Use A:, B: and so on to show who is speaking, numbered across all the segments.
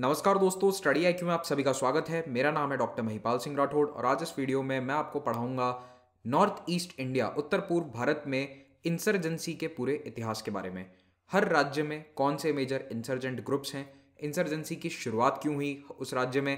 A: नमस्कार दोस्तों स्टडी आई में आप सभी का स्वागत है मेरा नाम है डॉक्टर महिपाल सिंह राठौड़ और आज इस वीडियो में मैं आपको पढ़ाऊंगा नॉर्थ ईस्ट इंडिया उत्तर पूर्व भारत में इंसर्जेंसी के पूरे इतिहास के बारे में हर राज्य में कौन से मेजर इंसर्जेंट ग्रुप्स हैं इंसर्जेंसी की शुरुआत क्यों हुई उस राज्य में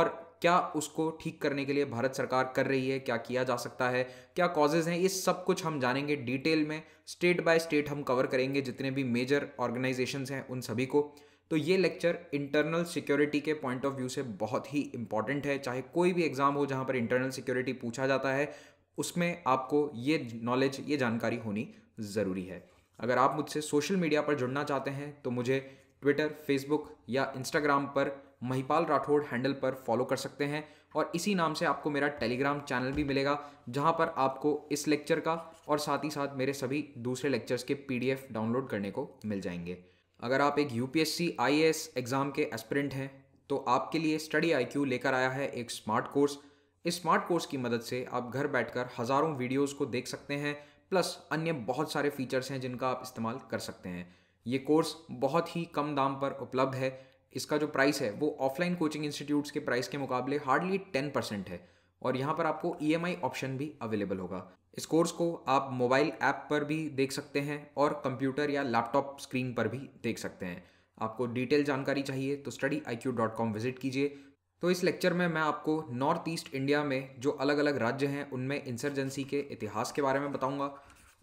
A: और क्या उसको ठीक करने के लिए भारत सरकार कर रही है क्या किया जा सकता है क्या कॉजेज़ हैं ये सब कुछ हम जानेंगे डिटेल में स्टेट बाय स्टेट हम कवर करेंगे जितने भी मेजर ऑर्गेनाइजेशंस हैं उन सभी को तो ये लेक्चर इंटरनल सिक्योरिटी के पॉइंट ऑफ व्यू से बहुत ही इंपॉर्टेंट है चाहे कोई भी एग्जाम हो जहाँ पर इंटरनल सिक्योरिटी पूछा जाता है उसमें आपको ये नॉलेज ये जानकारी होनी ज़रूरी है अगर आप मुझसे सोशल मीडिया पर जुड़ना चाहते हैं तो मुझे ट्विटर फेसबुक या इंस्टाग्राम पर महिपाल राठौड़ हैंडल पर फॉलो कर सकते हैं और इसी नाम से आपको मेरा टेलीग्राम चैनल भी मिलेगा जहां पर आपको इस लेक्चर का और साथ ही साथ मेरे सभी दूसरे लेक्चर्स के पीडीएफ डाउनलोड करने को मिल जाएंगे अगर आप एक U P S C I S exam के एस्परेंट हैं तो आपके लिए स्टडी आई क्यू लेकर आया है एक स्मार्ट कोर्स इस स्मार्ट कोर्स की मदद से आप घर बैठकर हज़ारों वीडियोस को देख सकते हैं प्लस अन्य बहुत सारे फीचर्स हैं जिनका आप इस्तेमाल कर सकते हैं ये कोर्स बहुत ही कम दाम पर उपलब्ध है इसका जो प्राइस है वो ऑफलाइन कोचिंग इंस्टीट्यूट्स के प्राइस के मुकाबले हार्डली टेन परसेंट है और यहाँ पर आपको ई e ऑप्शन भी अवेलेबल होगा इस कोर्स को आप मोबाइल ऐप पर भी देख सकते हैं और कंप्यूटर या लैपटॉप स्क्रीन पर भी देख सकते हैं आपको डिटेल जानकारी चाहिए तो study I Q dot com visit कीजिए तो इस लेक्चर में मैं आपको नॉर्थ ईस्ट इंडिया में जो अलग अलग राज्य हैं उनमें इंसर्जेंसी के इतिहास के बारे में बताऊंगा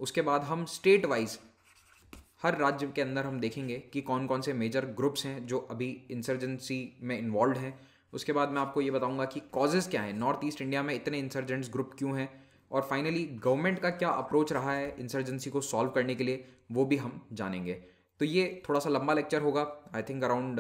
A: उसके बाद हम स्टेट वाइज हर राज्य के अंदर हम देखेंगे कि कौन कौन से मेजर ग्रुप्स हैं जो अभी इंसर्जेंसी में इन्वॉल्व हैं उसके बाद मैं आपको ये बताऊंगा कि कॉजेज़ क्या हैं नॉर्थ ईस्ट इंडिया में इतने इंसर्जेंट्स ग्रुप क्यों हैं और फाइनली गवर्नमेंट का क्या अप्रोच रहा है इंसर्जेंसी को सॉल्व करने के लिए वो भी हम जानेंगे तो ये थोड़ा सा लंबा लेक्चर होगा आई थिंक अराउंड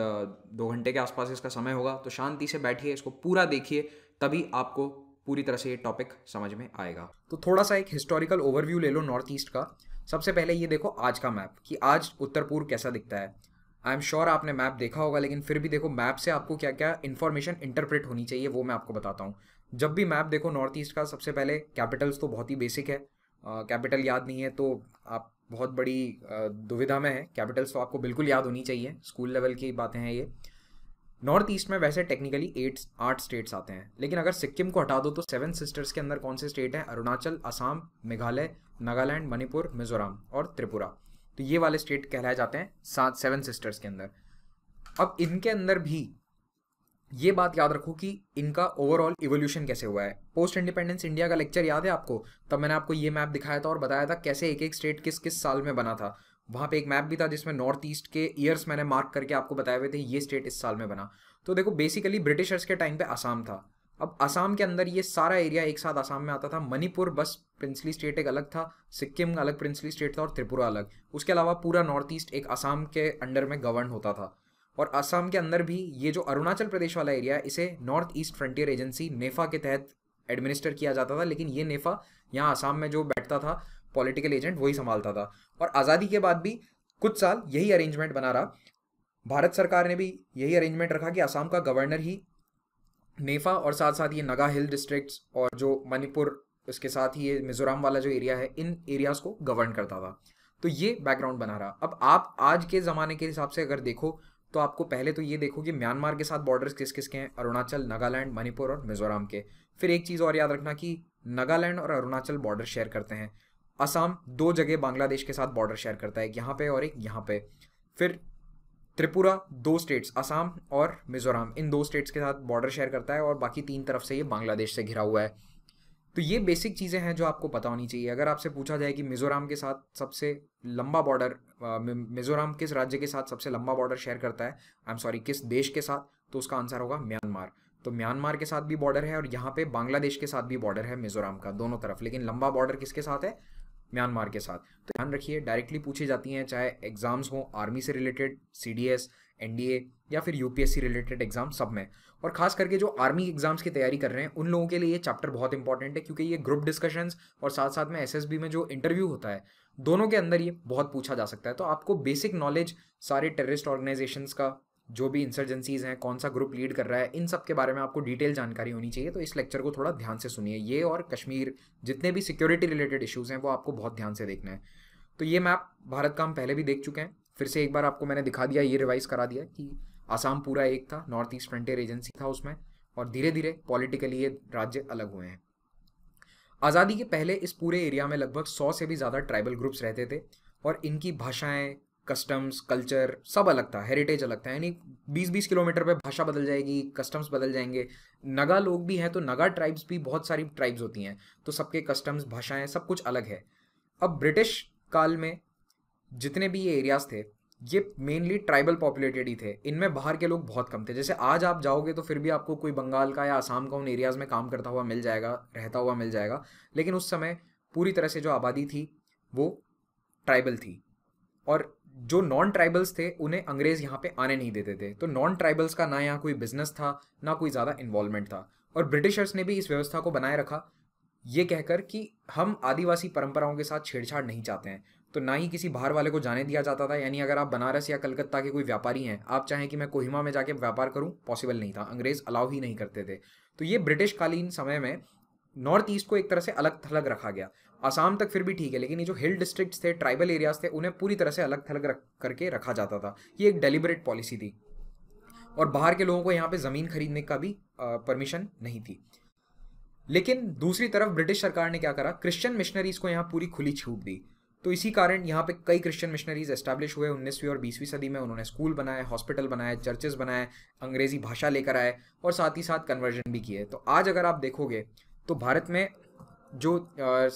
A: दो घंटे के आसपास इसका समय होगा तो शांति से बैठिए इसको पूरा देखिए तभी आपको पूरी तरह से ये टॉपिक समझ में आएगा तो थोड़ा सा एक हिस्टोरिकल ओवरव्यू ले लो नॉर्थ ईस्ट का सबसे पहले ये देखो आज का मैप कि आज उत्तर पूर्व कैसा दिखता है आई एम श्योर आपने मैप देखा होगा लेकिन फिर भी देखो मैप से आपको क्या क्या इन्फॉर्मेशन इंटरप्रेट होनी चाहिए वो मैं आपको बताता हूँ जब भी मैप देखो नॉर्थ ईस्ट का सबसे पहले कैपिटल्स तो बहुत ही बेसिक है कैपिटल याद नहीं है तो आप बहुत बड़ी दुविधा में है कैपिटल्स तो आपको बिल्कुल याद होनी चाहिए स्कूल लेवल की बातें हैं ये नॉर्थ ईस्ट में वैसे टेक्निकली एट आठ स्टेट्स आते हैं लेकिन अगर सिक्किम को हटा दो तो सेवन सिस्टर्स के अंदर कौन से स्टेट हैं अरुणाचल असम मेघालय नागालैंड मणिपुर मिजोरम और त्रिपुरा तो ये वाले स्टेट कहलाए जाते हैं सात सेवन सिस्टर्स के अंदर अब इनके अंदर भी ये बात याद रखो कि इनका ओवरऑल इवोल्यूशन कैसे हुआ है पोस्ट इंडिपेंडेंस इंडिया का लेक्चर याद है आपको तब मैंने आपको ये मैप दिखाया था और बताया था कैसे एक एक स्टेट किस किस साल में बना था वहाँ पे एक मैप भी था जिसमें नॉर्थ ईस्ट के ईयर्स मैंने मार्क करके आपको बताए हुए थे ये स्टेट इस साल में बना तो देखो बेसिकली ब्रिटिशर्स के टाइम पे आसाम था अब आसाम के अंदर ये सारा एरिया एक साथ आसाम में आता था मणिपुर बस प्रिंसली स्टेट एक अलग था सिक्किम अलग प्रिंसली स्टेट था और त्रिपुरा अलग उसके अलावा पूरा नॉर्थ ईस्ट एक आसाम के अंडर में गवर्न होता था और असम के अंदर भी ये जो अरुणाचल प्रदेश वाला एरिया है इसे north east frontier agency NEFA के तहत एडमिनिस्टर किया जाता था लेकिन ये नेफा यहाँ आसाम में जो बैठता था पॉलिटिकल एजेंट वही संभालता था और आज़ादी के बाद भी कुछ साल यही अरेंजमेंट बना रहा भारत सरकार ने भी यही अरेंजमेंट रखा कि आसाम का गवर्नर ही नेफा और साथ साथ ये नगा हिल डिस्ट्रिक्ट्स और जो मणिपुर उसके साथ ही ये मिजोरम वाला जो एरिया है इन एरियाज़ को गवर्न करता था तो ये बैकग्राउंड बना रहा अब आप आज के ज़माने के हिसाब से अगर देखो तो आपको पहले तो ये देखो कि म्यांमार के साथ बॉर्डर्स किस किस के हैं अरुणाचल नागालैंड मणिपुर और मिजोरम के फिर एक चीज़ और याद रखना कि नागालैंड और अरुणाचल बॉर्डर शेयर करते हैं असम दो जगह बांग्लादेश के साथ बॉर्डर शेयर करता है एक यहाँ पे और एक यहाँ पे फिर त्रिपुरा दो स्टेट्स असम और मिजोरम इन दो स्टेट्स के साथ बॉर्डर शेयर करता है और बाकी तीन तरफ से ये बांग्लादेश से घिरा हुआ है तो ये बेसिक चीज़ें हैं जो आपको पता होनी चाहिए अगर आपसे पूछा जाए कि मिज़ोरम के साथ सबसे लंबा बॉर्डर मिज़ोरम किस राज्य के साथ सबसे लंबा बॉर्डर शेयर करता है आई एम सॉरी किस देश के साथ तो उसका आंसर होगा म्यांमार तो म्यांमार के साथ भी बॉर्डर है और यहाँ पे बांग्लादेश के साथ भी बॉर्डर है मिज़ोरम का दोनों तरफ लेकिन लंबा बॉर्डर किसके साथ है म्यांमार के साथ तो ध्यान रखिए डायरेक्टली पूछी जाती हैं चाहे एग्जाम्स हों आर्मी से रिलेटेड सी डी एस या फिर यू रिलेटेड एग्जाम सब में और खास करके जो आर्मी एग्जाम्स की तैयारी कर रहे हैं उन लोगों के लिए ये चैप्टर बहुत इंपॉर्टेंट है क्योंकि ये ग्रुप डिस्कशंस और साथ साथ में एस में जो इंटरव्यू होता है दोनों के अंदर ये बहुत पूछा जा सकता है तो आपको बेसिक नॉलेज सारे टेररिस्ट ऑर्गेनाइजेशंस का जो भी इंसर्जेंसीज हैं कौन सा ग्रुप लीड कर रहा है इन सब के बारे में आपको डिटेल जानकारी होनी चाहिए तो इस लेक्चर को थोड़ा ध्यान से सुनिए ये और कश्मीर जितने भी सिक्योरिटी रिलेटेड इश्यूज़ हैं वो आपको बहुत ध्यान से देखना है तो ये मैप भारत का हम पहले भी देख चुके हैं फिर से एक बार आपको मैंने दिखा दिया ये रिवाइज़ करा दिया कि आसाम पूरा एक था नॉर्थ ईस्ट फ्रंटियर एजेंसी था उसमें और धीरे धीरे पॉलिटिकली ये राज्य अलग हुए हैं आज़ादी के पहले इस पूरे एरिया में लगभग सौ से भी ज़्यादा ट्राइबल ग्रुप्स रहते थे और इनकी भाषाएं कस्टम्स कल्चर सब अलग था हेरिटेज अलग था यानी 20-20 किलोमीटर पे भाषा बदल जाएगी कस्टम्स बदल जाएंगे नगा लोग भी हैं तो नगा ट्राइब्स भी बहुत सारी ट्राइब्स होती हैं तो सबके कस्टम्स भाषाएं सब कुछ अलग है अब ब्रिटिश काल में जितने भी ये एरियाज थे ये मेनली ट्राइबल पॉपुलेटेड ही थे इनमें बाहर के लोग बहुत कम थे जैसे आज आप जाओगे तो फिर भी आपको कोई बंगाल का या आसाम का उन एरियाज़ में काम करता हुआ मिल जाएगा रहता हुआ मिल जाएगा लेकिन उस समय पूरी तरह से जो आबादी थी वो ट्राइबल थी और जो नॉन ट्राइबल्स थे उन्हें अंग्रेज़ यहाँ पे आने नहीं देते थे तो नॉन ट्राइबल्स का ना यहाँ कोई बिजनेस था ना कोई ज़्यादा इन्वॉल्वमेंट था और ब्रिटिशर्स ने भी इस व्यवस्था को बनाए रखा ये कहकर कि हम आदिवासी परंपराओं के साथ छेड़छाड़ नहीं चाहते हैं तो ना ही किसी बाहर वाले को जाने दिया जाता था यानी अगर आप बनारस या कलकत्ता के कोई व्यापारी हैं आप चाहें कि मैं कोहिमा में जाके व्यापार करूं पॉसिबल नहीं था अंग्रेज़ अलाउ ही नहीं करते थे तो ये ब्रिटिश कालीन समय में नॉर्थ ईस्ट को एक तरह से अलग थलग रखा गया आसाम तक फिर भी ठीक है लेकिन ये जो हिल डिस्ट्रिक्ट्स थे ट्राइबल एरियाज थे उन्हें पूरी तरह से अलग थलग रख करके रखा जाता था ये एक डेलिबरेट पॉलिसी थी और बाहर के लोगों को यहाँ पे ज़मीन खरीदने का भी परमिशन नहीं थी लेकिन दूसरी तरफ ब्रिटिश सरकार ने क्या करा क्रिश्चियन मिशनरीज को यहाँ पूरी खुली छूट दी तो इसी कारण यहाँ पे कई क्रिश्चियन मिशनरीज एस्टैब्लिश हुए 19वीं और 20वीं सदी में उन्होंने स्कूल बनाए हॉस्पिटल बनाए चर्चेस बनाए अंग्रेज़ी भाषा लेकर आए और साथ ही साथ कन्वर्जन भी किए तो आज अगर आप देखोगे तो भारत में जो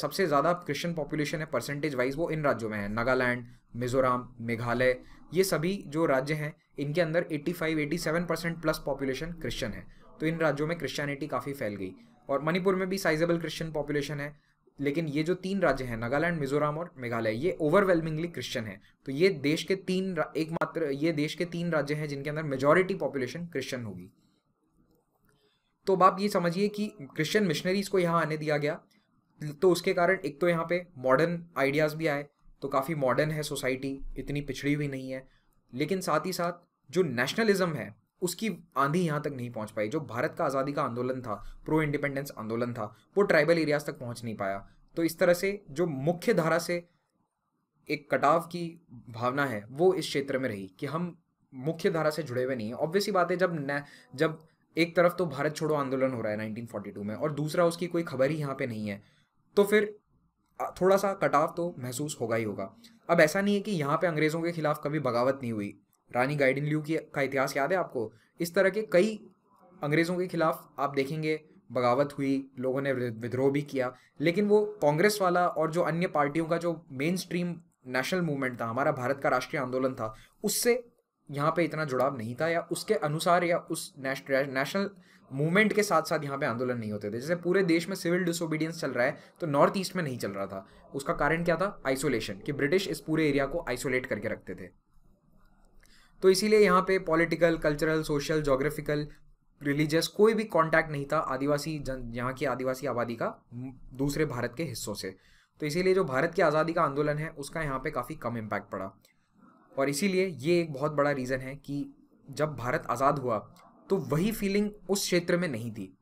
A: सबसे ज़्यादा क्रिश्चियन पॉपुलेशन है परसेंटेज वाइज वो इन राज्यों में है नागालैंड मिजोरम मेघालय ये सभी जो राज्य हैं इनके अंदर 85-87 परसेंट प्लस पॉपुलेशन क्रिश्चियन है तो इन राज्यों में क्रिश्चियनिटी काफ़ी फैल गई और मणिपुर में भी साइजेबल क्रिश्चियन पॉपुलेशन है लेकिन ये जो तीन राज्य हैं नागालैंड मिजोरम और मेघालय ये ओवरवेलमिंगली क्रिश्चियन है तो ये देश के तीन एकमात्र ये देश के तीन राज्य हैं जिनके अंदर मेजोरिटी पॉपुलेशन क्रिश्चियन होगी तो अब आप ये समझिए कि क्रिश्चियन मिशनरीज को यहाँ आने दिया गया तो उसके कारण एक तो यहाँ पे मॉडर्न आइडियाज़ भी आए तो काफ़ी मॉडर्न है सोसाइटी इतनी पिछड़ी हुई नहीं है लेकिन साथ ही साथ जो नेशनलिज्म है उसकी आंधी यहाँ तक नहीं पहुँच पाई जो भारत का आज़ादी का आंदोलन था प्रो इंडिपेंडेंस आंदोलन था वो ट्राइबल एरियाज तक पहुँच नहीं पाया तो इस तरह से जो मुख्य धारा से एक कटाव की भावना है वो इस क्षेत्र में रही कि हम मुख्य धारा से जुड़े हुए नहीं हैं ऑब्वियसली बात है जब न जब एक तरफ तो भारत छोड़ो आंदोलन हो रहा है 1942 में और दूसरा उसकी कोई खबर ही यहाँ पे नहीं है तो फिर थोड़ा सा कटाव तो महसूस होगा ही होगा अब ऐसा नहीं है कि यहाँ पे अंग्रेज़ों के खिलाफ कभी बगावत नहीं हुई रानी गाइडिन ल्यू की का इतिहास याद है आपको इस तरह के कई अंग्रेज़ों के खिलाफ आप देखेंगे बगावत हुई लोगों ने विद्रोह भी किया लेकिन वो कांग्रेस वाला और जो अन्य पार्टियों का जो मेन स्ट्रीम नेशनल मूवमेंट था हमारा भारत का राष्ट्रीय आंदोलन था उससे यहाँ पे इतना जुड़ाव नहीं था या उसके अनुसार या उस नेशनल मूवमेंट के साथ साथ यहाँ पे आंदोलन नहीं होते थे जैसे पूरे देश में सिविल डिसोबीडियंस चल रहा है तो नॉर्थ ईस्ट में नहीं चल रहा था उसका कारण क्या था आइसोलेशन कि ब्रिटिश इस पूरे एरिया को आइसोलेट करके रखते थे तो इसीलिए यहाँ पे political cultural social geographical religious कोई भी कांटेक्ट नहीं था आदिवासी जन यहाँ की आदिवासी आबादी का दूसरे भारत के हिस्सों से तो इसीलिए जो भारत की आज़ादी का आंदोलन है उसका यहाँ पे काफ़ी कम इम्पैक्ट पड़ा और इसीलिए ये एक बहुत बड़ा रीज़न है कि जब भारत आज़ाद हुआ तो वही फीलिंग उस क्षेत्र में नहीं थी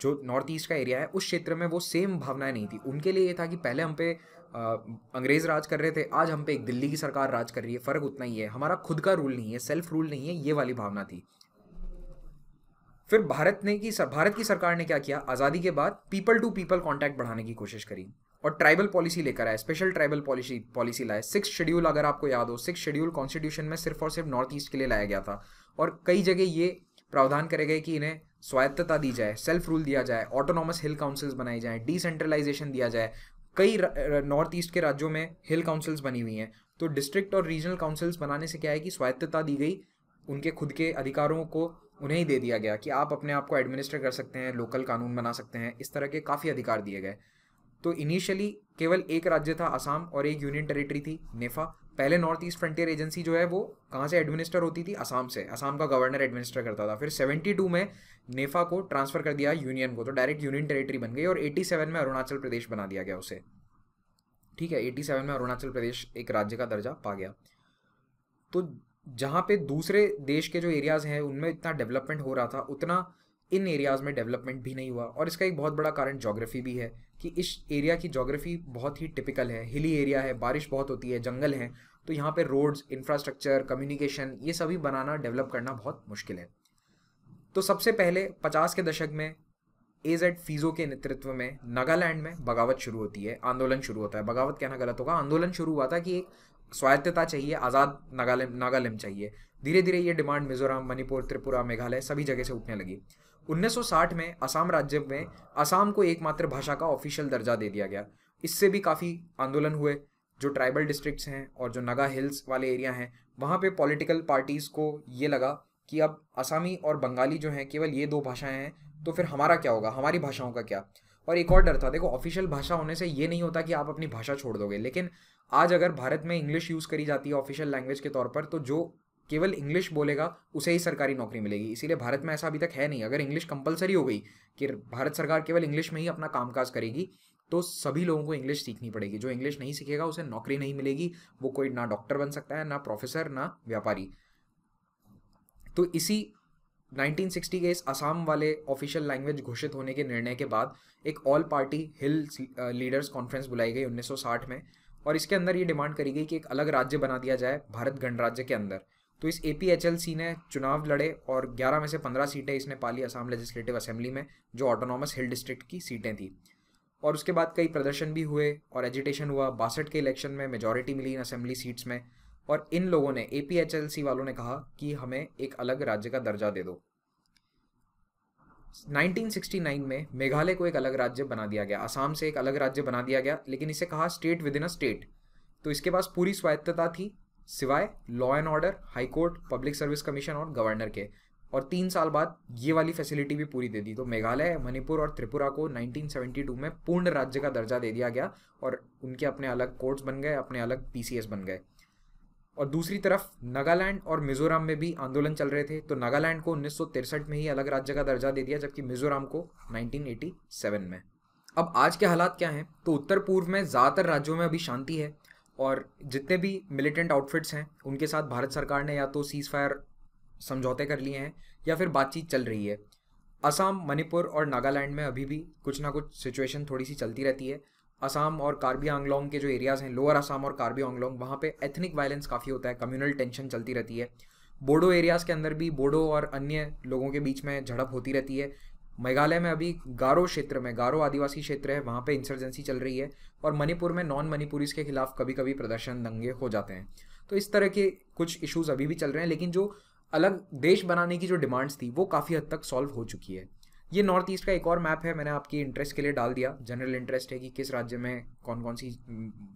A: जो नॉर्थ ईस्ट का एरिया है उस क्षेत्र में वो सेम भावनाएं नहीं थी उनके लिए ये था कि पहले हम पे अंग्रेज़ राज कर रहे थे आज हम पे एक दिल्ली की सरकार राज कर रही है फ़र्क उतना ही है हमारा खुद का रूल नहीं है सेल्फ रूल नहीं है ये वाली भावना थी फिर भारत ने की सर, भारत की सरकार ने क्या किया आज़ादी के बाद पीपल टू पीपल कॉन्टैक्ट बढ़ाने की कोशिश करी और ट्राइबल पॉलिसी लेकर आए स्पेशल ट्राइबल पॉलिसी पॉलिसी लाए सिक्स शेड्यूल अगर आपको याद हो सिक्स शेड्यूल कॉन्स्टिट्यूशन में सिर्फ और सिर्फ नॉर्थ ईस्ट के लिए लाया गया था और कई जगह ये प्रावधान करे गए कि इन्हें स्वायत्तता दी जाए सेल्फ रूल दिया जाए ऑटोनॉमस हिल काउंसिल्स बनाई जाए डिसेंट्रलाइजेशन दिया जाए कई नॉर्थ ईस्ट के राज्यों में हिल काउंसिल्स बनी हुई हैं तो डिस्ट्रिक्ट और रीजनल काउंसिल्स बनाने से क्या है कि स्वायत्तता दी गई उनके खुद के अधिकारों को उन्हें ही दे दिया गया कि आप अपने आप को एडमिनिस्टर कर सकते हैं लोकल कानून बना सकते हैं इस तरह के काफ़ी अधिकार दिए गए तो इनिशियली केवल एक राज्य था असम और एक यूनियन टेरिटरी थी नेफा पहले नॉर्थ ईस्ट फ्रंटियर एजेंसी जो है वो कहाँ से एडमिनिस्टर होती थी असम से असम का गवर्नर एडमिनिस्टर करता था फिर 72 में नेफा को ट्रांसफर कर दिया यूनियन को तो डायरेक्ट यूनियन टेरिटरी बन गई और 87 में अरुणाचल प्रदेश बना दिया गया उसे ठीक है 87 में अरुणाचल प्रदेश एक राज्य का दर्जा पा गया तो जहाँ पे दूसरे देश के जो एरियाज़ हैं उनमें इतना डेवलपमेंट हो रहा था उतना इन एरियाज़ में डेवलपमेंट भी नहीं हुआ और इसका एक बहुत बड़ा कारण जोग्राफी भी है कि इस एरिया की जोग्राफी बहुत ही टिपिकल है हिली एरिया है बारिश बहुत होती है जंगल हैं तो यहाँ पे रोड्स इंफ्रास्ट्रक्चर कम्युनिकेशन ये सभी बनाना डेवलप करना बहुत मुश्किल है तो सबसे पहले पचास के दशक में ए जेड फीजो के नेतृत्व में नागालैंड में बगावत शुरू होती है आंदोलन शुरू होता है बगावत कहना गलत होगा आंदोलन शुरू हुआ था कि एक स्वायत्तता चाहिए आज़ाद नागालैंड नागालैंड चाहिए धीरे धीरे ये डिमांड मिजोरम मणिपुर त्रिपुरा मेघालय सभी जगह से उठने लगी 1960 में असम राज्य में असम को एकमात्र भाषा का ऑफिशियल दर्जा दे दिया गया इससे भी काफ़ी आंदोलन हुए जो ट्राइबल डिस्ट्रिक्ट्स हैं और जो नगा हिल्स वाले एरिया हैं वहाँ पे पॉलिटिकल पार्टीज़ को ये लगा कि अब असामी और बंगाली जो हैं केवल ये दो भाषाएं हैं तो फिर हमारा क्या होगा हमारी भाषाओं का क्या और एक और डर था देखो ऑफिशियल भाषा होने से ये नहीं होता कि आप अपनी भाषा छोड़ दोगे लेकिन आज अगर भारत में इंग्लिश यूज़ करी जाती है ऑफिशियल लैंग्वेज के तौर पर तो जो केवल इंग्लिश बोलेगा उसे ही सरकारी नौकरी मिलेगी इसीलिए भारत में ऐसा अभी तक है नहीं अगर इंग्लिश कंपलसरी हो गई कि भारत सरकार केवल इंग्लिश में ही अपना कामकाज करेगी तो सभी लोगों को इंग्लिश सीखनी पड़ेगी जो इंग्लिश नहीं सीखेगा उसे नौकरी नहीं मिलेगी वो कोई ना डॉक्टर बन सकता है ना प्रोफेसर ना व्यापारी तो इसी 1960 के इस असम वाले ऑफिशियल लैंग्वेज घोषित होने के निर्णय के बाद एक all party hill leaders conference बुलाई गई 1960 में और इसके अंदर ये डिमांड करी गई कि एक अलग राज्य बना दिया जाए भारत गणराज्य के अंदर तो इस ए ने चुनाव लड़े और 11 में से 15 सीटें इसने पाली असम लेजिस्लेटिव असेंबली में जो ऑटोनॉमस हिल डिस्ट्रिक्ट की सीटें थी और उसके बाद कई प्रदर्शन भी हुए और एजिटेशन हुआ बासठ के इलेक्शन में मेजोरिटी मिली इन असेंबली सीट्स में और इन लोगों ने ए वालों ने कहा कि हमें एक अलग राज्य का दर्जा दे दो 1969 में मेघालय को एक अलग राज्य बना दिया गया आसाम से एक अलग राज्य बना दिया गया लेकिन इसे कहा state with in a state तो इसके पास पूरी स्वायत्तता थी सिवाय law and order high court public service commission और गवर्नर के और तीन साल बाद ये वाली फैसिलिटी भी पूरी दे दी तो मेघालय मणिपुर और त्रिपुरा को 1972 में पूर्ण राज्य का दर्जा दे दिया गया और उनके अपने अलग कोर्ट्स बन गए अपने अलग पीसीएस बन गए और दूसरी तरफ नागालैंड और मिजोरम में भी आंदोलन चल रहे थे तो नागालैंड को उन्नीस में ही अलग राज्य का दर्जा दे दिया जबकि मिजोरम को नाइनटीन में अब आज के हालात क्या हैं तो उत्तर पूर्व में ज़्यादातर राज्यों में अभी शांति है और जितने भी मिलिटेंट आउटफिट्स हैं उनके साथ भारत सरकार ने या तो सीज़ फायर समझौते कर लिए हैं या फिर बातचीत चल रही है असम मणिपुर और नागालैंड में अभी भी कुछ ना कुछ सिचुएशन थोड़ी सी चलती रहती है असम और कार्बी आंगलोंग के जो एरियाज़ हैं लोअर असम और कार्बी आंगलोंग वहाँ पे एथनिक वायलेंस काफ़ी होता है कम्युनल टेंशन चलती रहती है बोडो एरियाज़ के अंदर भी बोडो और अन्य लोगों के बीच में झड़प होती रहती है मेघालय में अभी गारो क्षेत्र में गारो आदिवासी क्षेत्र है वहाँ पे इंसर्जेंसी चल रही है और मणिपुर में नॉन मणिपुरीज के खिलाफ कभी कभी प्रदर्शन दंगे हो जाते हैं तो इस तरह के कुछ इश्यूज अभी भी चल रहे हैं लेकिन जो अलग देश बनाने की जो डिमांड्स थी वो काफ़ी हद तक सॉल्व हो चुकी है ये नॉर्थ ईस्ट का एक और मैप है मैंने आपकी इंटरेस्ट के लिए डाल दिया जनरल इंटरेस्ट है कि किस राज्य में कौन कौन सी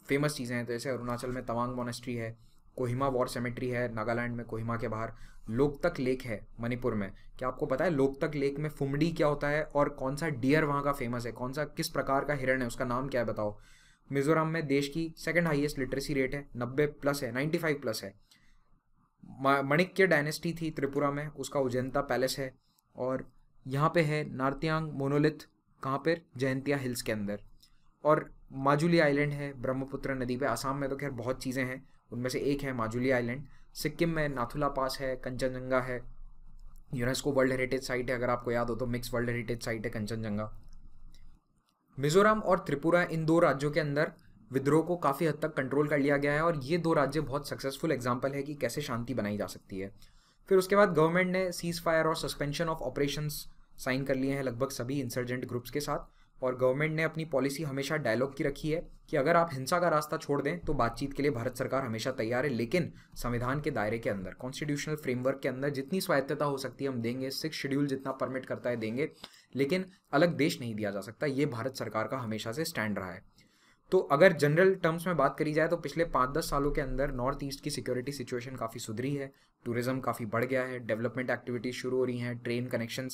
A: फेमस चीज़ें हैं तो जैसे अरुणाचल में तवांग मोनेस्ट्री है कोहिमा वॉर सेमेट्री है नागालैंड में कोहिमा के बाहर लोकतक लेक है मणिपुर में क्या आपको पता है लोकतक लेक में फुमडी क्या होता है और कौन सा डियर वहाँ का फेमस है कौन सा किस प्रकार का हिरण है उसका नाम क्या है बताओ मिजोरम में देश की सेकेंड हाइएस्ट लिटरेसी रेट है नब्बे प्लस है नाइन्टी फाइव प्लस है मणिक्य डायनेस्टी थी त्रिपुरा में उसका उजयंता पैलेस है और यहाँ पे है नारतियांग मोनोलिथ कहाँ पर जयंतिया हिल्स के अंदर और माजुली आइलैंड है ब्रह्मपुत्र नदी पे आसाम में तो खैर बहुत चीज़ें हैं उनमें से एक है माजुली आइलैंड सिक्किम में नाथुला पास है कंचनजंगा है यूनेस्को वर्ल्ड हेरिटेज साइट है अगर आपको याद हो तो मिक्स वर्ल्ड हेरिटेज साइट है कंचनजंगा मिजोरम और त्रिपुरा इन दो राज्यों के अंदर विद्रोह को काफ़ी हद तक कंट्रोल कर लिया गया है और ये दो राज्य बहुत सक्सेसफुल एग्जाम्पल है कि कैसे शांति बनाई जा सकती है फिर उसके बाद गवर्नमेंट ने सीज फायर और सस्पेंशन ऑफ ऑपरेशन साइन कर लिए हैं लगभग सभी इंसर्जेंट ग्रुप्स के साथ और गवर्नमेंट ने अपनी पॉलिसी हमेशा डायलॉग की रखी है कि अगर आप हिंसा का रास्ता छोड़ दें तो बातचीत के लिए भारत सरकार हमेशा तैयार है लेकिन संविधान के दायरे के अंदर कॉन्स्टिट्यूशनल फ्रेमवर्क के अंदर जितनी स्वायत्तता हो सकती है हम देंगे सिक्स शेड्यूल जितना परमिट करता है देंगे लेकिन अलग देश नहीं दिया जा सकता ये भारत सरकार का हमेशा से स्टैंड रहा है तो अगर जनरल टर्म्स में बात करी जाए तो पिछले पाँच दस सालों के अंदर नॉर्थ ईस्ट की सिक्योरिटी सिचुएशन काफ़ी सुधरी है टूरिज्म काफ़ी बढ़ गया है डेवलपमेंट एक्टिविटीज़ शुरू हो रही हैं ट्रेन कनेक्शन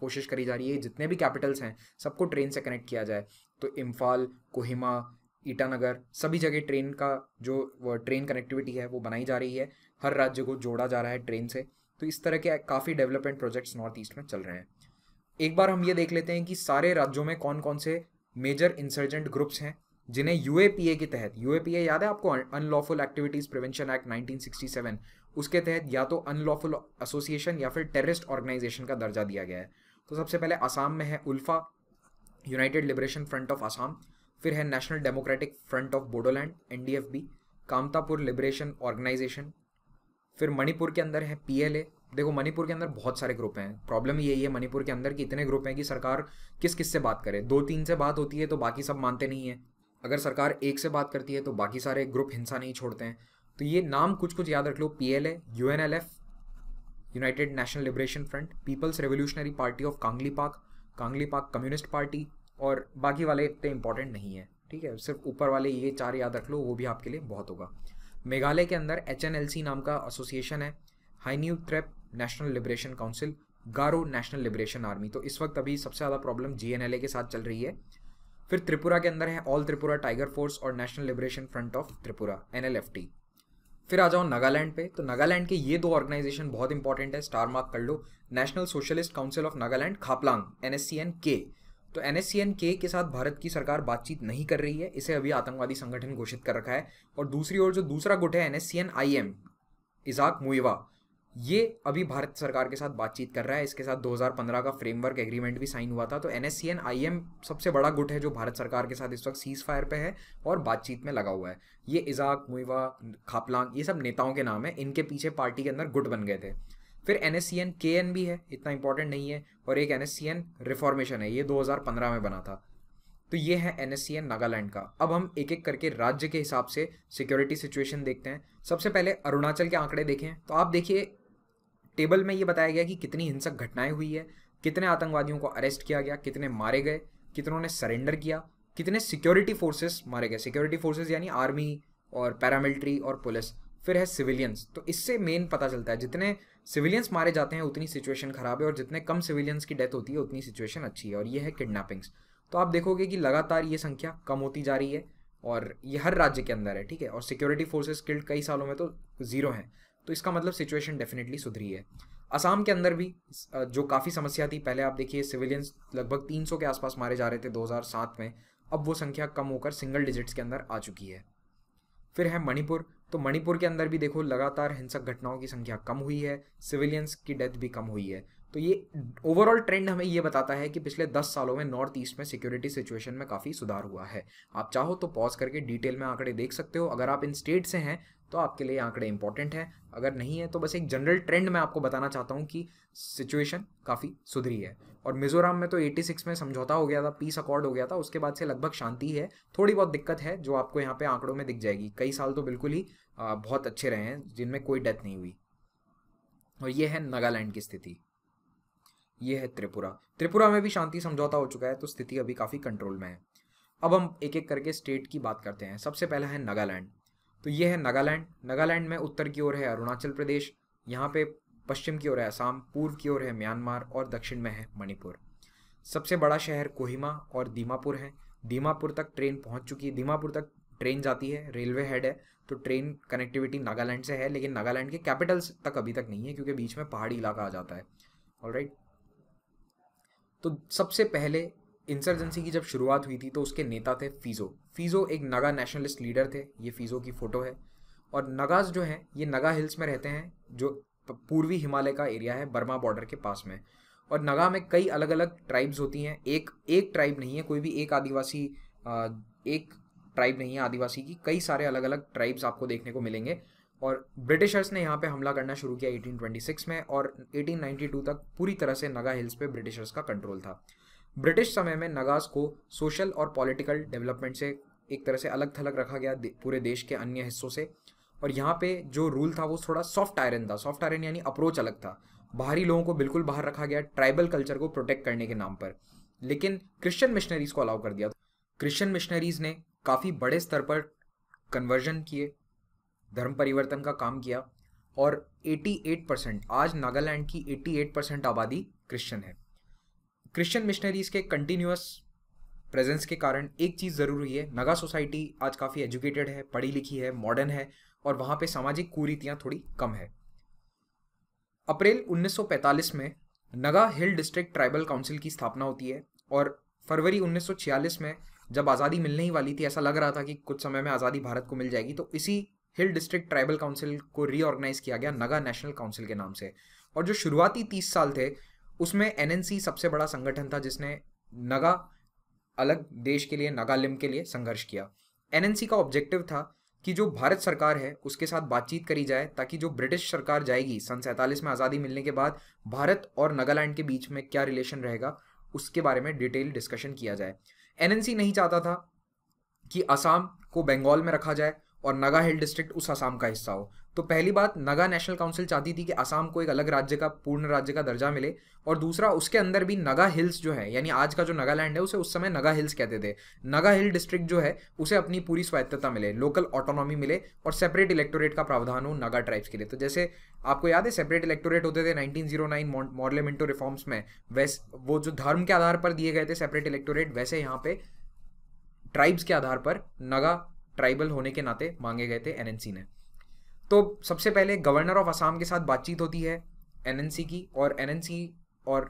A: कोशिश करी जा रही है जितने भी कैपिटल्स हैं सबको ट्रेन से कनेक्ट किया जाए तो इम्फाल कोहिमा ईटानगर सभी जगह ट्रेन का जो ट्रेन कनेक्टिविटी है वो बनाई जा रही है हर राज्य को जोड़ा जा रहा है ट्रेन से तो इस तरह के काफ़ी डेवलपमेंट प्रोजेक्ट्स नॉर्थ ईस्ट में चल रहे हैं एक बार हम ये देख लेते हैं कि सारे राज्यों में कौन कौन से मेजर इंसर्जेंट ग्रुप्स हैं जिन्हें यूएपीए के तहत यूएपीए याद है आपको अनलॉफुल एक्टिविटीज़ प्रिवेंशन एक्ट 1967 उसके तहत या तो अनलॉफुल एसोसिएशन या फिर टेररिस्ट ऑर्गेनाइजेशन का दर्जा दिया गया है तो सबसे पहले आसाम में है ULFA united liberation front of Assam फिर है national democratic front of Bodoland and Kamtapur liberation organisation फिर मणिपुर के अंदर है पी देखो मणिपुर के अंदर बहुत सारे ग्रुप हैं प्रॉब्लम यही है मणिपुर के अंदर कि इतने ग्रुप हैं कि सरकार किस किस से बात करे दो तीन से बात होती है तो बाकी सब मानते नहीं है अगर सरकार एक से बात करती है तो बाकी सारे ग्रुप हिंसा नहीं छोड़ते हैं तो ये नाम कुछ कुछ याद रख लो P L A U N L F united national liberation front people's revolutionary party of Kangleipak कांगली पाक कम्युनिस्ट पार्टी और बाकी वाले इतने इंपॉर्टेंट नहीं है ठीक है सिर्फ ऊपर वाले ये चार याद रख लो वो भी आपके लिए बहुत होगा मेघालय के अंदर एच एन एल सी नाम का एसोसिएशन है Hynniewtrep national liberation council Garo national liberation army तो इस वक्त अभी सबसे ज़्यादा problem G N L A के साथ चल रही है फिर त्रिपुरा के अंदर है ऑल त्रिपुरा टाइगर फोर्स और national liberation front of Tripura and फिर आ जाओ नागालैंड पे तो नागालैंड के ये दो ऑर्गेनाइजेशन बहुत इंपॉर्टेंट है स्टार मार्क कर लो national socialist council of Nagaland Khaplang N K तो एन के के साथ भारत की सरकार बातचीत नहीं कर रही है इसे अभी आतंकवादी संगठन घोषित कर रखा है और दूसरी ओर जो दूसरा गुट है N S C N I M Isak Muivah ये अभी भारत सरकार के साथ बातचीत कर रहा है इसके साथ 2015 का फ्रेमवर्क एग्रीमेंट भी साइन हुआ था तो एन एस सबसे बड़ा गुट है जो भारत सरकार के साथ इस वक्त सीज फायर पे है और बातचीत में लगा हुआ है ये इजाक मुइवा खापलांग ये सब नेताओं के नाम है इनके पीछे पार्टी के अंदर गुट बन गए थे फिर एन एस भी है इतना इंपॉर्टेंट नहीं है और एक एन एस रिफॉर्मेशन है ये 2015 में बना था तो ये है एन एस नागालैंड का अब हम एक एक करके राज्य के हिसाब से सिक्योरिटी सिचुएशन देखते हैं सबसे पहले अरुणाचल के आंकड़े देखें तो आप देखिए टेबल में ये बताया गया कि कितनी हिंसक घटनाएं हुई है कितने आतंकवादियों को अरेस्ट किया गया कितने मारे गए कितनों ने सरेंडर किया कितने सिक्योरिटी फोर्सेस मारे गए सिक्योरिटी फोर्सेस यानी आर्मी और पैरामिलिट्री और पुलिस फिर है सिविलियंस तो इससे मेन पता चलता है जितने सिविलियंस मारे जाते हैं उतनी सिचुएशन खराब है और जितने कम सिविलियंस की डेथ होती है उतनी सिचुएशन अच्छी है और ये है किडनैपिंग्स तो आप देखोगे कि लगातार ये संख्या कम होती जा रही है और ये हर राज्य के अंदर है ठीक है और सिक्योरिटी फोर्सेज किल्ड कई सालों में तो ज़ीरो हैं तो इसका मतलब सिचुएशन डेफिनेटली सुधरी है असम के अंदर भी जो काफ़ी समस्या थी पहले आप देखिए सिविलियंस लगभग 300 के आसपास मारे जा रहे थे 2007 में अब वो संख्या कम होकर सिंगल डिजिट्स के अंदर आ चुकी है फिर है मणिपुर तो मणिपुर के अंदर भी देखो लगातार हिंसक घटनाओं की संख्या कम हुई है सिविलियंस की डेथ भी कम हुई है तो ये ओवरऑल ट्रेंड हमें ये बताता है कि पिछले दस सालों में नॉर्थ ईस्ट में सिक्योरिटी सिचुएशन में काफ़ी सुधार हुआ है आप चाहो तो पॉज करके डिटेल में आंकड़े देख सकते हो अगर आप इन स्टेट से हैं तो आपके लिए आंकड़े इंपॉर्टेंट हैं अगर नहीं है तो बस एक जनरल ट्रेंड मैं आपको बताना चाहता हूँ कि सिचुएशन काफ़ी सुधरी है और मिजोरम में तो 86 में समझौता हो गया था पीस अकॉर्ड हो गया था उसके बाद से लगभग शांति है थोड़ी बहुत दिक्कत है जो आपको यहाँ पे आंकड़ों में दिख जाएगी कई साल तो बिल्कुल ही बहुत अच्छे रहे हैं जिनमें कोई डेथ नहीं हुई और ये है नागालैंड की स्थिति ये है त्रिपुरा त्रिपुरा में भी शांति समझौता हो चुका है तो स्थिति अभी काफ़ी कंट्रोल में है अब हम एक एक करके स्टेट की बात करते हैं सबसे पहला है नागालैंड तो ये है नागालैंड नागालैंड में उत्तर की ओर है अरुणाचल प्रदेश यहाँ पे पश्चिम की ओर है असम पूर्व की ओर है म्यांमार और दक्षिण में है मणिपुर सबसे बड़ा शहर कोहिमा और दीमापुर है दीमापुर तक ट्रेन पहुँच चुकी है दीमापुर तक ट्रेन जाती है रेलवे हेड है तो ट्रेन कनेक्टिविटी नागालैंड से है लेकिन नागालैंड के कैपिटल तक अभी तक नहीं है क्योंकि बीच में पहाड़ी इलाका आ जाता है ऑलराइट तो सबसे पहले इंसर्जेंसी की जब शुरुआत हुई थी तो उसके नेता थे फीज़ो फीज़ो एक नगा नेशनलिस्ट लीडर थे ये फीज़ो की फ़ोटो है और नगाज जो हैं ये नगा हिल्स में रहते हैं जो पूर्वी हिमालय का एरिया है बर्मा बॉर्डर के पास में और नगा में कई अलग अलग ट्राइब्स होती हैं एक एक ट्राइब नहीं है कोई भी एक आदिवासी एक ट्राइब नहीं है आदिवासी की कई सारे अलग अलग ट्राइब्स आपको देखने को मिलेंगे और ब्रिटिशर्स ने यहाँ पे हमला करना शुरू किया 1826 में और 1892 तक पूरी तरह से नगा हिल्स पे ब्रिटिशर्स का कंट्रोल था ब्रिटिश समय में नगास को सोशल और पॉलिटिकल डेवलपमेंट से एक तरह से अलग थलग रखा गया दे, पूरे देश के अन्य हिस्सों से और यहाँ पे जो रूल था वो थोड़ा सॉफ्ट आयरन था सॉफ्ट आयरन यानी अप्रोच अलग था बाहरी लोगों को बिल्कुल बाहर रखा गया ट्राइबल कल्चर को प्रोटेक्ट करने के नाम पर लेकिन क्रिश्चियन मिशनरीज को अलाउ कर दिया क्रिश्चियन मिशनरीज ने काफ़ी बड़े स्तर पर कन्वर्जन किए धर्म परिवर्तन का काम किया और 88 परसेंट आज नागालैंड की 88 परसेंट आबादी क्रिश्चियन है क्रिश्चियन मिशनरीज के कंटिन्यूस प्रेजेंस के कारण एक चीज़ ज़रूर हुई है नगा सोसाइटी आज काफ़ी एजुकेटेड है पढ़ी लिखी है मॉडर्न है और वहाँ पे सामाजिक कुरीतियाँ थोड़ी कम है अप्रैल 1945 में Naga hill district tribal council की स्थापना होती है और फरवरी 1946 में जब आज़ादी मिलने ही वाली थी ऐसा लग रहा था कि कुछ समय में आज़ादी भारत को मिल जाएगी तो इसी हिल डिस्ट्रिक्ट ट्राइबल काउंसिल को रीऑर्गेनाइज किया गया नगा नेशनल काउंसिल के नाम से और जो शुरुआती तीस साल थे उसमें एनएनसी सबसे बड़ा संगठन था जिसने नगा अलग देश के लिए नगा लिम के लिए संघर्ष किया एनएनसी का ऑब्जेक्टिव था कि जो भारत सरकार है उसके साथ बातचीत करी जाए ताकि जो ब्रिटिश सरकार जाएगी सन सैंतालीस में आज़ादी मिलने के बाद भारत और नगालैंड के बीच में क्या रिलेशन रहेगा उसके बारे में डिटेल डिस्कशन किया जाए एनएनसी नहीं चाहता था कि असम को बंगाल में रखा जाए और नगा हिल डिस्ट्रिक्ट उस असम का हिस्सा हो तो पहली बात नगा नेशनल काउंसिल चाहती थी कि आसाम को एक अलग राज्य का पूर्ण राज्य का दर्जा मिले और दूसरा उसके अंदर भी नगा हिल्स जो है यानी आज का जो नगालैंड है उसे उस समय नगा हिल्स कहते थे नगा हिल डिस्ट्रिक्ट जो है उसे अपनी पूरी स्वायत्तता मिले लोकल ऑटोनॉमी मिले और सेपरेट इलेक्टोरेट का प्रावधान हो नगा ट्राइब्स के लिए तो जैसे आपको याद है सेपरेट इलेक्टोरेट होते थे जीरो नाइन मिंटो रिफॉर्म्स में वैसे वो जो धर्म के आधार पर दिए गए थे सेपरेट इलेक्टोरेट वैसे यहाँ पे ट्राइब्स के आधार पर नगा ट्राइबल होने के नाते मांगे गए थे एनएनसी ने तो सबसे पहले गवर्नर ऑफ असम के साथ बातचीत होती है एन की और एन और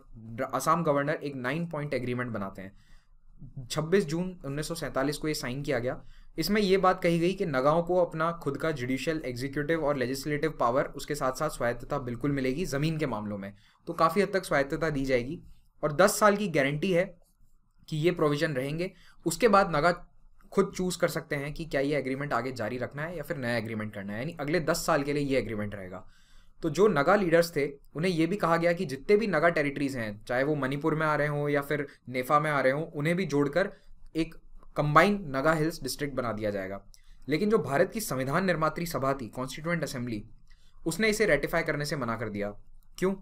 A: असम गवर्नर एक नाइन पॉइंट एग्रीमेंट बनाते हैं 26 जून उन्नीस को ये साइन किया गया इसमें यह बात कही गई कि नगाओं को अपना खुद का जुडिशियल एग्जीक्यूटिव और लेजिस्लेटिव पावर उसके साथ साथ स्वायत्तता बिल्कुल मिलेगी ज़मीन के मामलों में तो काफ़ी हद तक स्वायत्तता दी जाएगी और 10 साल की गारंटी है कि ये प्रोविज़न रहेंगे उसके बाद नगा खुद चूज कर सकते हैं कि क्या ये एग्रीमेंट आगे जारी रखना है या फिर नया एग्रीमेंट करना है यानी अगले दस साल के लिए ये एग्रीमेंट रहेगा तो जो नगा लीडर्स थे उन्हें यह भी कहा गया कि जितने भी नगा टेरिटरीज हैं चाहे वो मणिपुर में आ रहे हों या फिर नेफा में आ रहे हों उन्हें भी जोड़कर एक कंबाइंड नगा हिल्स डिस्ट्रिक्ट बना दिया जाएगा लेकिन जो भारत की संविधान निर्मात्री सभा थी कॉन्स्टिट्यूएंट असेंबली उसने इसे रेटिफाई करने से मना कर दिया क्यों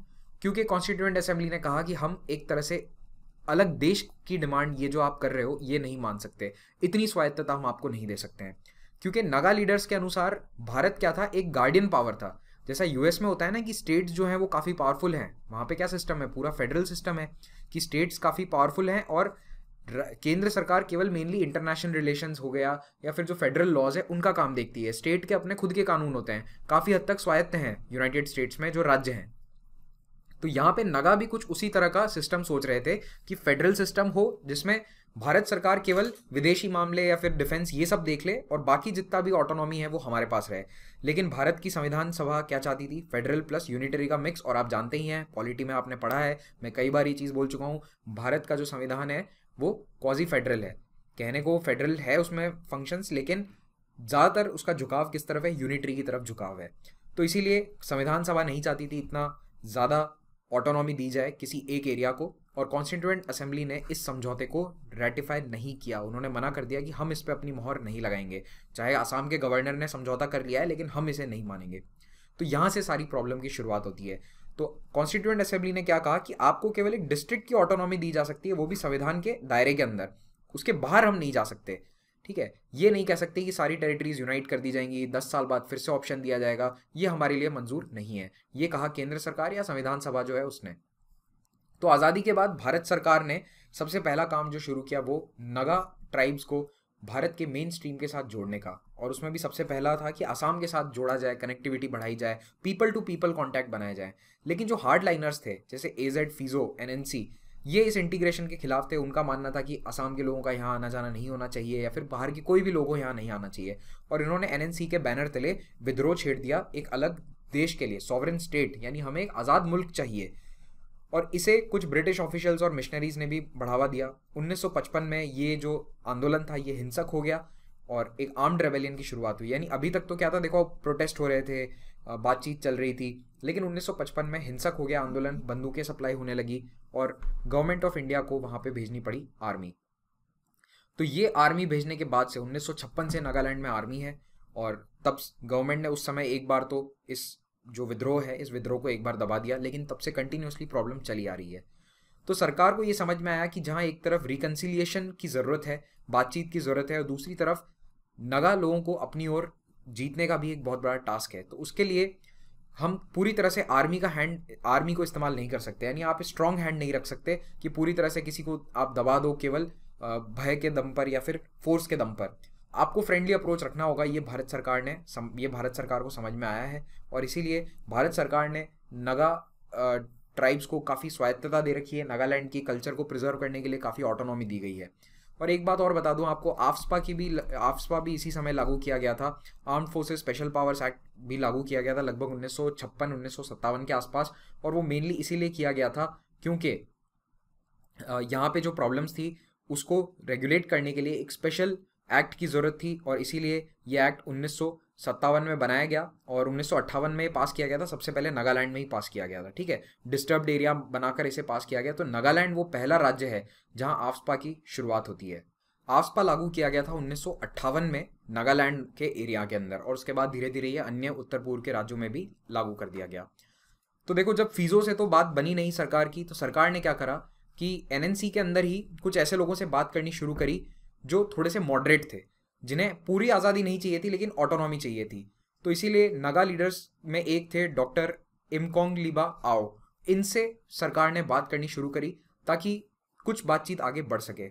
A: क्योंकि कॉन्स्टिट्यूएंट असेंबली ने कहा कि हम एक तरह से अलग देश की डिमांड ये जो आप कर रहे हो ये नहीं मान सकते इतनी स्वायत्तता हम आपको नहीं दे सकते हैं क्योंकि नगा लीडर्स के अनुसार भारत क्या था एक गार्डियन पावर था जैसा यूएस में होता है ना कि स्टेट्स जो हैं वो काफ़ी पावरफुल हैं वहाँ पे क्या सिस्टम है पूरा फेडरल सिस्टम है कि स्टेट्स काफ़ी पावरफुल हैं और केंद्र सरकार केवल मेनली इंटरनेशनल रिलेशंस हो गया या फिर जो फेडरल लॉज है उनका काम देखती है स्टेट के अपने खुद के कानून होते हैं काफ़ी हद तक स्वायत्त हैं यूनाइटेड स्टेट्स में जो राज्य हैं तो यहाँ पे नगा भी कुछ उसी तरह का सिस्टम सोच रहे थे कि फेडरल सिस्टम हो जिसमें भारत सरकार केवल विदेशी मामले या फिर डिफेंस ये सब देख ले और बाकी जितना भी ऑटोनॉमी है वो हमारे पास रहे लेकिन भारत की संविधान सभा क्या चाहती थी फेडरल प्लस यूनिटरी का मिक्स और आप जानते ही हैं पॉलिटी में आपने पढ़ा है मैं कई बार ये चीज़ बोल चुका हूँ भारत का जो संविधान है वो क्वाजी फेडरल है कहने को फेडरल है उसमें फंक्शंस लेकिन ज़्यादातर उसका झुकाव किस तरफ है यूनिटरी की तरफ झुकाव है तो इसीलिए संविधान सभा नहीं चाहती थी इतना ज़्यादा ऑटोनॉमी दी जाए किसी एक एरिया को और कॉन्स्टिट्यूएंट असेंबली ने इस समझौते को रेटिफाई नहीं किया उन्होंने मना कर दिया कि हम इस पर अपनी मोहर नहीं लगाएंगे चाहे आसाम के गवर्नर ने समझौता कर लिया है लेकिन हम इसे नहीं मानेंगे तो यहाँ से सारी प्रॉब्लम की शुरुआत होती है तो कॉन्स्टिट्यूएंट असेंबली ने क्या कहा कि आपको केवल एक डिस्ट्रिक्ट की ऑटोनॉमी दी जा सकती है वो भी संविधान के दायरे के अंदर उसके बाहर हम नहीं जा सकते ठीक है ये नहीं कह सकते कि सारी टेरिटरीज यूनाइट कर दी जाएंगी दस साल बाद फिर से ऑप्शन दिया जाएगा ये हमारे लिए मंजूर नहीं है ये कहा केंद्र सरकार या संविधान सभा जो है उसने तो आज़ादी के बाद भारत सरकार ने सबसे पहला काम जो शुरू किया वो नगा ट्राइब्स को भारत के मेन स्ट्रीम के साथ जोड़ने का और उसमें भी सबसे पहला था कि आसाम के साथ जोड़ा जाए कनेक्टिविटी बढ़ाई जाए पीपल टू पीपल कॉन्टैक्ट बनाया जाए लेकिन जो हार्ड लाइनर्स थे जैसे एजेड फिजो एनएनसी ये इस इंटीग्रेशन के खिलाफ थे उनका मानना था कि असम के लोगों का यहाँ आना जाना नहीं होना चाहिए या फिर बाहर के कोई भी लोगों यहाँ नहीं आना चाहिए और इन्होंने एन के बैनर तले विद्रोह छेड़ दिया एक अलग देश के लिए सॉवरन स्टेट यानी हमें एक आज़ाद मुल्क चाहिए और इसे कुछ ब्रिटिश ऑफिशियल्स और मिशनरीज ने भी बढ़ावा दिया 1955 में ये जो आंदोलन था ये हिंसक हो गया और एक आर्म्ड रेबेलियन की शुरुआत हुई यानी अभी तक तो क्या था देखो प्रोटेस्ट हो रहे थे बातचीत चल रही थी लेकिन 1955 में हिंसक हो गया आंदोलन बंदूकें सप्लाई होने लगी और गवर्नमेंट ऑफ इंडिया को वहां पे भेजनी पड़ी आर्मी तो ये आर्मी भेजने के बाद से 1956 से नागालैंड में आर्मी है और तब गवर्नमेंट ने उस समय एक बार तो इस जो विद्रोह है इस विद्रोह को एक बार दबा दिया लेकिन तब से कंटिन्यूसली प्रॉब्लम चली आ रही है तो सरकार को ये समझ में आया कि जहाँ एक तरफ रिकन्सिलिएशन की ज़रूरत है बातचीत की ज़रूरत है और दूसरी तरफ नगा लोगों को अपनी ओर जीतने का भी एक बहुत बड़ा टास्क है तो उसके लिए हम पूरी तरह से आर्मी का हैंड आर्मी को इस्तेमाल नहीं कर सकते यानी आप स्ट्रांग हैंड नहीं रख सकते कि पूरी तरह से किसी को आप दबा दो केवल भय के दम पर या फिर फोर्स के दम पर आपको फ्रेंडली अप्रोच रखना होगा ये भारत सरकार ने सम, ये भारत सरकार को समझ में आया है और इसीलिए भारत सरकार ने नगा ट्राइब्स को काफ़ी स्वायत्तता दे रखी है नागालैंड की कल्चर को प्रिजर्व करने के लिए काफ़ी ऑटोनॉमी दी गई है और एक बात और बता दूं आपको आफ्सपा की भी आफ्सपा भी इसी समय लागू किया गया था armed forces special powers act भी लागू किया गया था लगभग उन्नीस सौ के आसपास और वो मेनली इसीलिए किया गया था क्योंकि यहाँ पे जो प्रॉब्लम्स थी उसको रेगुलेट करने के लिए एक स्पेशल एक्ट की ज़रूरत थी और इसीलिए ये एक्ट उन्नीस सौ सत्तावन में बनाया गया और उन्नीस में पास किया गया था सबसे पहले नागालैंड में ही पास किया गया था ठीक है डिस्टर्ब्ड एरिया बनाकर इसे पास किया गया तो नागालैंड वो पहला राज्य है जहां आफ्सपा की शुरुआत होती है आफ्सपा लागू किया गया था उन्नीस में नागालैंड के एरिया के अंदर और उसके बाद धीरे धीरे ये अन्य उत्तर पूर्व के राज्यों में भी लागू कर दिया गया तो देखो जब फीजों से तो बात बनी नहीं सरकार की तो सरकार ने क्या करा कि एनएनसी के अंदर ही कुछ ऐसे लोगों से बात करनी शुरू करी जो थोड़े से मॉडरेट थे जिन्हें पूरी आज़ादी नहीं चाहिए थी लेकिन ऑटोनॉमी चाहिए थी तो इसीलिए नगा लीडर्स में एक थे डॉक्टर इमकोंग लिबा आओ इनसे सरकार ने बात करनी शुरू करी ताकि कुछ बातचीत आगे बढ़ सके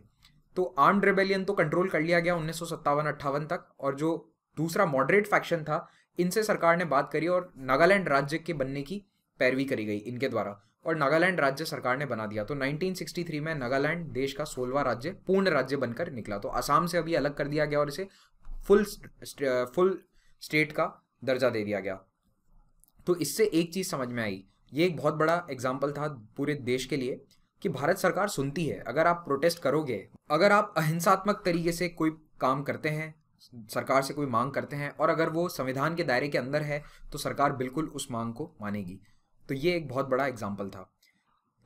A: तो आर्म्ड रेबेलियन तो कंट्रोल कर लिया गया उन्नीस सौ अट्ठावन तक और जो दूसरा मॉडरेट फैक्शन था इनसे सरकार ने बात करी और नागालैंड राज्य के बनने की पैरवी करी गई इनके द्वारा और नागालैंड राज्य सरकार ने बना दिया तो 1963 में नागालैंड देश का सोलवा राज्य पूर्ण राज्य बनकर निकला तो आसाम से अभी अलग कर दिया गया और इसे फुल फुल स्टेट का दर्जा दे दिया गया तो इससे एक चीज़ समझ में आई ये एक बहुत बड़ा एग्जाम्पल था पूरे देश के लिए कि भारत सरकार सुनती है अगर आप प्रोटेस्ट करोगे अगर आप अहिंसात्मक तरीके से कोई काम करते हैं सरकार से कोई मांग करते हैं और अगर वो संविधान के दायरे के अंदर है तो सरकार बिल्कुल उस मांग को मानेगी तो ये एक बहुत बड़ा एग्जाम्पल था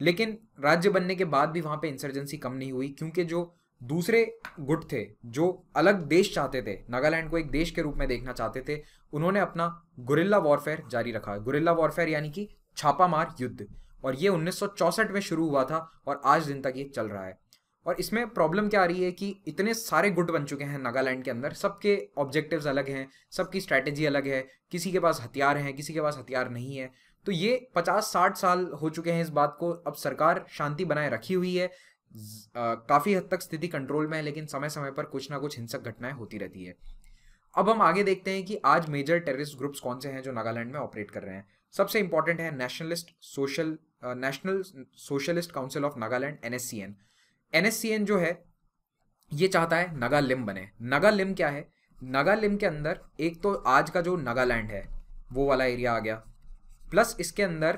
A: लेकिन राज्य बनने के बाद भी वहाँ पे इंसर्जेंसी कम नहीं हुई क्योंकि जो दूसरे गुट थे जो अलग देश चाहते थे नागालैंड को एक देश के रूप में देखना चाहते थे उन्होंने अपना गुरिल्ला वॉरफेयर जारी रखा गुरिल्ला वॉरफेयर यानी कि छापामार युद्ध और ये 1964 में शुरू हुआ था और आज दिन तक ये चल रहा है और इसमें प्रॉब्लम क्या आ रही है कि इतने सारे गुट बन चुके हैं नागालैंड के अंदर सबके ऑब्जेक्टिव्स अलग हैं सबकी स्ट्रैटेजी अलग है किसी के पास हथियार हैं किसी के पास हथियार नहीं है तो ये पचास साठ साल हो चुके हैं इस बात को अब सरकार शांति बनाए रखी हुई है काफ़ी हद तक स्थिति कंट्रोल में है लेकिन समय समय पर कुछ ना कुछ हिंसक घटनाएं होती रहती है अब हम आगे देखते हैं कि आज मेजर टेररिस्ट ग्रुप्स कौन से हैं जो नागालैंड में ऑपरेट कर रहे हैं सबसे इंपॉर्टेंट है nationalist social national socialist council of Nagaland N NSCN जो है ये चाहता है नगा लिम बने नगा लिम क्या है नगा लिम के अंदर एक तो आज का जो नागालैंड है वो वाला एरिया आ गया प्लस इसके अंदर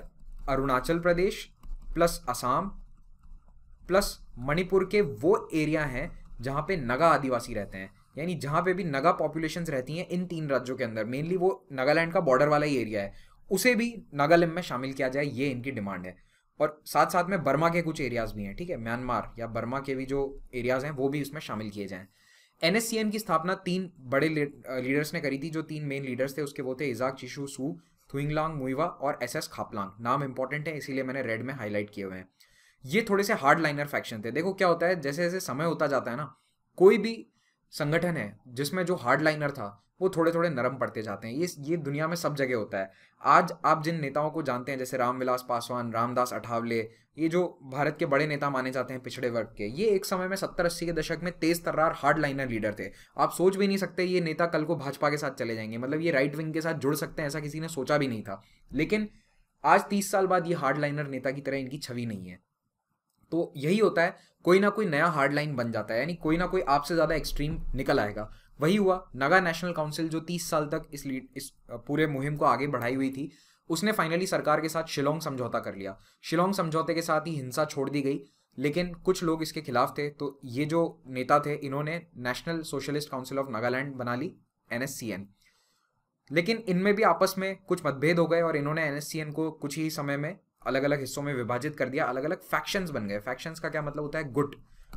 A: अरुणाचल प्रदेश प्लस असम प्लस मणिपुर के वो एरिया हैं जहाँ पे नगा आदिवासी रहते हैं यानी जहाँ पे भी नगा पॉपुलेशन रहती हैं इन तीन राज्यों के अंदर मेनली वो नागालैंड का बॉर्डर वाला ही एरिया है उसे भी नागालैंड में शामिल किया जाए ये इनकी डिमांड है और साथ साथ में बर्मा के कुछ एरियाज़ भी हैं ठीक है म्यांमार या बर्मा के भी जो एरियाज़ हैं वो भी इसमें शामिल किए जाएँ एन की स्थापना तीन बड़े लीडर्स ने करी थी जो तीन मेन लीडर्स थे उसके वो थे इजाक चिशु सू थुइंगलांग मुइवा और एस एस खापलांग नाम इंपॉर्टेंट है इसीलिए मैंने रेड में हाईलाइट किए हुए हैं ये थोड़े से हार्ड लाइनर फैक्शन थे देखो क्या होता है जैसे जैसे समय होता जाता है ना कोई भी संगठन है जिसमें जो हार्ड लाइनर था वो थोड़े थोड़े नरम पड़ते जाते हैं ये ये दुनिया में सब जगह होता है आज आप जिन नेताओं को जानते हैं जैसे रामविलास पासवान रामदास अठावले ये जो भारत के बड़े नेता माने जाते हैं पिछड़े वर्ग के ये एक समय में सत्तर अस्सी के दशक में तेज तर्रार हार्ड लाइनर लीडर थे आप सोच भी नहीं सकते ये नेता कल को भाजपा के साथ चले जाएंगे मतलब ये राइट विंग के साथ जुड़ सकते हैं ऐसा किसी ने सोचा भी नहीं था लेकिन आज तीस साल बाद ये हार्ड लाइनर नेता की तरह इनकी छवि नहीं है तो यही होता है कोई ना कोई नया हार्ड लाइन बन जाता है यानी कोई ना कोई आपसे ज़्यादा एक्सट्रीम निकल आएगा वही हुआ नगा नेशनल काउंसिल जो तीस साल तक इस लीड इस पूरे मुहिम को आगे बढ़ाई हुई थी उसने फाइनली सरकार के साथ शिलोंग समझौता कर लिया शिलोंग समझौते के साथ ही हिंसा छोड़ दी गई लेकिन कुछ लोग इसके खिलाफ थे तो ये जो नेता थे इन्होंने national socialist council of Nagaland बना ली एन लेकिन इनमें भी आपस में कुछ मतभेद हो गए और इन्होंने एन को कुछ ही समय में अलग अलग हिस्सों में विभाजित कर दिया अलग अलग फैक्शंस बन गए फैक्शंस का क्या मतलब होता है गुट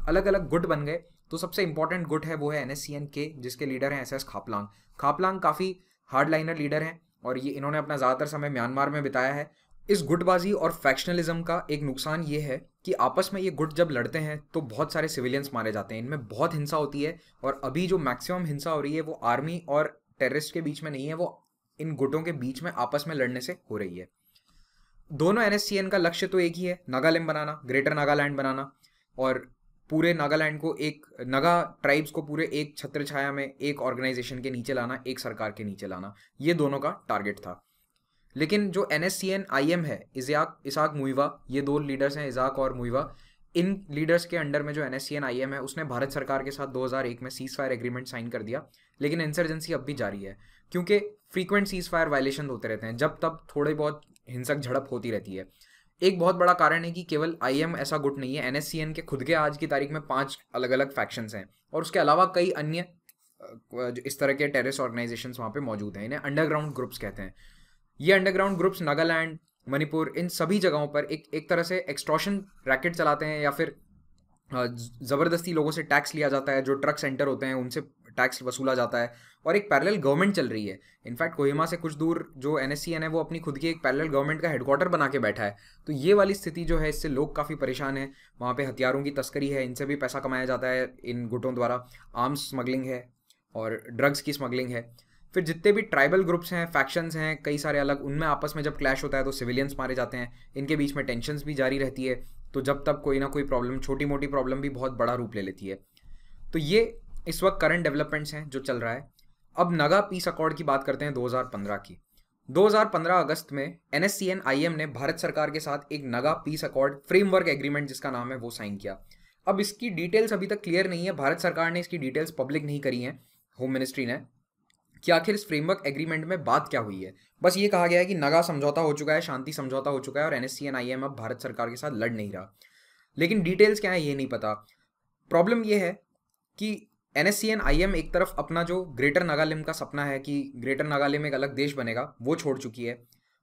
A: अलग अलग गुट बन गए तो सबसे इंपॉर्टेंट गुट है वो है एन के जिसके लीडर हैं एस एस खापलांग खापलांग काफ़ी हार्ड लाइनर लीडर हैं और ये इन्होंने अपना ज़्यादातर समय म्यांमार में बिताया है इस गुटबाजी और फैक्शनलिज्म का एक नुकसान ये है कि आपस में ये गुट जब लड़ते हैं तो बहुत सारे सिविलियंस मारे जाते हैं इनमें बहुत हिंसा होती है और अभी जो मैक्सिमम हिंसा हो रही है वो आर्मी और टेररिस्ट के बीच में नहीं है वो इन गुटों के बीच में आपस में लड़ने से हो रही है दोनों एन का लक्ष्य तो एक ही है नागालैंड बनाना ग्रेटर नागालैंड बनाना और पूरे नागालैंड को एक नगा ट्राइब्स को पूरे एक छत्र छाया में एक ऑर्गेनाइजेशन के नीचे लाना एक सरकार के नीचे लाना ये दोनों का टारगेट था लेकिन जो N S C N I M है इजाक इसाक मुइवा ये दो लीडर्स हैं इजाक और मुइवा इन लीडर्स के अंडर में जो N S C N I M है उसने भारत सरकार के साथ 2001 में सीज फायर एग्रीमेंट साइन कर दिया लेकिन इंसर्जेंसी अब भी जारी है क्योंकि फ्रीक्वेंट सीज फायर वायलेशन होते रहते हैं जब तब थोड़े बहुत हिंसक झड़प होती रहती है एक बहुत बड़ा कारण है कि केवल आई एम ऐसा गुट नहीं है एन के खुद के आज की तारीख में पांच अलग अलग फैक्शंस हैं और उसके अलावा कई अन्य जो इस तरह के टेररिस्ट ऑर्गेनाइजेशन वहाँ पे मौजूद हैं इन्हें अंडरग्राउंड ग्रुप्स कहते हैं ये अंडरग्राउंड ग्रुप्स नागालैंड मणिपुर इन सभी जगहों पर एक एक तरह से एक्सट्रॉशन रैकेट चलाते हैं या फिर ज़बरदस्ती लोगों से टैक्स लिया जाता है जो ट्रक सेंटर होते हैं उनसे टैक्स वसूला जाता है और एक पैरेलल गवर्नमेंट चल रही है इनफैक्ट कोहिमा से कुछ दूर जो एन है वो अपनी खुद की एक पैरेलल गवर्नमेंट का हेडक्वार्टर बना के बैठा है तो ये वाली स्थिति जो है इससे लोग काफ़ी परेशान हैं वहाँ पे हथियारों की तस्करी है इनसे भी पैसा कमाया जाता है इन गुटों द्वारा आर्म्स स्मगलिंग है और ड्रग्स की स्मगलिंग है फिर जितने भी ट्राइबल ग्रुप्स हैं फैक्शंस हैं कई सारे अलग उनमें आपस में जब क्लैश होता है तो सिविलियंस मारे जाते हैं इनके बीच में टेंशनस भी जारी रहती है तो जब तक कोई ना कोई प्रॉब्लम छोटी मोटी प्रॉब्लम भी बहुत बड़ा रूप ले लेती है तो ये इस वक्त करंट डेवलपमेंट्स हैं जो चल रहा है अब नगा पीस अकॉर्ड की बात करते हैं 2015 की 2015 अगस्त में एन एस ने भारत सरकार के साथ एक Naga peace accord framework agreement जिसका नाम है वो साइन किया अब इसकी डिटेल्स अभी तक क्लियर नहीं है भारत सरकार ने इसकी डिटेल्स पब्लिक नहीं करी हैं होम मिनिस्ट्री ने कि आखिर इस फ्रेमवर्क एग्रीमेंट में बात क्या हुई है बस ये कहा गया है कि नगा समझौता हो चुका है शांति समझौता हो चुका है और एन एस अब भारत सरकार के साथ लड़ नहीं रहा लेकिन डिटेल्स क्या है ये नहीं पता प्रॉब्लम ये है कि एन एस एक तरफ अपना जो ग्रेटर नागालिम का सपना है कि ग्रेटर नागालैंड एक अलग देश बनेगा वो छोड़ चुकी है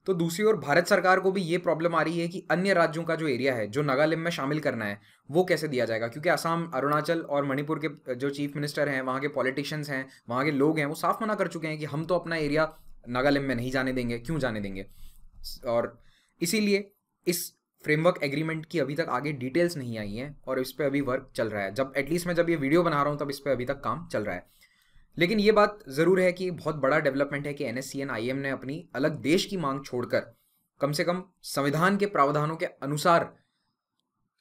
A: तो दूसरी ओर भारत सरकार को भी ये प्रॉब्लम आ रही है कि अन्य राज्यों का जो एरिया है जो नागालिम में शामिल करना है वो कैसे दिया जाएगा क्योंकि असम अरुणाचल और मणिपुर के जो चीफ मिनिस्टर हैं वहाँ के पॉलिटिशियंस हैं वहाँ के लोग हैं वो साफ मना कर चुके हैं कि हम तो अपना एरिया नागालैंड में नहीं जाने देंगे क्यों जाने देंगे और इसीलिए इस फ्रेमवर्क एग्रीमेंट की अभी तक आगे डिटेल्स नहीं आई हैं और इस पर अभी वर्क चल रहा है जब एटलीस्ट मैं जब ये वीडियो बना रहा हूँ तब इस पर अभी तक काम चल रहा है लेकिन ये बात ज़रूर है कि बहुत बड़ा डेवलपमेंट है कि एन एस ने अपनी अलग देश की मांग छोड़कर कम से कम संविधान के प्रावधानों के अनुसार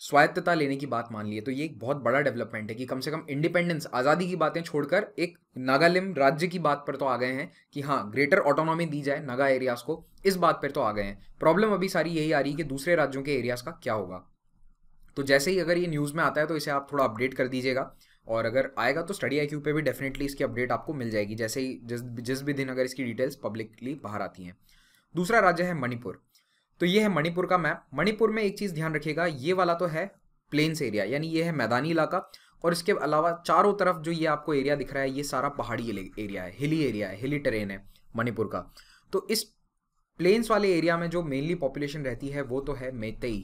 A: स्वायत्तता लेने की बात मान ली है तो ये एक बहुत बड़ा डेवलपमेंट है कि कम से कम इंडिपेंडेंस आज़ादी की बातें छोड़कर एक नागालिम राज्य की बात पर तो आ गए हैं कि हाँ ग्रेटर ऑटोनॉमी दी जाए नागा एरियाज़ को इस बात पर तो आ गए हैं प्रॉब्लम अभी सारी यही आ रही है कि दूसरे राज्यों के एरियाज़ का क्या होगा तो जैसे ही अगर ये न्यूज़ में आता है तो इसे आप थोड़ा अपडेट कर दीजिएगा और अगर आएगा तो स्टडी आई पे भी डेफिनेटली इसकी अपडेट आपको मिल जाएगी जैसे ही जिस जिस भी दिन अगर इसकी डिटेल्स पब्लिकली बाहर आती हैं दूसरा राज्य है मणिपुर तो ये है मणिपुर का मैप मणिपुर में एक चीज़ ध्यान रखिएगा ये वाला तो है प्लेन्स एरिया यानी ये है मैदानी इलाका और इसके अलावा चारों तरफ जो ये आपको एरिया दिख रहा है ये सारा पहाड़ी एरिया है हिली एरिया है हिली टेरेन है मणिपुर का तो इस प्लेन्स वाले एरिया में जो मेनली पॉपुलेशन रहती है वो तो है मेतई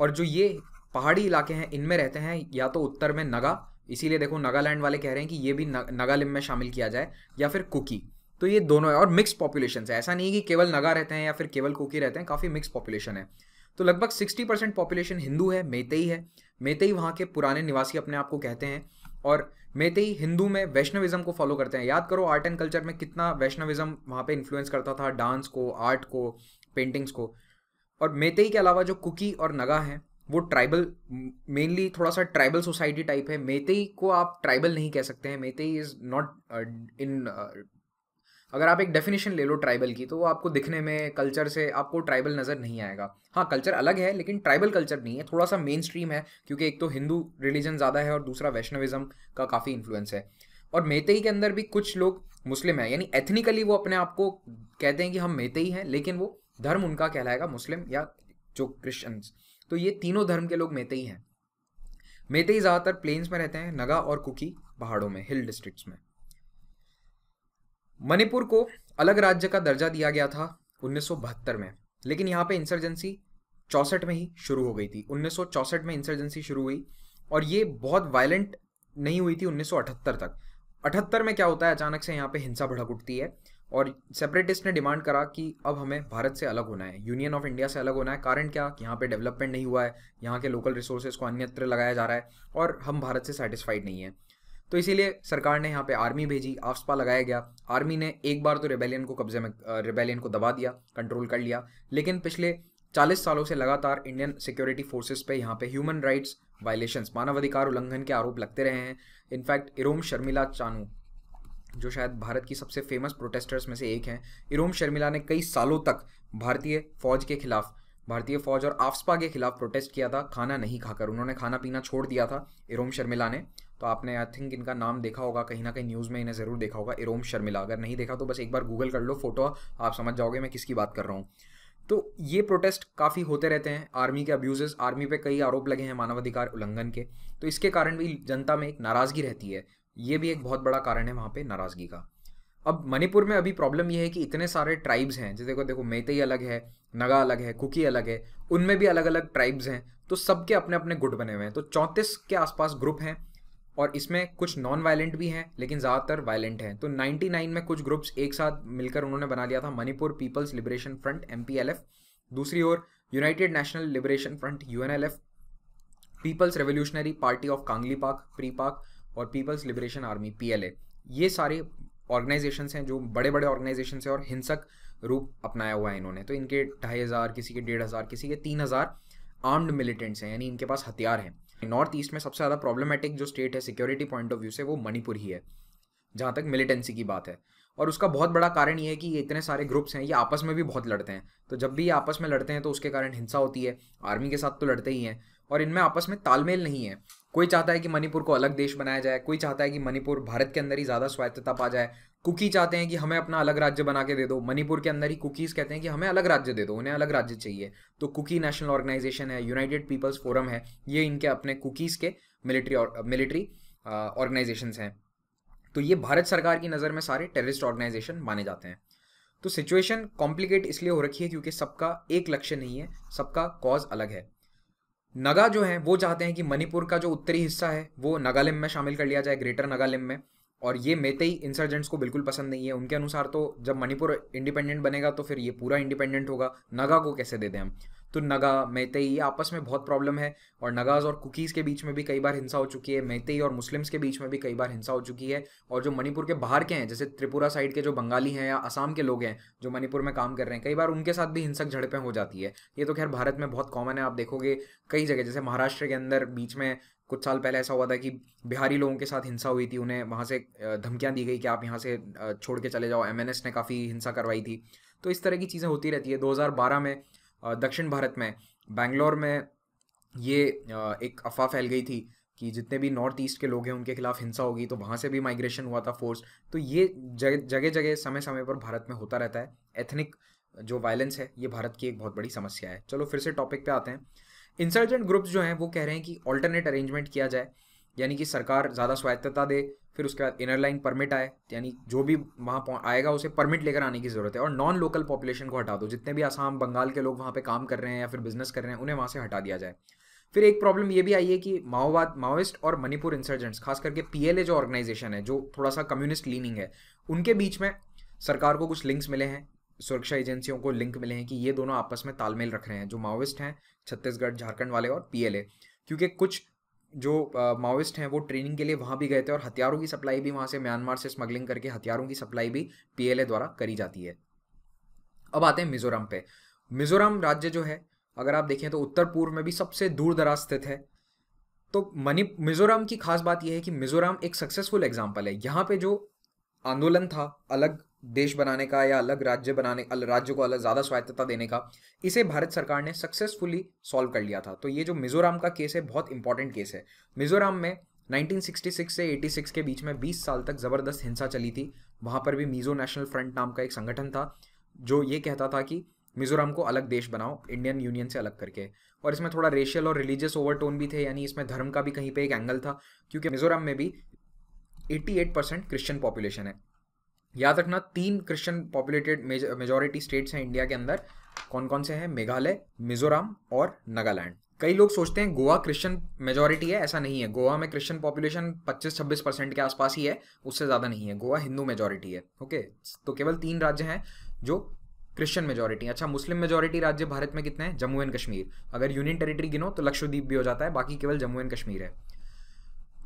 A: और जो ये पहाड़ी इलाके हैं इनमें रहते हैं या तो उत्तर में नगा इसीलिए देखो नगालैंड वाले कह रहे हैं कि ये भी नगालिम में शामिल किया जाए या फिर कुकी तो ये दोनों है और मिक्स पॉपुलेशन है ऐसा नहीं कि केवल नगा रहते हैं या फिर केवल कोकी रहते हैं काफ़ी मिक्स पॉपुलेशन है तो लगभग 60 परसेंट पॉपुलेशन हिंदू है मेतई है मेतई वहाँ के पुराने निवासी अपने आप को कहते हैं और मेतई हिंदू में वैष्णविज्म को फॉलो करते हैं याद करो आर्ट एंड कल्चर में कितना वैष्णविज्म वहाँ पे इन्फ्लुएंस करता था डांस को आर्ट को पेंटिंग्स को और मेतई के अलावा जो कुकी और नगा हैं वो ट्राइबल मेनली थोड़ा सा ट्राइबल सोसाइटी टाइप है मेतई को आप ट्राइबल नहीं कह सकते हैं मेतई इज़ नॉट इन अगर आप एक डेफिनेशन ले लो ट्राइबल की तो वो आपको दिखने में कल्चर से आपको ट्राइबल नज़र नहीं आएगा हाँ कल्चर अलग है लेकिन ट्राइबल कल्चर नहीं है थोड़ा सा मेन स्ट्रीम है क्योंकि एक तो हिंदू रिलीजन ज़्यादा है और दूसरा वैष्णविज़म का काफ़ी इन्फ्लुएंस है और मेतई के अंदर भी कुछ लोग मुस्लिम हैं यानी एथनिकली वो अपने आप को कहते हैं कि हम मेतई हैं लेकिन वो धर्म उनका कहलाएगा मुस्लिम या जो क्रिश्चन्स तो ये तीनों धर्म के लोग मेतई हैं मेतई ज़्यादातर प्लेन्स में रहते हैं नगा और कुकी पहाड़ों में हिल डिस्ट्रिक्ट में मणिपुर को अलग राज्य का दर्जा दिया गया था उन्नीस में लेकिन यहाँ पे इंसर्जेंसी चौसठ में ही शुरू हो गई थी उन्नीस में इंसर्जेंसी शुरू हुई और ये बहुत वायलेंट नहीं हुई थी 1978 तक 78 में क्या होता है अचानक से यहाँ पे हिंसा भड़क उठती है और सेपरेटिस्ट ने डिमांड करा कि अब हमें भारत से अलग होना है यूनियन ऑफ इंडिया से अलग होना है कारण क्या कि यहाँ पे डेवलपमेंट नहीं हुआ है यहाँ के लोकल रिसोर्सेज को अन्यत्र लगाया जा रहा है और हम भारत से सेटिस्फाइड नहीं है तो इसीलिए सरकार ने यहाँ पे आर्मी भेजी आफ्सपा लगाया गया आर्मी ने एक बार तो रेबेलियन को कब्जे में रेबेलियन को दबा दिया कंट्रोल कर लिया लेकिन पिछले 40 सालों से लगातार इंडियन सिक्योरिटी फोर्सेस पे यहाँ पे ह्यूमन राइट्स वायलेशंस मानवाधिकार उल्लंघन के आरोप लगते रहे हैं इनफैक्ट इरोम शर्मिला चानू जो शायद भारत की सबसे फेमस प्रोटेस्टर्स में से एक हैं इरोम शर्मिला ने कई सालों तक भारतीय फौज के खिलाफ भारतीय फौज और आफ्सपा के खिलाफ प्रोटेस्ट किया था खाना नहीं खाकर उन्होंने खाना पीना छोड़ दिया था इरोम शर्मिला ने तो आपने आई थिंक इनका नाम देखा होगा कहीं ना कहीं न्यूज़ में इन्हें ज़रूर देखा होगा इरोम शर्मिला अगर नहीं देखा तो बस एक बार गूगल कर लो फोटो आप समझ जाओगे मैं किसकी बात कर रहा हूँ तो ये प्रोटेस्ट काफ़ी होते रहते हैं आर्मी के अब्यूज़ आर्मी पे कई आरोप लगे हैं मानवाधिकार उल्लंघन के तो इसके कारण भी जनता में एक नाराज़गी रहती है ये भी एक बहुत बड़ा कारण है वहाँ पे नाराज़गी का अब मणिपुर में अभी प्रॉब्लम यह है कि इतने सारे ट्राइब्स हैं जैसे देखो देखो मेतई अलग है नगा अलग है कुकी अलग है उनमें भी अलग अलग ट्राइब्स हैं तो सबके अपने अपने गुट बने हुए हैं तो चौंतीस के आसपास ग्रुप हैं और इसमें कुछ नॉन वायलेंट भी हैं लेकिन ज़्यादातर वायलेंट हैं तो 99 में कुछ ग्रुप्स एक साथ मिलकर उन्होंने बना लिया था Manipur people's liberation front M दूसरी ओर united national liberation front U people's revolutionary party of Kangleipak pre पाक और पीपल्स लिबरेशन आर्मी पी ये सारे ऑर्गेनाइजेशंस हैं जो बड़े बड़े ऑर्गेनाइजेशंस हैं और हिंसक रूप अपनाया हुआ है इन्होंने तो इनके ढाई हज़ार किसी के डेढ़ हज़ार किसी के तीन हज़ार आर्म्ड मिलिटेंट्स हैं यानी इनके पास हथियार हैं नॉर्थ ईस्ट में सबसे ज़्यादा प्रॉब्लमेटिक जो स्टेट है सिक्योरिटी पॉइंट ऑफ व्यू से वो मणिपुर ही है जहाँ तक मिलिटेंसी की बात है और उसका बहुत बड़ा कारण ये है कि ये इतने सारे ग्रुप्स हैं ये आपस में भी बहुत लड़ते हैं तो जब भी ये आपस में लड़ते हैं तो उसके कारण हिंसा होती है आर्मी के साथ तो लड़ते ही हैं और इनमें आपस में तालमेल नहीं है कोई चाहता है कि मणिपुर को अलग देश बनाया जाए कोई चाहता है कि मणिपुर भारत के अंदर ही ज़्यादा स्वायत्तता पा जाए कुकी चाहते हैं कि हमें अपना अलग राज्य बना के दे दो मणिपुर के अंदर ही कुकीज़ कहते हैं कि हमें अलग राज्य दे दो उन्हें अलग राज्य चाहिए तो कुकी नेशनल ऑर्गेनाइजेशन है यूनाइटेड पीपल्स फोरम है ये इनके अपने कुकीज़ के मिलिट्री मिलिट्री ऑर्गेनाइजेशन हैं तो ये भारत सरकार की नज़र में सारे टेररिस्ट ऑर्गेनाइजेशन माने जाते हैं तो सिचुएशन कॉम्प्लिकेट इसलिए हो रखी है क्योंकि सबका एक लक्ष्य नहीं है सबका कॉज अलग है नगा जो है वो चाहते हैं कि मणिपुर का जो उत्तरी हिस्सा है वो नगालिम में शामिल कर लिया जाए ग्रेटर नगालिम में और ये मेतई इंसर्जेंट्स को बिल्कुल पसंद नहीं है उनके अनुसार तो जब मणिपुर इंडिपेंडेंट बनेगा तो फिर ये पूरा इंडिपेंडेंट होगा नगा को कैसे दे दें हम तो नगा मेतई आपस में बहुत प्रॉब्लम है और नगाज और कुकीज़ के बीच में भी कई बार हिंसा हो चुकी है मेतई और मुस्लिम्स के बीच में भी कई बार हिंसा हो चुकी है और जो मणिपुर के बाहर के हैं जैसे त्रिपुरा साइड के जो बंगाली हैं या असम के लोग हैं जो मणिपुर में काम कर रहे हैं कई बार उनके साथ भी हिंसक झड़पें हो जाती है ये तो खैर भारत में बहुत कॉमन है आप देखोगे कई जगह जैसे महाराष्ट्र के अंदर बीच में कुछ साल पहले ऐसा हुआ था कि बिहारी लोगों के साथ हिंसा हुई थी उन्हें वहाँ से धमकियाँ दी गई कि आप यहाँ से छोड़ के चले जाओ एम ने काफ़ी हिंसा करवाई थी तो इस तरह की चीज़ें होती रहती है 2012 में दक्षिण भारत में बैंगलोर में ये एक अफवाह फैल गई थी कि जितने भी नॉर्थ ईस्ट के लोग हैं उनके खिलाफ हिंसा होगी तो वहाँ से भी माइग्रेशन हुआ था फोर्स तो ये जगह जगह समय समय पर भारत में होता रहता है एथनिक जो वायलेंस है ये भारत की एक बहुत बड़ी समस्या है चलो फिर से टॉपिक पे आते हैं इंसर्जेंट ग्रुप्स जो हैं वो कह रहे हैं कि ऑल्टरनेट अरेंजमेंट किया जाए यानी कि सरकार ज़्यादा स्वायत्तता दे फिर उसके बाद इनर लाइन परमिट आए यानी जो भी वहाँ आएगा उसे परमिट लेकर आने की ज़रूरत है और नॉन लोकल पॉपुलेशन को हटा दो जितने भी आसाम बंगाल के लोग वहाँ पे काम कर रहे हैं या फिर बिजनेस कर रहे हैं उन्हें वहाँ से हटा दिया जाए फिर एक प्रॉब्लम ये भी आई है कि माओवाद माओइस्ट और मणिपुर इंसर्जेंट्स खास करके पीएलए जो ऑर्गेनाइजेशन है जो थोड़ा सा कम्युनिस्ट लीनिंग है उनके बीच में सरकार को कुछ लिंक्स मिले हैं सुरक्षा एजेंसियों को लिंक मिले हैं कि ये दोनों आपस में तालमेल रख रहे हैं जो माओविस्ट हैं छत्तीसगढ़ झारखंड वाले और पीएलए क्योंकि कुछ जो माओइस्ट हैं वो ट्रेनिंग के लिए वहाँ भी गए थे और हथियारों की सप्लाई भी वहाँ से म्यांमार से स्मगलिंग करके हथियारों की सप्लाई भी पीएलए द्वारा करी जाती है अब आते हैं मिजोरम पे मिजोरम राज्य जो है अगर आप देखें तो उत्तर पूर्व में भी सबसे दूर दराज स्थित है तो मणि मिजोरम की खास बात यह है कि मिजोरम एक सक्सेसफुल एग्जाम्पल है यहाँ पे जो आंदोलन था अलग देश बनाने का या अलग राज्य बनाने राज्य को अलग ज़्यादा स्वायत्तता देने का इसे भारत सरकार ने सक्सेसफुली सॉल्व कर लिया था तो ये जो मिजोरम का केस है बहुत इंपॉर्टेंट केस है मिजोरम में 1966 से 86 के बीच में 20 साल तक ज़बरदस्त हिंसा चली थी वहां पर भी मिजो नेशनल फ्रंट नाम का एक संगठन था जो ये कहता था कि मिजोरम को अलग देश बनाओ इंडियन यूनियन से अलग करके और इसमें थोड़ा रेशियल और रिलीजियस ओवरटोन भी थे यानी इसमें धर्म का भी कहीं पे एक एंगल था क्योंकि मिजोरम में भी 88 परसेंट क्रिश्चियन पॉपुलेशन है याद रखना तीन क्रिश्चियन पॉपुलेटेड मेजोरिटी स्टेट्स हैं इंडिया के अंदर कौन कौन से हैं मेघालय मिजोरम और नागालैंड कई लोग सोचते हैं गोवा क्रिश्चियन मेजोरिटी है ऐसा नहीं है गोवा में क्रिश्चियन पॉपुलेशन 25-26 परसेंट के आसपास ही है उससे ज़्यादा नहीं है गोवा हिंदू मेजोरिटी है ओके तो केवल तीन राज्य हैं जो क्रिश्चियन मेजोरिटी अच्छा मुस्लिम मेजोरिटी राज्य भारत में कितने हैं जम्मू एंड कश्मीर अगर यूनियन टेरिटरी गिनो तो लक्षद्वीप भी हो जाता है बाकी केवल जम्मू एंड कश्मीर है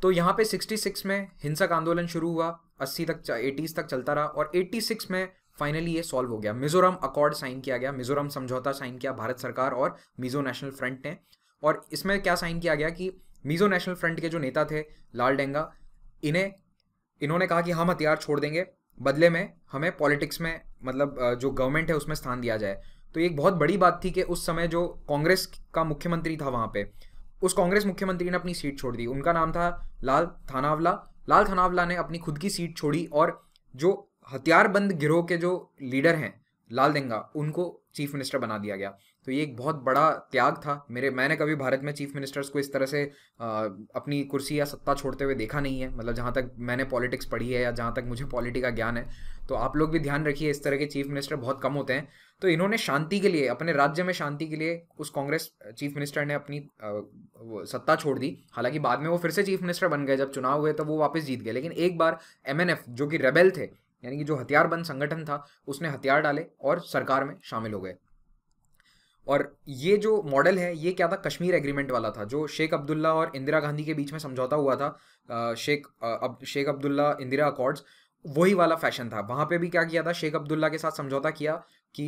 A: तो यहाँ पे 66 में हिंसक आंदोलन शुरू हुआ 80 तक 80s तक चलता रहा और 86 में फाइनली ये सॉल्व हो गया मिजोरम अकॉर्ड साइन किया गया मिजोरम समझौता साइन किया भारत सरकार और मिजो नेशनल फ्रंट ने और इसमें क्या साइन किया गया कि मिजो नेशनल फ्रंट के जो नेता थे लाल डेंगा इन्हें इन्होंने कहा कि हम हथियार छोड़ देंगे बदले में हमें पॉलिटिक्स में मतलब जो गवर्नमेंट है उसमें स्थान दिया जाए तो एक बहुत बड़ी बात थी कि उस समय जो कांग्रेस का मुख्यमंत्री था वहाँ पे उस कांग्रेस मुख्यमंत्री ने अपनी सीट छोड़ दी उनका नाम था लाल थानावला लाल थानावला ने अपनी खुद की सीट छोड़ी और जो हथियारबंद गिरोह के जो लीडर हैं लाल देंगा उनको चीफ मिनिस्टर बना दिया गया तो ये एक बहुत बड़ा त्याग था मेरे मैंने कभी भारत में चीफ मिनिस्टर्स को इस तरह से आ, अपनी कुर्सी या सत्ता छोड़ते हुए देखा नहीं है मतलब जहाँ तक मैंने पॉलिटिक्स पढ़ी है या जहाँ तक मुझे पॉलिटी का ज्ञान है तो आप लोग भी ध्यान रखिए इस तरह के चीफ मिनिस्टर बहुत कम होते हैं तो इन्होंने शांति के लिए अपने राज्य में शांति के लिए उस कांग्रेस चीफ मिनिस्टर ने अपनी आ, सत्ता छोड़ दी हालांकि बाद में वो फिर से चीफ मिनिस्टर बन गए जब चुनाव हुए तो वो वापस जीत गए लेकिन एक बार एम जो कि रेबेल थे यानी कि जो हथियारबंद संगठन था उसने हथियार डाले और सरकार में शामिल हो गए और ये जो मॉडल है ये क्या था कश्मीर एग्रीमेंट वाला था जो शेख अब्दुल्ला और इंदिरा गांधी के बीच में समझौता हुआ था शेख अब शेख अब्दुल्ला इंदिरा अकॉर्ड्स वही वाला फैशन था वहाँ पे भी क्या किया था शेख अब्दुल्ला के साथ समझौता किया कि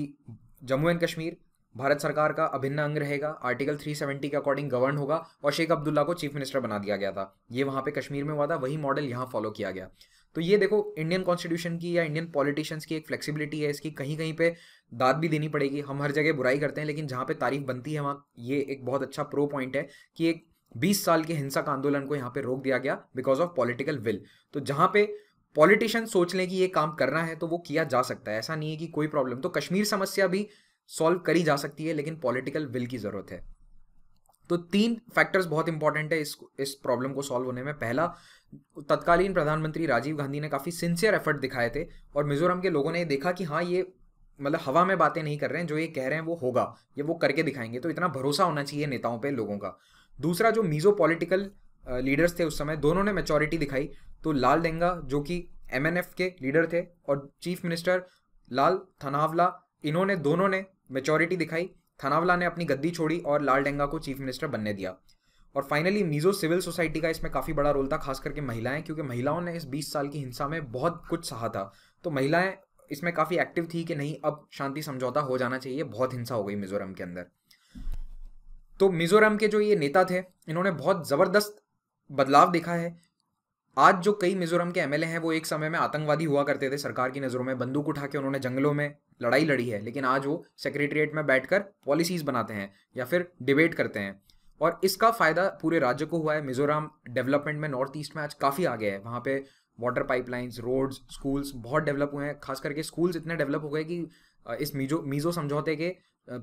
A: जम्मू एंड कश्मीर भारत सरकार का अभिन्न अंग रहेगा आर्टिकल 370 के अकॉर्डिंग गवर्न होगा और शेख अब्दुल्ला को चीफ मिनिस्टर बना दिया गया था ये वहाँ पे कश्मीर में हुआ था वही मॉडल यहाँ फॉलो किया गया तो ये देखो इंडियन कॉन्स्टिट्यूशन की या इंडियन पॉलिटिशियंस की एक फ्लेक्सिबिलिटी है इसकी कहीं कहीं पे दाद भी देनी पड़ेगी हम हर जगह बुराई करते हैं लेकिन जहाँ पे तारीफ बनती है वहाँ ये एक बहुत अच्छा प्रो पॉइंट है कि एक 20 साल के हिंसक आंदोलन को यहाँ पे रोक दिया गया बिकॉज ऑफ पॉलिटिकल विल तो जहाँ पे पॉलिटिशियन सोच लें कि ये काम करना है तो वो किया जा सकता है ऐसा नहीं है कि कोई प्रॉब्लम तो कश्मीर समस्या भी सॉल्व करी जा सकती है लेकिन पॉलिटिकल विल की ज़रूरत है तो तीन फैक्टर्स बहुत इंपॉर्टेंट है इस इस प्रॉब्लम को सॉल्व होने में पहला तत्कालीन प्रधानमंत्री राजीव गांधी ने काफ़ी सिंसियर एफर्ट दिखाए थे और मिजोरम के लोगों ने देखा कि हाँ ये मतलब हवा में बातें नहीं कर रहे हैं जो ये कह रहे हैं वो होगा ये वो करके दिखाएंगे तो इतना भरोसा होना चाहिए नेताओं पर लोगों का दूसरा जो मीज़ो पॉलिटिकल लीडर्स थे उस समय दोनों ने मेचोरिटी दिखाई तो लाल देंगा जो कि एम के लीडर थे और चीफ मिनिस्टर लाल थनावला इन्होंने दोनों ने मेचोरिटी दिखाई थनावला ने अपनी गद्दी छोड़ी और लाल डेंगा को चीफ मिनिस्टर बनने दिया और फाइनली मीज़ो सिविल सोसाइटी का इसमें काफ़ी बड़ा रोल था खास करके महिलाएं क्योंकि महिलाओं ने इस 20 साल की हिंसा में बहुत कुछ सहा था तो महिलाएं इसमें काफ़ी एक्टिव थी कि नहीं अब शांति समझौता हो जाना चाहिए बहुत हिंसा हो गई मिज़ोरम के अंदर तो मिज़ोरम के जो ये नेता थे इन्होंने बहुत ज़बरदस्त बदलाव देखा है आज जो कई मिज़ोरम के एमएलए हैं वो एक समय में आतंकवादी हुआ करते थे सरकार की नज़रों में बंदूक उठा के उन्होंने जंगलों में लड़ाई लड़ी है लेकिन आज वो सेक्रेटरीट में बैठकर पॉलिसीज़ बनाते हैं या फिर डिबेट करते हैं और इसका फ़ायदा पूरे राज्य को हुआ है मिज़ोरम डेवलपमेंट में नॉर्थ ईस्ट में आज काफ़ी आगे है वहाँ पे वाटर पाइपलाइंस रोड्स स्कूल्स बहुत डेवलप हुए हैं खास करके स्कूल्स इतने डेवलप हो गए कि इस मीजो मीज़ो समझौते के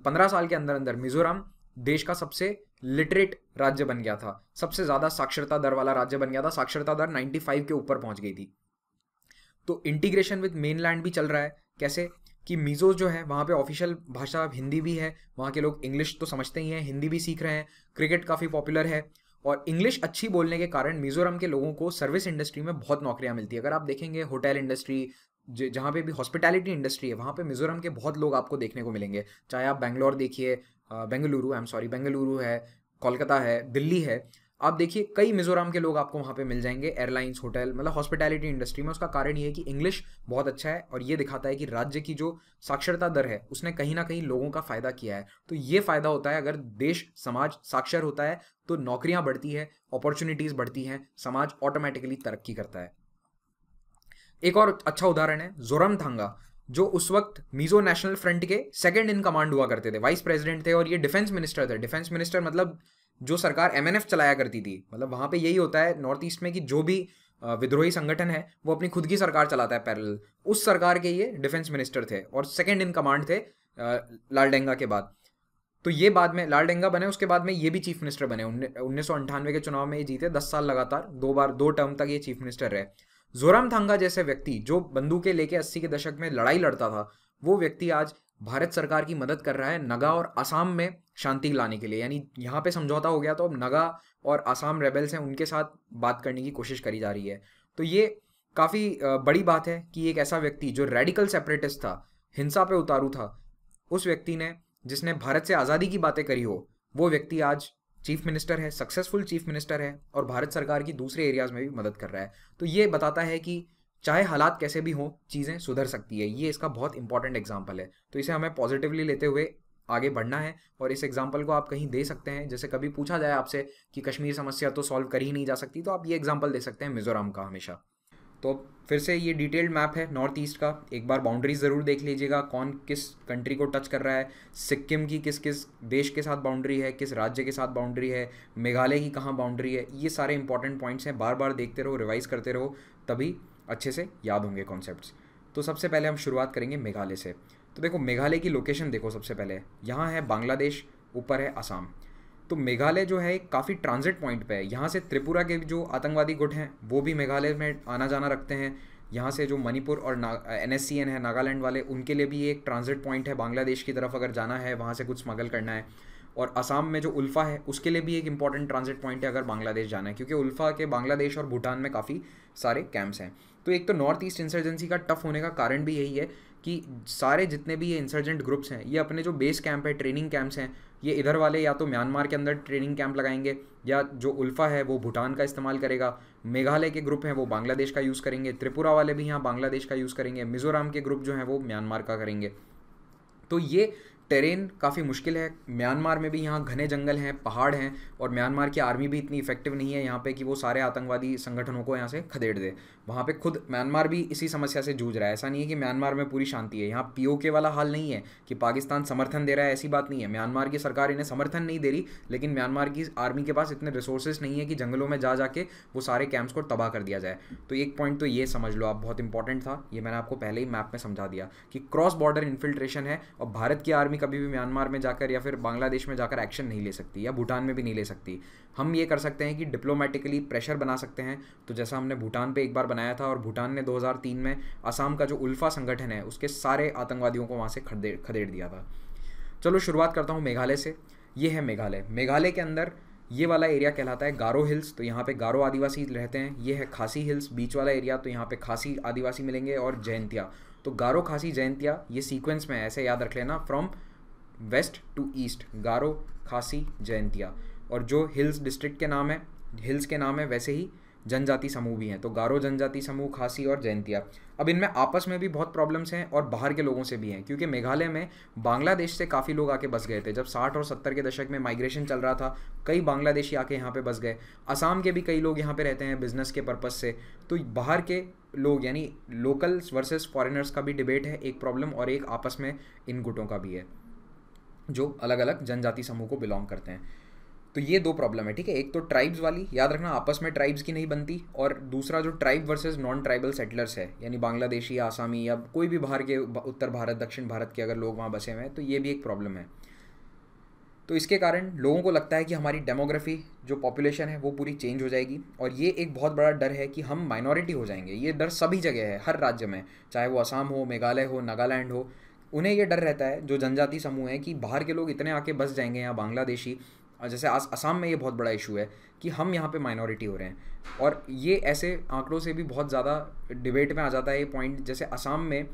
A: पंद्रह साल के अंदर अंदर मिजोरम देश का सबसे लिटरेट राज्य बन गया था सबसे ज़्यादा साक्षरता दर वाला राज्य बन गया था साक्षरता दर 95 के ऊपर पहुंच गई थी तो इंटीग्रेशन विद मेनलैंड भी चल रहा है कैसे कि मीजो जो है वहाँ पे ऑफिशियल भाषा हिंदी भी है वहाँ के लोग इंग्लिश तो समझते ही हैं हिंदी भी सीख रहे हैं क्रिकेट काफ़ी पॉपुलर है और इंग्लिश अच्छी बोलने के कारण मिजोरम के लोगों को सर्विस इंडस्ट्री में बहुत नौकरियां मिलती है अगर आप देखेंगे होटल इंडस्ट्री जहाँ पे भी हॉस्पिटैलिटी इंडस्ट्री है वहाँ पे मिजोरम के बहुत लोग आपको देखने को मिलेंगे चाहे आप बैंगलोर देखिए Bengaluru I am sorry Bengaluru है कोलकाता है दिल्ली है आप देखिए कई मिजोरम के लोग आपको वहाँ पे मिल जाएंगे एयरलाइंस होटल मतलब हॉस्पिटैलिटी इंडस्ट्री में उसका कारण ये है कि इंग्लिश बहुत अच्छा है और ये दिखाता है कि राज्य की जो साक्षरता दर है उसने कहीं ना कहीं लोगों का फ़ायदा किया है तो ये फ़ायदा होता है अगर देश समाज साक्षर होता है तो नौकरियाँ बढ़ती है अपॉर्चुनिटीज़ बढ़ती हैं समाज ऑटोमेटिकली तरक्की करता है एक और अच्छा उदाहरण है जोरम थांगा जो उस वक्त मिजो नेशनल फ्रंट के सेकंड इन कमांड हुआ करते थे वाइस प्रेसिडेंट थे और ये डिफेंस मिनिस्टर थे डिफेंस मिनिस्टर मतलब जो सरकार एम चलाया करती थी मतलब वहाँ पे यही होता है नॉर्थ ईस्ट में कि जो भी विद्रोही संगठन है वो अपनी खुद की सरकार चलाता है पैरल उस सरकार के ये डिफेंस मिनिस्टर थे और सेकेंड इन कमांड थे लाल डेंगा के बाद तो ये बाद में लाल डेंगा बने उसके बाद में ये भी चीफ मिनिस्टर बने उन्नीस सौ अंठानवे के चुनाव में ये जीते दस साल लगातार दो बार दो टर्म तक ये चीफ मिनिस्टर रहे जोराम थांगा जैसे व्यक्ति जो बंदूकें लेके अस्सी के दशक में लड़ाई लड़ता था वो व्यक्ति आज भारत सरकार की मदद कर रहा है नगा और असम में शांति लाने के लिए यानी यहाँ पे समझौता हो गया तो अब नगा और असम रेबल्स हैं उनके साथ बात करने की कोशिश करी जा रही है तो ये काफ़ी बड़ी बात है कि एक ऐसा व्यक्ति जो रेडिकल सेपरेटिस्ट था हिंसा पे उतारू था उस व्यक्ति ने जिसने भारत से आज़ादी की बातें करी हो वो व्यक्ति आज चीफ मिनिस्टर है सक्सेसफुल चीफ मिनिस्टर है और भारत सरकार की दूसरे एरियाज़ में भी मदद कर रहा है तो ये बताता है कि चाहे हालात कैसे भी हों चीज़ें सुधर सकती है ये इसका बहुत इंपॉर्टेंट एग्जाम्पल है तो इसे हमें पॉजिटिवली लेते हुए आगे बढ़ना है और इस एग्जाम्पल को आप कहीं दे सकते हैं जैसे कभी पूछा जाए आपसे कि कश्मीर समस्या तो सॉल्व कर ही नहीं जा सकती तो आप ये एग्जाम्पल दे सकते हैं मिजोरम का हमेशा तो फिर से ये डिटेल्ड मैप है नॉर्थ ईस्ट का एक बार बाउंड्रीज ज़रूर देख लीजिएगा कौन किस कंट्री को टच कर रहा है सिक्किम की किस किस देश के साथ बाउंड्री है किस राज्य के साथ बाउंड्री है मेघालय की कहाँ बाउंड्री है ये सारे इंपॉर्टेंट पॉइंट्स हैं बार बार देखते रहो रिवाइज़ करते रहो तभी अच्छे से याद होंगे कॉन्सेप्ट तो सबसे पहले हम शुरुआत करेंगे मेघालय से तो देखो मेघालय की लोकेशन देखो सबसे पहले यहाँ है बांग्लादेश ऊपर है आसाम तो मेघालय जो है काफ़ी ट्रांजिट पॉइंट पे है यहाँ से त्रिपुरा के जो आतंकवादी गुट हैं वो भी मेघालय में आना जाना रखते हैं यहाँ से जो मणिपुर और एन एस है नागालैंड वाले उनके लिए भी एक ट्रांजिट पॉइंट है बांग्लादेश की तरफ अगर जाना है वहाँ से कुछ स्मगल करना है और असम में जो उल्फा है उसके लिए भी एक इंपॉर्टेंट ट्रांजिट पॉइंट है अगर बांग्लादेश जाना है क्योंकि उल्फा के बांग्लादेश और भूटान में काफ़ी सारे कैंप्स हैं तो एक तो नॉर्थ ईस्ट इंसर्जेंसी का टफ होने का कारण भी यही है कि सारे जितने भी ये इंसर्जेंट ग्रुप्स हैं ये अपने जो बेस कैंप है ट्रेनिंग कैंप्स हैं ये इधर वाले या तो म्यांमार के अंदर ट्रेनिंग कैंप लगाएंगे या जो उल्फा है वो भूटान का इस्तेमाल करेगा मेघालय के ग्रुप हैं वो बांग्लादेश का यूज़ करेंगे त्रिपुरा वाले भी यहाँ बांग्लादेश का यूज़ करेंगे मिजोराम के ग्रुप जो हैं वो म्यांमार का करेंगे तो ये टेरेन काफ़ी मुश्किल है म्यांमार में भी यहाँ घने जंगल हैं पहाड़ हैं और म्यांमार की आर्मी भी इतनी इफेक्टिव नहीं है यहाँ पे कि वो सारे आतंकवादी संगठनों को यहाँ से खदेड़ दे वहाँ पे खुद म्यांमार भी इसी समस्या से जूझ रहा है ऐसा नहीं है कि म्यांमार में पूरी शांति है यहाँ के वाला हाल नहीं है कि पाकिस्तान समर्थन दे रहा है ऐसी बात नहीं है म्यांमार की सरकार इन्हें समर्थन नहीं दे रही लेकिन म्यांमार की आर्मी के पास इतने रिसोर्सेज नहीं है कि जंगलों में जा जाके वो सारे कैंप्स को तबाह कर दिया जाए तो एक पॉइंट तो ये समझ लो आप बहुत इंपॉर्टेंट था ये मैंने आपको पहले ही मैप में समझा दिया कि क्रॉस बॉर्डर इन्फिल्ट्रेशन है और भारत की आर्मी कभी भी म्यांमार में जाकर या फिर बांग्लादेश में जाकर एक्शन नहीं ले सकती या भूटान में भी नहीं ले सकती हम ये कर सकते हैं कि डिप्लोमेटिकली प्रेशर बना सकते हैं तो जैसा हमने भूटान पर एक बार बनाया था और भूटान ने 2003 में असम का जो उल्फा संगठन है उसके सारे आतंकवादियों को वहाँ से खदेड़ खदेड़ दिया था चलो शुरुआत करता हूँ मेघालय से ये है मेघालय मेघालय के अंदर ये वाला एरिया कहलाता है गारो हिल्स तो यहाँ पे गारो आदिवासी रहते हैं ये है खासी हिल्स बीच वाला एरिया तो यहाँ पे खासी आदिवासी मिलेंगे और जयंतिया तो गारो खासी जयंतिया ये सीक्वेंस में ऐसे याद रख लेना from west to east Garo Khasi Jaintia और जो हिल्स डिस्ट्रिक्ट के नाम है हिल्स के नाम है वैसे ही जनजाति समूह भी हैं तो गारो जनजाति समूह खासी और जयंतिया अब इनमें आपस में भी बहुत प्रॉब्लम्स हैं और बाहर के लोगों से भी हैं क्योंकि मेघालय में बांग्लादेश से काफ़ी लोग आके बस गए थे जब साठ और सत्तर के दशक में माइग्रेशन चल रहा था कई बांग्लादेशी आके यहाँ पे बस गए असम के भी कई लोग यहाँ पे रहते हैं बिजनेस के पर्पज़ से तो बाहर के लोग यानी लोकल्स वर्सेस फॉरेनर्स का भी डिबेट है एक प्रॉब्लम और एक आपस में इन गुटों का भी है जो अलग अलग जनजाति समूह को बिलोंग करते हैं तो ये दो प्रॉब्लम है ठीक है एक तो ट्राइब्स वाली याद रखना आपस में ट्राइब्स की नहीं बनती और दूसरा जो tribe versus non tribal settlers है यानी बांग्लादेशी आसामी या कोई भी बाहर के उत्तर भारत दक्षिण भारत के अगर लोग वहाँ बसे हुए हैं तो ये भी एक प्रॉब्लम है तो इसके कारण लोगों को लगता है कि हमारी डेमोग्राफी जो पॉपुलेशन है वो पूरी चेंज हो जाएगी और ये एक बहुत बड़ा डर है कि हम माइनॉरिटी हो जाएंगे ये डर सभी जगह है हर राज्य में चाहे वो असम हो मेघालय हो नागालैंड हो उन्हें ये डर रहता है जो जनजाति समूह है कि बाहर के लोग इतने आके बस जाएंगे यहाँ बांग्लादेशी जैसे आज असम में ये बहुत बड़ा इशू है कि हम यहाँ पे माइनॉरिटी हो रहे हैं और ये ऐसे आंकड़ों से भी बहुत ज़्यादा डिबेट में आ जाता है ये पॉइंट जैसे असम में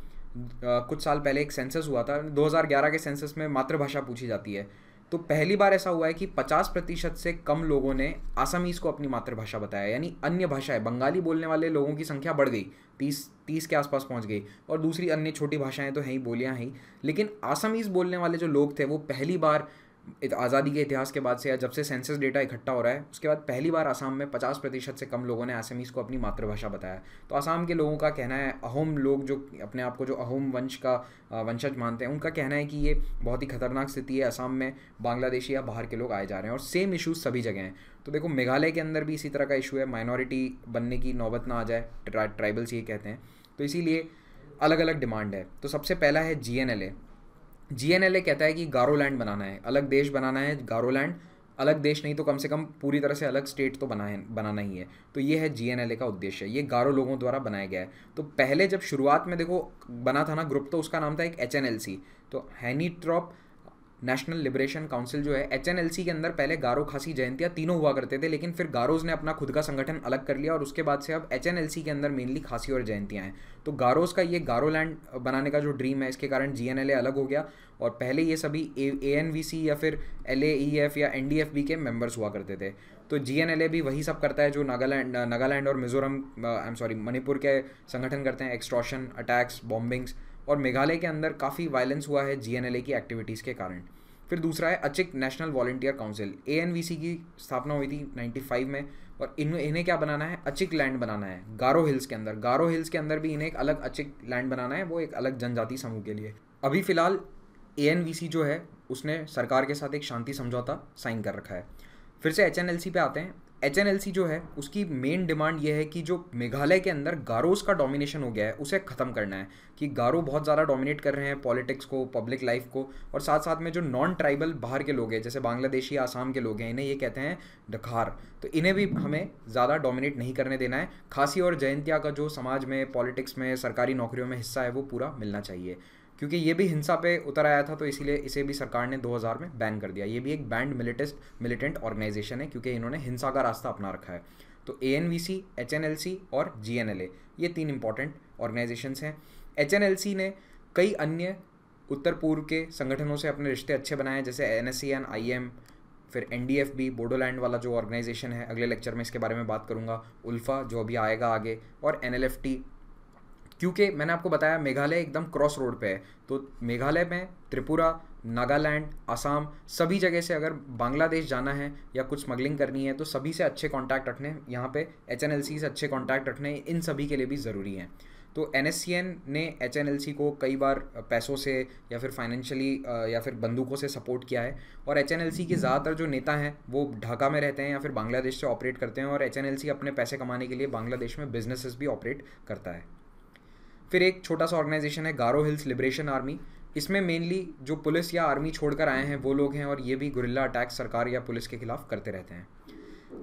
A: कुछ साल पहले एक सेंसस हुआ था 2011 के सेंसस में मातृभाषा पूछी जाती है तो पहली बार ऐसा हुआ है कि 50 प्रतिशत से कम लोगों ने आसामीज़ को अपनी मातृभाषा बताया यानी अन्य भाषाएं बंगाली बोलने वाले लोगों की संख्या बढ़ गई तीस तीस के आसपास पहुंच गई और दूसरी अन्य छोटी भाषाएं तो हैं ही बोलियाँ हैं लेकिन आसामीज़ बोलने वाले जो लोग थे वो पहली बार आज़ादी के इतिहास के बाद से या जब से सेंसस डेटा इकट्ठा हो रहा है उसके बाद पहली बार आसाम में 50 प्रतिशत से कम लोगों ने आसामीज़ को अपनी मातृभाषा बताया तो आसाम के लोगों का कहना है अहोम लोग जो अपने आप को जो अहोम वंश का वंशज मानते हैं उनका कहना है कि ये बहुत ही खतरनाक स्थिति है आसाम में बांग्लादेशी या बाहर के लोग आए जा रहे हैं और सेम इशूज़ सभी जगह हैं तो देखो मेघालय के अंदर भी इसी तरह का इशू है माइनॉरिटी बनने की नौबत ना आ जाए ट्राइबल्स ये कहते हैं तो इसीलिए अलग अलग डिमांड है तो सबसे पहला है जी जी कहता है कि गारो लैंड बनाना है अलग देश बनाना है गारो लैंड अलग देश नहीं तो कम से कम पूरी तरह से अलग स्टेट तो बनाए बनाना ही है तो ये है जी का उद्देश्य ये गारो लोगों द्वारा बनाया गया है तो पहले जब शुरुआत में देखो बना था ना ग्रुप तो उसका नाम था एक एच तो हैनी ट्रॉप नेशनल लिबरेशन काउंसिल जो है एच के अंदर पहले गारो खासी जयंतियाँ तीनों हुआ करते थे लेकिन फिर गारोज ने अपना खुद का संगठन अलग कर लिया और उसके बाद से अब एच के अंदर मेनली खासी और जयंतियाँ हैं तो गारोज का ये गारो लैंड बनाने का जो ड्रीम है इसके कारण जी अलग हो गया और पहले ये सभी ए एन या फिर एल e या एन के मेम्बर्स हुआ करते थे तो जी भी वही सब करता है जो नागालैंड नागालैंड और Mizoram I am sorry Manipur के संगठन करते हैं एक्सट्रॉशन अटैक्स बॉम्बिंग्स और मेघालय के अंदर काफ़ी वायलेंस हुआ है जी की एक्टिविटीज़ के कारण फिर दूसरा है Achik national volunteer council A की स्थापना हुई थी 95 में और इन इन्हें क्या बनाना है अचिक लैंड बनाना है गारो हिल्स के अंदर गारो हिल्स के अंदर भी इन्हें एक अलग अचिक लैंड बनाना है वो एक अलग जनजाति समूह के लिए अभी फ़िलहाल ए जो है उसने सरकार के साथ एक शांति समझौता साइन कर रखा है फिर से एच पे आते हैं एच एन एल सी जो है उसकी मेन डिमांड ये है कि जो मेघालय के अंदर गारोज का डोमिनेशन हो गया है उसे ख़त्म करना है कि गारो बहुत ज़्यादा डोमिनेट कर रहे हैं पॉलिटिक्स को पब्लिक लाइफ को और साथ साथ में जो नॉन ट्राइबल बाहर के लोग हैं जैसे बांग्लादेशी आसाम के लोग हैं इन्हें ये कहते हैं डखार तो इन्हें भी हमें ज़्यादा डोमिनेट नहीं करने देना है खासी और जयंतिया का जो समाज में पॉलिटिक्स में सरकारी नौकरियों में हिस्सा है वो पूरा मिलना चाहिए क्योंकि ये भी हिंसा पे उतर आया था तो इसीलिए इसे भी सरकार ने 2000 में बैन कर दिया ये भी एक बैंड मिलिटेस्ट मिलिटेंट ऑर्गेनाइजेशन है क्योंकि इन्होंने हिंसा का रास्ता अपना रखा है तो A N V C H N L C और जी एन एल ए ये तीन इंपॉर्टेंट ऑर्गेनाइजेशन हैं एच एन एल सी ने कई अन्य उत्तर पूर्व के संगठनों से अपने रिश्ते अच्छे बनाए जैसे N S C N I M फिर N D F B Bodoland वाला जो ऑर्गेनाइजेशन है अगले लेक्चर में इसके बारे में बात करूँगा उल्फा जो अभी आएगा आगे और एन एल एफ टी क्योंकि मैंने आपको बताया मेघालय एकदम क्रॉस रोड पे है तो मेघालय में त्रिपुरा नागालैंड असम सभी जगह से अगर बांग्लादेश जाना है या कुछ स्मगलिंग करनी है तो सभी से अच्छे कॉन्टैक्ट रखने यहाँ पे एच से अच्छे कॉन्टैक्ट रखने इन सभी के लिए भी ज़रूरी हैं तो एन ने एच को कई बार पैसों से या फिर फाइनेंशियली या फिर बंदूकों से सपोर्ट किया है और एच के ज़्यादातर जो नेता हैं वो ढाका में रहते हैं या फिर बांग्लादेश से ऑपरेट करते हैं और एच अपने पैसे कमाने के लिए बांग्लादेश में बिजनेसेस भी ऑपरेट करता है फिर एक छोटा सा ऑर्गेनाइजेशन है गारो हिल्स लिबरेशन आर्मी इसमें मेनली जो पुलिस या आर्मी छोड़कर आए हैं वो लोग हैं और ये भी गुरिल्ला अटैक सरकार या पुलिस के खिलाफ करते रहते हैं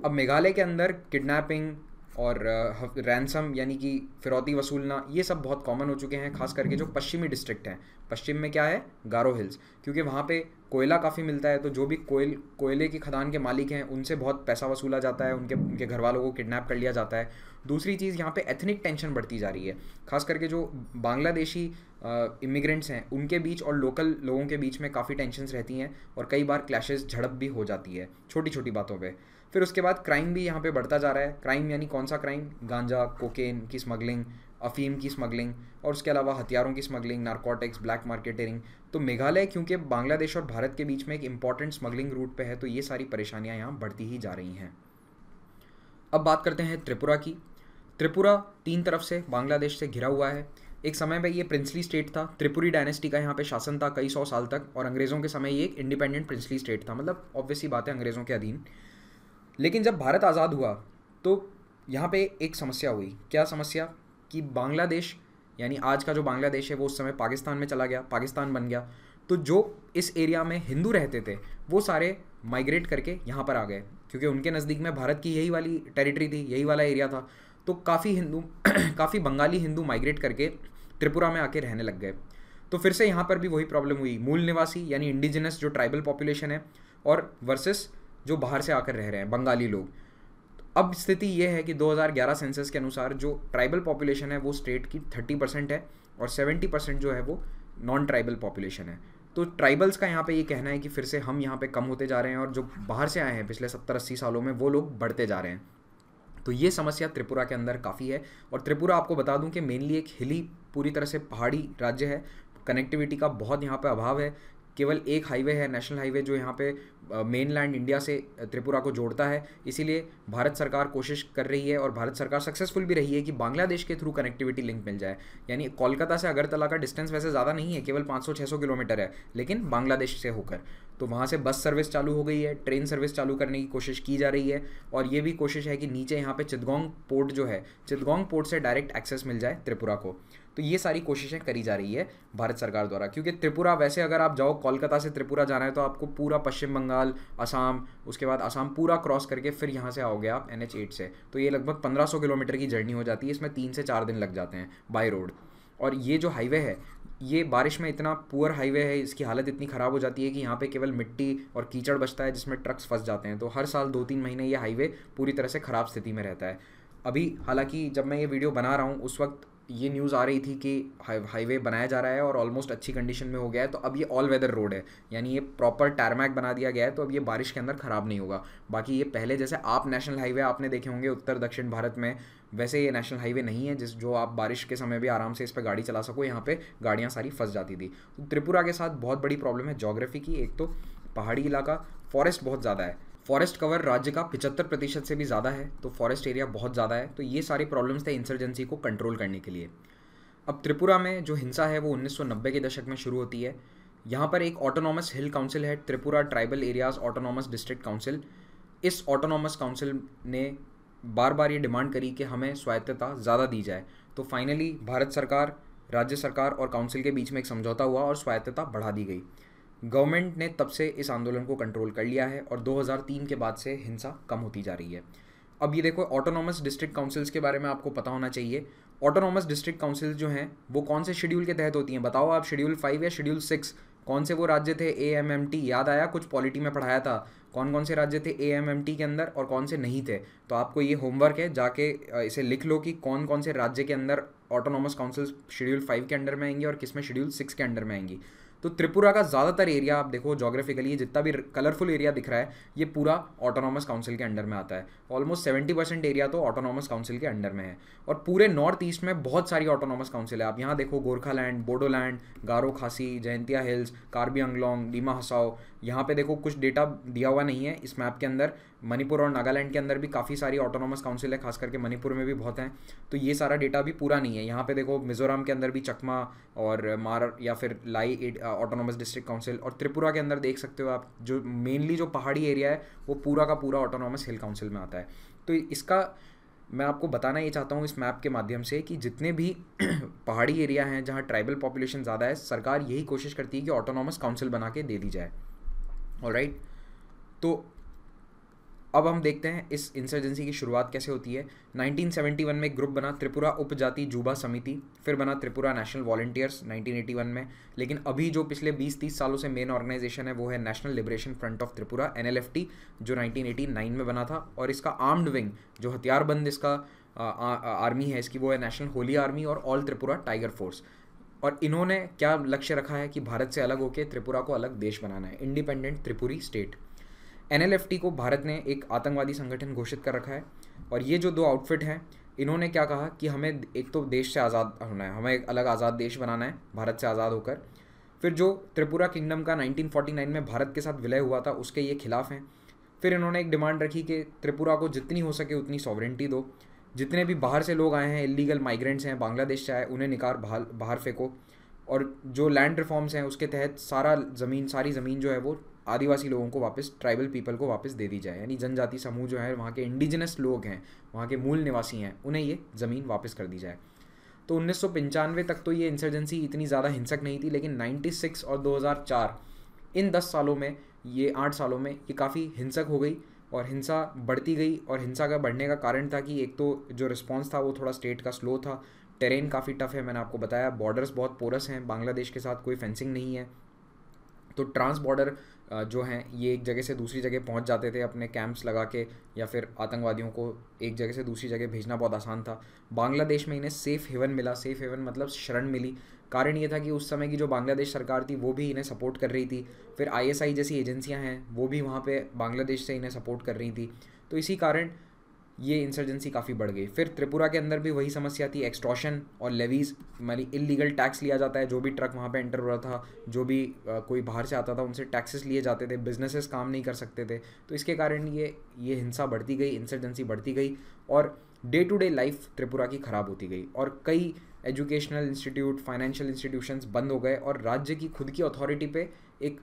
A: अब मेघालय के अंदर किडनैपिंग और रैनसम यानी कि फिरौती वसूलना ये सब बहुत कॉमन हो चुके हैं खास करके जो पश्चिमी डिस्ट्रिक्ट हैं पश्चिम में क्या है गारो हिल्स क्योंकि वहाँ पे कोयला काफ़ी मिलता है तो जो भी कोयल कोयले की खदान के मालिक हैं उनसे बहुत पैसा वसूला जाता है उनके उनके घर वालों को किडनैप कर लिया जाता है दूसरी चीज़ यहाँ पे एथनिक टेंशन बढ़ती जा रही है खास करके जो बांग्लादेशी इमिग्रेंट्स हैं उनके बीच और लोकल लोगों के बीच में काफ़ी टेंशनस रहती हैं और कई बार क्लैशेज़ झड़प भी हो जाती है छोटी छोटी बातों पर फिर उसके बाद क्राइम भी यहाँ पे बढ़ता जा रहा है क्राइम यानी कौन सा क्राइम गांजा कोकेन की स्मगलिंग अफीम की स्मगलिंग और उसके अलावा हथियारों की स्मगलिंग नारकोटिक्स ब्लैक मार्केटिंग तो मेघालय क्योंकि बांग्लादेश और भारत के बीच में एक इंपॉर्टेंट स्मगलिंग रूट पे है तो ये सारी परेशानियाँ यहाँ बढ़ती ही जा रही हैं अब बात करते हैं त्रिपुरा की त्रिपुरा तीन तरफ से बांग्लादेश से घिरा हुआ है एक समय में ये प्रिंसली स्टेट था त्रिपुरी डायनेस्टी का यहाँ पे शासन था कई सौ साल तक और अंग्रेज़ों के समय ये एक इंडिपेंडेंट प्रिंसली स्टेट था मतलब ऑब्वियसली बात है अंग्रेज़ों के अधीन लेकिन जब भारत आज़ाद हुआ तो यहाँ पे एक समस्या हुई क्या समस्या कि बांग्लादेश यानी आज का जो बांग्लादेश है वो उस समय पाकिस्तान में चला गया पाकिस्तान बन गया तो जो इस एरिया में हिंदू रहते थे वो सारे माइग्रेट करके यहाँ पर आ गए क्योंकि उनके नज़दीक में भारत की यही वाली टेरिटरी थी यही वाला एरिया था तो काफ़ी हिंदू काफ़ी बंगाली हिंदू माइग्रेट करके त्रिपुरा में आके रहने लग गए तो फिर से यहाँ पर भी वही प्रॉब्लम हुई मूल निवासी यानी इंडिजिनस जो ट्राइबल पॉपुलेशन है और वर्सेस जो बाहर से आकर रह रहे हैं बंगाली लोग अब स्थिति यह है कि 2011 सेंसस के अनुसार जो ट्राइबल पॉपुलेशन है वो स्टेट की 30 परसेंट है और 70 परसेंट जो है वो नॉन ट्राइबल पॉपुलेशन है तो ट्राइबल्स का यहाँ पे ये कहना है कि फिर से हम यहाँ पे कम होते जा रहे हैं और जो बाहर से आए हैं पिछले सत्तर अस्सी सालों में वो लोग बढ़ते जा रहे हैं तो ये समस्या त्रिपुरा के अंदर काफ़ी है और त्रिपुरा आपको बता दूं कि मेनली एक हिली पूरी तरह से पहाड़ी राज्य है कनेक्टिविटी का बहुत यहाँ पे अभाव है केवल एक हाईवे है नेशनल हाईवे जो यहाँ पे मेन लैंड इंडिया से त्रिपुरा को जोड़ता है इसीलिए भारत सरकार कोशिश कर रही है और भारत सरकार सक्सेसफुल भी रही है कि बांग्लादेश के थ्रू कनेक्टिविटी लिंक मिल जाए यानी कोलकाता से अगरतला का डिस्टेंस वैसे ज़्यादा नहीं है केवल 500-600 किलोमीटर है लेकिन बांग्लादेश से होकर तो वहाँ से बस सर्विस चालू हो गई है ट्रेन सर्विस चालू करने की कोशिश की जा रही है और ये भी कोशिश है कि नीचे यहाँ पे चितगोंग पोर्ट जो है चितगोंग पोर्ट से डायरेक्ट एक्सेस मिल जाए त्रिपुरा को तो ये सारी कोशिशें करी जा रही है भारत सरकार द्वारा क्योंकि त्रिपुरा वैसे अगर आप जाओ कोलकाता से त्रिपुरा जाना है तो आपको पूरा पश्चिम बंगाल असम उसके बाद असम पूरा क्रॉस करके फिर यहाँ से आओगे आप एन एच एट से तो ये लगभग पंद्रह सौ किलोमीटर की जर्नी हो जाती है इसमें तीन से चार दिन लग जाते हैं बाई रोड और ये जो हाईवे है ये बारिश में इतना पुअर हाईवे है इसकी हालत इतनी ख़राब हो जाती है कि यहाँ पे केवल मिट्टी और कीचड़ बचता है जिसमें ट्रक्स फंस जाते हैं तो हर साल दो तीन महीने ये हाईवे पूरी तरह से ख़राब स्थिति में रहता है अभी हालांकि जब मैं ये वीडियो बना रहा हूँ उस वक्त ये न्यूज़ आ रही थी कि हाईवे बनाया जा रहा है और ऑलमोस्ट अच्छी कंडीशन में हो गया है तो अब ये ऑल वेदर रोड है यानी ये प्रॉपर टैरमैक बना दिया गया है तो अब ये बारिश के अंदर ख़राब नहीं होगा बाकी ये पहले जैसे आप नेशनल हाईवे आपने देखे होंगे उत्तर दक्षिण भारत में वैसे ये नेशनल हाईवे नहीं है जिस जो आप बारिश के समय भी आराम से इस पर गाड़ी चला सको यहाँ पर गाड़ियाँ सारी फंस जाती थी तो त्रिपुरा के साथ बहुत बड़ी प्रॉब्लम है जोग्राफी की एक तो पहाड़ी इलाका फॉरेस्ट बहुत ज़्यादा है फॉरेस्ट कवर राज्य का पिचहत्तर प्रतिशत से भी ज़्यादा है तो फॉरेस्ट एरिया बहुत ज़्यादा है तो ये सारे प्रॉब्लम्स थे इंसर्जेंसी को कंट्रोल करने के लिए अब त्रिपुरा में जो हिंसा है वो 1990 के दशक में शुरू होती है यहाँ पर एक ऑटोनॉमस हिल काउंसिल है Tripura tribal areas autonomous district council इस ऑटोनॉमस काउंसिल ने बार बार ये डिमांड करी कि हमें स्वायत्तता ज़्यादा दी जाए तो फाइनली भारत सरकार राज्य सरकार और काउंसिल के बीच में एक समझौता हुआ और स्वायत्तता बढ़ा दी गई गवर्नमेंट ने तब से इस आंदोलन को कंट्रोल कर लिया है और 2003 के बाद से हिंसा कम होती जा रही है अब ये देखो ऑटोनॉमस डिस्ट्रिक्ट काउंसिल्स के बारे में आपको पता होना चाहिए ऑटोनॉमस डिस्ट्रिक्ट काउंसिल जो हैं वो कौन से शेड्यूल के तहत होती हैं बताओ आप शेड्यूल फाइव या शेड्यूल सिक्स कौन से वो राज्य थे ए एम एम टी याद आया कुछ पॉलिटी में पढ़ाया था कौन कौन से राज्य थे ए एम एम टी के अंदर और कौन से नहीं थे तो आपको ये होमवर्क है जाके इसे लिख लो कि कौन कौन से राज्य के अंदर ऑटोनॉमस काउंसिल्स शेड्यूल फाइव के अंडर में आएंगी और किस में शेड्यूल सिक्स के अंडर में आएंगी तो त्रिपुरा का ज़्यादातर एरिया आप देखो जोग्राफिकली जितना भी कलरफुल एरिया दिख रहा है ये पूरा ऑटोनॉमस काउंसिल के अंडर में आता है ऑलमोस्ट सेवेंटी परसेंट एरिया तो ऑटोनॉमस काउंसिल के अंडर में है और पूरे नॉर्थ ईस्ट में बहुत सारी ऑटोनॉमस काउंसिल है आप यहाँ देखो गोरखालैंड बोडोलैंड गारो खासी जयंतिया हिल्स कार्बी अंगलोंग डीमा हसाओ यहाँ पे देखो कुछ डेटा दिया हुआ नहीं है इस मैप के अंदर मणिपुर और नागालैंड के अंदर भी काफ़ी सारी ऑटोनॉमस काउंसिल है खास करके मणिपुर में भी बहुत हैं तो ये सारा डेटा भी पूरा नहीं है यहाँ पे देखो मिजोरम के अंदर भी चकमा और मार या फिर लाई ऑटोनॉमस डिस्ट्रिक्ट काउंसिल और त्रिपुरा के अंदर देख सकते हो आप जो मेनली जो पहाड़ी एरिया है वो पूरा का पूरा ऑटोनॉमस हिल काउंसिल में आता है तो इसका मैं आपको बताना ये चाहता हूँ इस मैप के माध्यम से कि जितने भी पहाड़ी एरिया हैं जहाँ ट्राइबल पॉपुलेशन ज़्यादा है सरकार यही कोशिश करती है कि ऑटोनॉमस काउंसिल बना के दे दी जाए राइट तो अब हम देखते हैं इस इंसर्जेंसी की शुरुआत कैसे होती है 1971 में एक ग्रुप बना त्रिपुरा उपजाति जुबा समिति फिर बना त्रिपुरा नेशनल वॉल्टियर्स 1981 में लेकिन अभी जो पिछले 20-30 सालों से मेन ऑर्गेनाइजेशन है वो है national liberation front of Tripura N जो 1989 में बना था और इसका आर्म्ड विंग जो हथियारबंद इसका आ, आ, आ, आर्मी है इसकी वो है नेशनल होली आर्मी और ऑल त्रिपुरा टाइगर फोर्स और इन्होंने क्या लक्ष्य रखा है कि भारत से अलग होकर त्रिपुरा को अलग देश बनाना है इंडिपेंडेंट त्रिपुरी स्टेट एन को भारत ने एक आतंकवादी संगठन घोषित कर रखा है और ये जो दो आउटफिट हैं इन्होंने क्या कहा कि हमें एक तो देश से आज़ाद होना है हमें एक अलग आज़ाद देश बनाना है भारत से आज़ाद होकर फिर जो त्रिपुरा किंगडम का 1949 में भारत के साथ विलय हुआ था उसके ये खिलाफ हैं फिर इन्होंने एक डिमांड रखी कि त्रिपुरा को जितनी हो सके उतनी सॉवरेंटी दो जितने भी बाहर से लोग आए हैं इलीगल माइग्रेंट्स हैं बांग्लादेश से आए उन्हें निकाल बाहर बाहर फेंको और जो लैंड रिफॉर्म्स हैं उसके तहत सारा ज़मीन सारी ज़मीन जो है वो आदिवासी लोगों को वापस ट्राइबल पीपल को वापस दे दी जाए यानी जनजाति समूह जो है वहाँ के इंडिजिनस लोग हैं वहाँ के मूल निवासी हैं उन्हें ये ज़मीन वापस कर दी जाए तो उन्नीस तक तो ये इंसर्जेंसी इतनी ज़्यादा हिंसक नहीं थी लेकिन 96 और 2004 इन 10 सालों में ये आठ सालों में ये काफ़ी हिंसक हो गई और हिंसा बढ़ती गई और हिंसा का बढ़ने का कारण था कि एक तो जो रिस्पॉन्स था वो थोड़ा स्टेट का स्लो था टेरेन काफ़ी टफ है मैंने आपको बताया बॉर्डर्स बहुत पोरस हैं बांग्लादेश के साथ कोई फेंसिंग नहीं है तो ट्रांस बॉर्डर जो हैं ये एक जगह से दूसरी जगह पहुंच जाते थे अपने कैंप्स लगा के या फिर आतंकवादियों को एक जगह से दूसरी जगह भेजना बहुत आसान था बांग्लादेश में इन्हें सेफ़ हेवन मिला सेफ़ हेवन मतलब शरण मिली कारण ये था कि उस समय की जो बांग्लादेश सरकार थी वो भी इन्हें सपोर्ट कर रही थी फिर आई जैसी एजेंसियाँ हैं वो भी वहाँ पर बांग्लादेश से इन्हें सपोर्ट कर रही थी तो इसी कारण ये इंसर्जेंसी काफ़ी बढ़ गई फिर त्रिपुरा के अंदर भी वही समस्या थी एक्सट्रॉशन और लेवीज़ मानी इलीगल टैक्स लिया जाता है जो भी ट्रक वहाँ पे एंटर हो रहा था जो भी आ, कोई बाहर से आता था उनसे टैक्सेस लिए जाते थे बिजनेसेस काम नहीं कर सकते थे तो इसके कारण ये ये हिंसा बढ़ती गई इंसर्जेंसी बढ़ती गई और day to day life Tripura की ख़राब होती गई और कई एजुकेशनल इंस्टीट्यूट फाइनेंशियल इंस्टीट्यूशंस बंद हो गए और राज्य की खुद की अथॉरिटी पे एक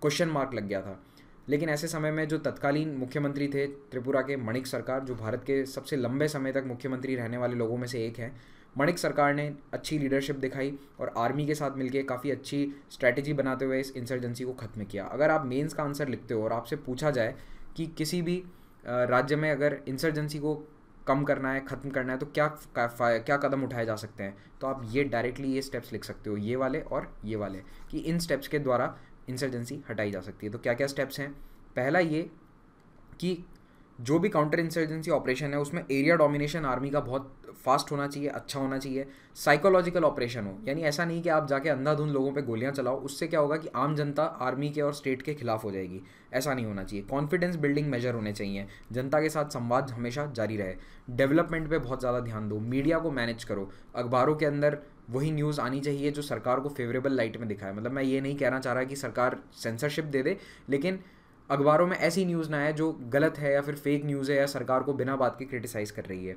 A: क्वेश्चन मार्क लग गया था लेकिन ऐसे समय में जो तत्कालीन मुख्यमंत्री थे त्रिपुरा के मणिक सरकार जो भारत के सबसे लंबे समय तक मुख्यमंत्री रहने वाले लोगों में से एक हैं मणिक सरकार ने अच्छी लीडरशिप दिखाई और आर्मी के साथ मिलकर काफ़ी अच्छी स्ट्रैटेजी बनाते हुए इस इंसर्जेंसी को ख़त्म किया अगर आप मेंस का आंसर लिखते हो और आपसे पूछा जाए कि किसी भी राज्य में अगर इंसर्जेंसी को कम करना है ख़त्म करना है तो क्या क्या कदम उठाए जा सकते हैं तो आप ये डायरेक्टली ये स्टेप्स लिख सकते हो ये वाले और ये वाले कि इन स्टेप्स के द्वारा इंसर्जेंसी हटाई जा सकती है तो क्या क्या स्टेप्स हैं पहला ये कि जो भी काउंटर इंसर्जेंसी ऑपरेशन है उसमें एरिया डोमिनेशन आर्मी का बहुत फास्ट होना चाहिए अच्छा होना चाहिए साइकोलॉजिकल ऑपरेशन हो यानी ऐसा नहीं कि आप जाके अंधाधुंध लोगों पे गोलियां चलाओ उससे क्या होगा कि आम जनता आर्मी के और स्टेट के खिलाफ हो जाएगी ऐसा नहीं होना चाहिए कॉन्फिडेंस बिल्डिंग मेजर होने चाहिए जनता के साथ संवाद हमेशा जारी रहे डेवलपमेंट पर बहुत ज़्यादा ध्यान दो मीडिया को मैनेज करो अखबारों के अंदर वही न्यूज़ आनी चाहिए जो सरकार को फेवरेबल लाइट में दिखाए मतलब मैं ये नहीं कहना चाह रहा कि सरकार सेंसरशिप दे दे लेकिन अखबारों में ऐसी न्यूज़ ना आए जो गलत है या फिर फेक न्यूज़ है या सरकार को बिना बात के क्रिटिसाइज़ कर रही है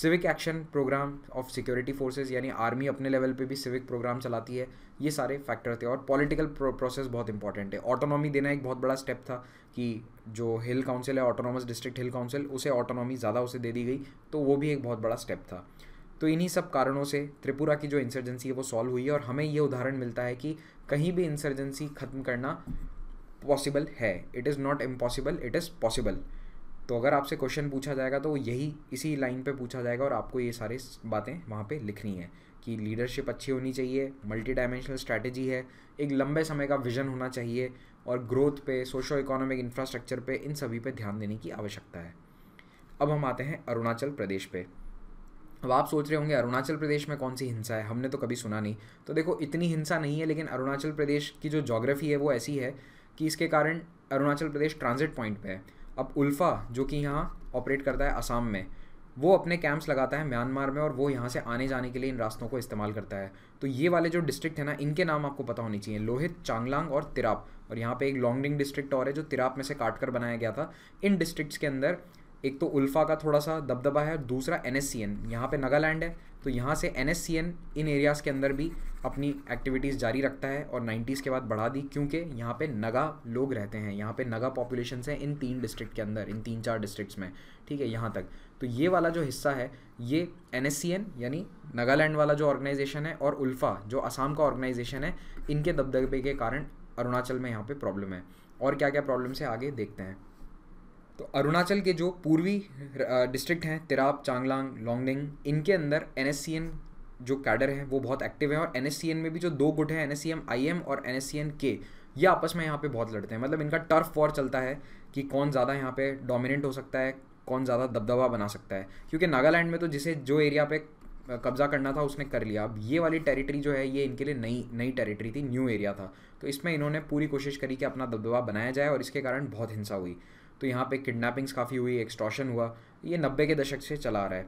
A: civic action programme of security forces यानी आर्मी अपने लेवल पे भी सिविक प्रोग्राम चलाती है ये सारे फैक्टर थे और पॉलिटिकल प्रोसेस बहुत इंपॉर्टेंट है ऑटोनॉमी देना एक बहुत बड़ा स्टेप था कि जो हिल काउंसिल है ऑटोनॉमस डिस्ट्रिक्ट हिल काउंसिल उसे ऑटोनॉमी ज़्यादा उसे दे दी गई तो वो भी एक बहुत बड़ा स्टेप था तो इन्हीं सब कारणों से त्रिपुरा की जो इंसर्जेंसी है वो सॉल्व हुई है और हमें ये उदाहरण मिलता है कि कहीं भी इंसर्जेंसी ख़त्म करना पॉसिबल है it is not impossible it is possible तो अगर आपसे क्वेश्चन पूछा जाएगा तो यही इसी लाइन पे पूछा जाएगा और आपको ये सारी बातें वहाँ पे लिखनी है कि लीडरशिप अच्छी होनी चाहिए मल्टी डायमेंशनल स्ट्रैटेजी है एक लंबे समय का विजन होना चाहिए और ग्रोथ पे सोशो इकोनॉमिक इंफ्रास्ट्रक्चर पे इन सभी पे ध्यान देने की आवश्यकता है अब हम आते हैं अरुणाचल प्रदेश पे अब आप सोच रहे होंगे अरुणाचल प्रदेश में कौन सी हिंसा है हमने तो कभी सुना नहीं तो देखो इतनी हिंसा नहीं है लेकिन अरुणाचल प्रदेश की जो जोग्राफ़ी है वो ऐसी है कि इसके कारण अरुणाचल प्रदेश ट्रांजिट पॉइंट पे है अब उल्फा जो कि यहाँ ऑपरेट करता है असम में वो अपने कैंप्स लगाता है म्यांमार में और वो यहाँ से आने जाने के लिए इन रास्तों को इस्तेमाल करता है तो ये वाले जो डिस्ट्रिक्ट है ना इनके नाम आपको पता होने चाहिए लोहित चांगलांग और तिराप और यहाँ पे एक लॉन्गडिंग डिस्ट्रिक्ट और है जो तिराप में से काट कर बनाया गया था इन डिस्ट्रिक्ट्स के अंदर एक तो उल्फा का थोड़ा सा दबदबा है दूसरा एन एस सी एन यहाँ पर नागालैंड है तो यहाँ से एन एस सी एन इन एरियाज़ के अंदर भी अपनी एक्टिविटीज़ जारी रखता है और नाइन्टीज़ के बाद बढ़ा दी क्योंकि यहाँ पे नगा लोग रहते हैं यहाँ पे नगा पॉपुलेशन हैं इन तीन डिस्ट्रिक्ट के अंदर इन तीन चार डिस्ट्रिक्ट्स में ठीक है यहाँ तक तो ये वाला जो हिस्सा है ये एन यानी नागालैंड वाला जो ऑर्गेनाइजेशन है और उल्फा जो असम का ऑर्गेनाइजेशन है इनके दबदबे के कारण अरुणाचल में यहाँ पर प्रॉब्लम है और क्या क्या प्रॉब्लम्स है आगे देखते हैं तो अरुणाचल के जो पूर्वी डिस्ट्रिक्ट हैं तिराप चांगलांग लोंगडिंग इनके अंदर एन जो कैडर है वो बहुत एक्टिव है और एन में भी जो दो गुट हैं एन एस और एन के ये आपस में यहाँ पे बहुत लड़ते हैं मतलब इनका टर्फ वॉर चलता है कि कौन ज़्यादा यहाँ पे डोमिनेंट हो सकता है कौन ज़्यादा दबदबा बना सकता है क्योंकि नागालैंड में तो जिसे जो एरिया पे कब्जा करना था उसने कर लिया अब ये वाली टेरिटरी जो है ये इनके लिए नई नई टेरिटरी थी न्यू एरिया था तो इसमें इन्होंने पूरी कोशिश करी कि अपना दबदबा बनाया जाए और इसके कारण बहुत हिंसा हुई तो यहाँ पे किडनैपिंग्स काफ़ी हुई एक्सट्रॉशन हुआ ये नब्बे के दशक से चला आ रहा है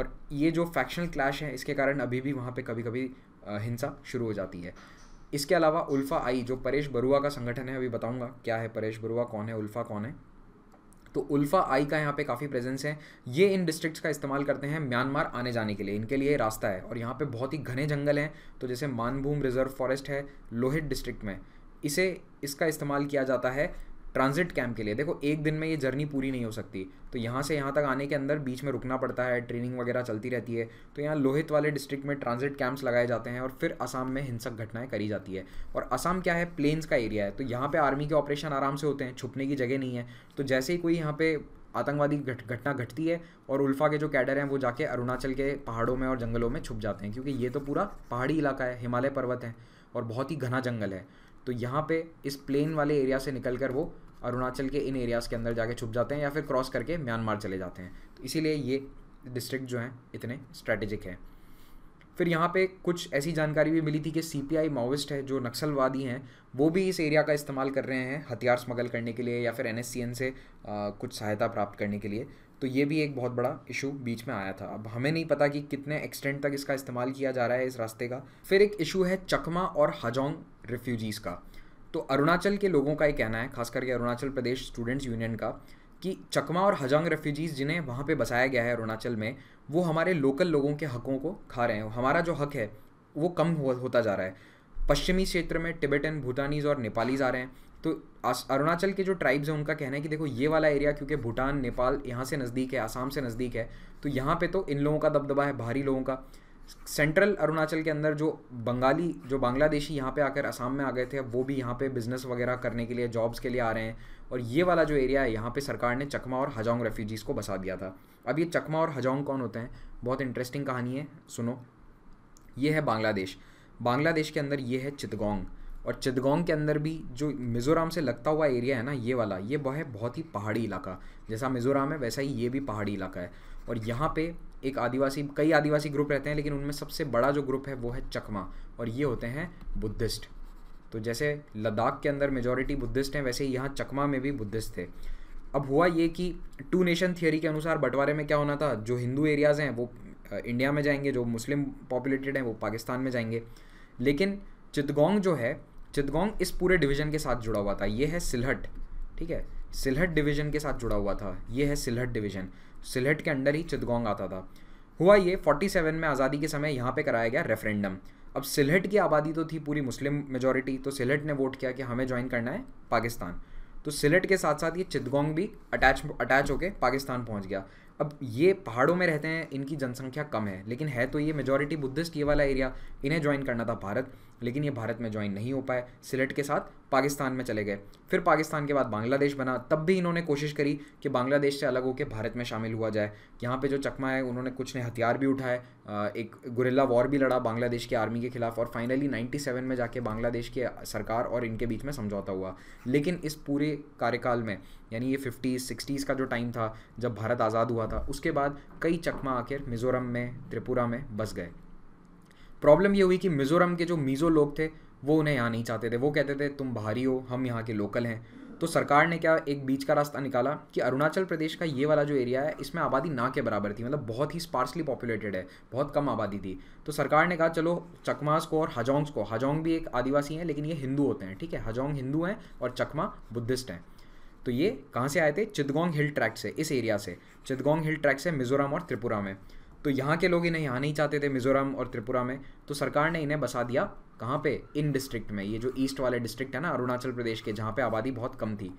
A: और ये जो फैक्शनल क्लैश है इसके कारण अभी भी वहाँ पे कभी कभी हिंसा शुरू हो जाती है इसके अलावा उल्फा आई जो परेश बरुआ का संगठन है अभी बताऊँगा क्या है परेश बरुआ कौन है उल्फा कौन है तो उल्फा आई का यहाँ पे काफ़ी प्रेजेंस है ये इन डिस्ट्रिक्ट्स का इस्तेमाल करते हैं म्यांमार आने जाने के लिए इनके लिए रास्ता है और यहाँ पे बहुत ही घने जंगल हैं तो जैसे मानभूम रिजर्व फॉरेस्ट है लोहित डिस्ट्रिक्ट में इसे इसका इस्तेमाल किया जाता है ट्रांजिट कैंप के लिए देखो एक दिन में ये जर्नी पूरी नहीं हो सकती तो यहाँ से यहाँ तक आने के अंदर बीच में रुकना पड़ता है ट्रेनिंग वगैरह चलती रहती है तो यहाँ लोहित वाले डिस्ट्रिक्ट में ट्रांजिट कैंप्स लगाए जाते हैं और फिर असम में हिंसक घटनाएं करी जाती है और असम क्या है प्लेन्स का एरिया है तो यहाँ पर आर्मी के ऑपरेशन आराम से होते हैं छुपने की जगह नहीं है तो जैसे ही कोई यहाँ पर आतंकवादी घटना गट, घटती है और उल्फा के जो कैडर हैं वो जाके अरुणाचल के पहाड़ों में और जंगलों में छुप जाते हैं क्योंकि ये तो पूरा पहाड़ी इलाका है हिमालय पर्वत हैं और बहुत ही घना जंगल है तो यहाँ पे इस प्लेन वाले एरिया से निकल कर वो अरुणाचल के इन एरियाज़ के अंदर जाके छुप जाते हैं या फिर क्रॉस करके म्यांमार चले जाते हैं तो इसीलिए ये डिस्ट्रिक्ट जो हैं इतने स्ट्रैटेजिक हैं फिर यहाँ पे कुछ ऐसी जानकारी भी मिली थी कि सी पी आई है जो नक्सलवादी हैं वो भी इस एरिया का इस्तेमाल कर रहे हैं हथियार स्मगल करने के लिए या फिर एन एस सी एन से आ, कुछ सहायता प्राप्त करने के लिए तो ये भी एक बहुत बड़ा इशू बीच में आया था अब हमें नहीं पता कि कितने एक्सटेंट तक इसका इस्तेमाल किया जा रहा है इस रास्ते का फिर एक इशू है चकमा और हजोंग रिफ्यूजीज़ का तो अरुणाचल के लोगों का ये कहना है खास करके अरुणाचल प्रदेश स्टूडेंट्स यूनियन का कि चकमा और हजंग रेफ्यूजीज़ जिन्हें वहाँ पे बसाया गया है अरुणाचल में वो हमारे लोकल लोगों के हकों को खा रहे हैं हमारा जो हक है वो कम हो, होता जा रहा है पश्चिमी क्षेत्र में टिबेटन भूटानीज़ और नेपालीज़ आ रहे हैं तो अरुणाचल के जो ट्राइब्स हैं उनका कहना है कि देखो ये वाला एरिया क्योंकि भूटान नेपाल यहाँ से नज़दीक है आसाम से नज़दीक है तो यहाँ पे तो इन लोगों का दबदबा है बाहरी लोगों का सेंट्रल अरुणाचल के अंदर जो बंगाली जो बांग्लादेशी यहाँ पे आकर असम में आ गए थे वो भी यहाँ पे बिजनेस वगैरह करने के लिए जॉब्स के लिए आ रहे हैं और ये वाला जो एरिया है यहाँ पे सरकार ने चकमा और हजोंग रेफ्यूजीज़ को बसा दिया था अब ये चकमा और हजोंग कौन होते हैं बहुत इंटरेस्टिंग कहानी है सुनो ये है बांग्लादेश बांग्लादेश के अंदर ये है चितगोंग और चितगोंग के अंदर भी जो मिज़ोरम से लगता हुआ एरिया है ना ये वाला ये वह है बहुत ही पहाड़ी इलाका जैसा मिज़ोरम है वैसा ही ये भी पहाड़ी इलाका है और यहाँ पे एक आदिवासी कई आदिवासी ग्रुप रहते हैं लेकिन उनमें सबसे बड़ा जो ग्रुप है वो है चकमा और ये होते हैं बुद्धिस्ट तो जैसे लद्दाख के अंदर मेजोरिटी बुद्धिस्ट हैं वैसे यहाँ चकमा में भी बुद्धिस्ट थे अब हुआ ये कि टू नेशन थियोरी के अनुसार बंटवारे में क्या होना था जो हिंदू एरियाज़ हैं वो इंडिया में जाएंगे जो मुस्लिम पॉपुलेटेड हैं वो पाकिस्तान में जाएंगे लेकिन चितगोंग जो है चितगोंग इस पूरे डिवीज़न के साथ जुड़ा हुआ था ये है सिलहट ठीक है सिलहट डिवीज़न के साथ जुड़ा हुआ था ये है सिलहट डिवीज़न सिलहट के अंडर ही चितगोंग आता था हुआ ये 47 में आज़ादी के समय यहाँ पे कराया गया रेफरेंडम अब सिलहट की आबादी तो थी पूरी मुस्लिम मेजोरिटी तो सिलहट ने वोट किया कि हमें ज्वाइन करना है पाकिस्तान तो सिलहट के साथ साथ ये चितगोंग भी अटैच अटैच होकर पाकिस्तान पहुँच गया अब ये पहाड़ों में रहते हैं इनकी जनसंख्या कम है लेकिन है तो ये मेजोरिटी बुद्धिस्ट ये वाला एरिया इन्हें ज्वाइन करना था भारत लेकिन ये भारत में ज्वाइन नहीं हो पाए सिलेट के साथ पाकिस्तान में चले गए फिर पाकिस्तान के बाद बांग्लादेश बना तब भी इन्होंने कोशिश करी कि बांग्लादेश से अलग होकर भारत में शामिल हुआ जाए यहाँ पे जो चकमा है उन्होंने कुछ ने हथियार भी उठाए एक गुरिल्ला वॉर भी लड़ा बांग्लादेश की आर्मी के खिलाफ और फाइनली 97 में जाके बांग्लादेश की सरकार और इनके बीच में समझौता हुआ लेकिन इस पूरे कार्यकाल में यानी ये फिफ्टीज़ सिक्सटीज़ का जो टाइम था जब भारत आज़ाद हुआ था उसके बाद कई चकमा आकर मिज़ोरम में त्रिपुरा में बस गए प्रॉब्लम ये हुई कि मिज़ोरम के जो मीज़ो लोग थे वो उन्हें यहाँ नहीं चाहते थे वो कहते थे तुम बाहरी हो हम यहाँ के लोकल हैं तो सरकार ने क्या एक बीच का रास्ता निकाला कि अरुणाचल प्रदेश का ये वाला जो एरिया है इसमें आबादी ना के बराबर थी मतलब बहुत ही स्पार्सली पॉपुलेटेड है बहुत कम आबादी थी तो सरकार ने कहा चलो चकमास को और हजोंग्स को हजोंग भी एक आदिवासी हैं लेकिन ये हिंदू होते हैं ठीक है हजोंग हिंदू हैं और चकमा बुद्धिस्ट हैं तो ये कहाँ से आए थे चितगोंग हिल ट्रैक से इस एरिया से चितगोंग हिल ट्रैक से मिजोरम और त्रिपुरा में तो यहाँ के लोग इन्हें यहाँ नहीं चाहते थे मिजोरम और त्रिपुरा में तो सरकार ने इन्हें बसा दिया कहाँ पे इन डिस्ट्रिक्ट में ये जो ईस्ट वाले डिस्ट्रिक्ट है ना अरुणाचल प्रदेश के जहाँ पे आबादी बहुत कम थी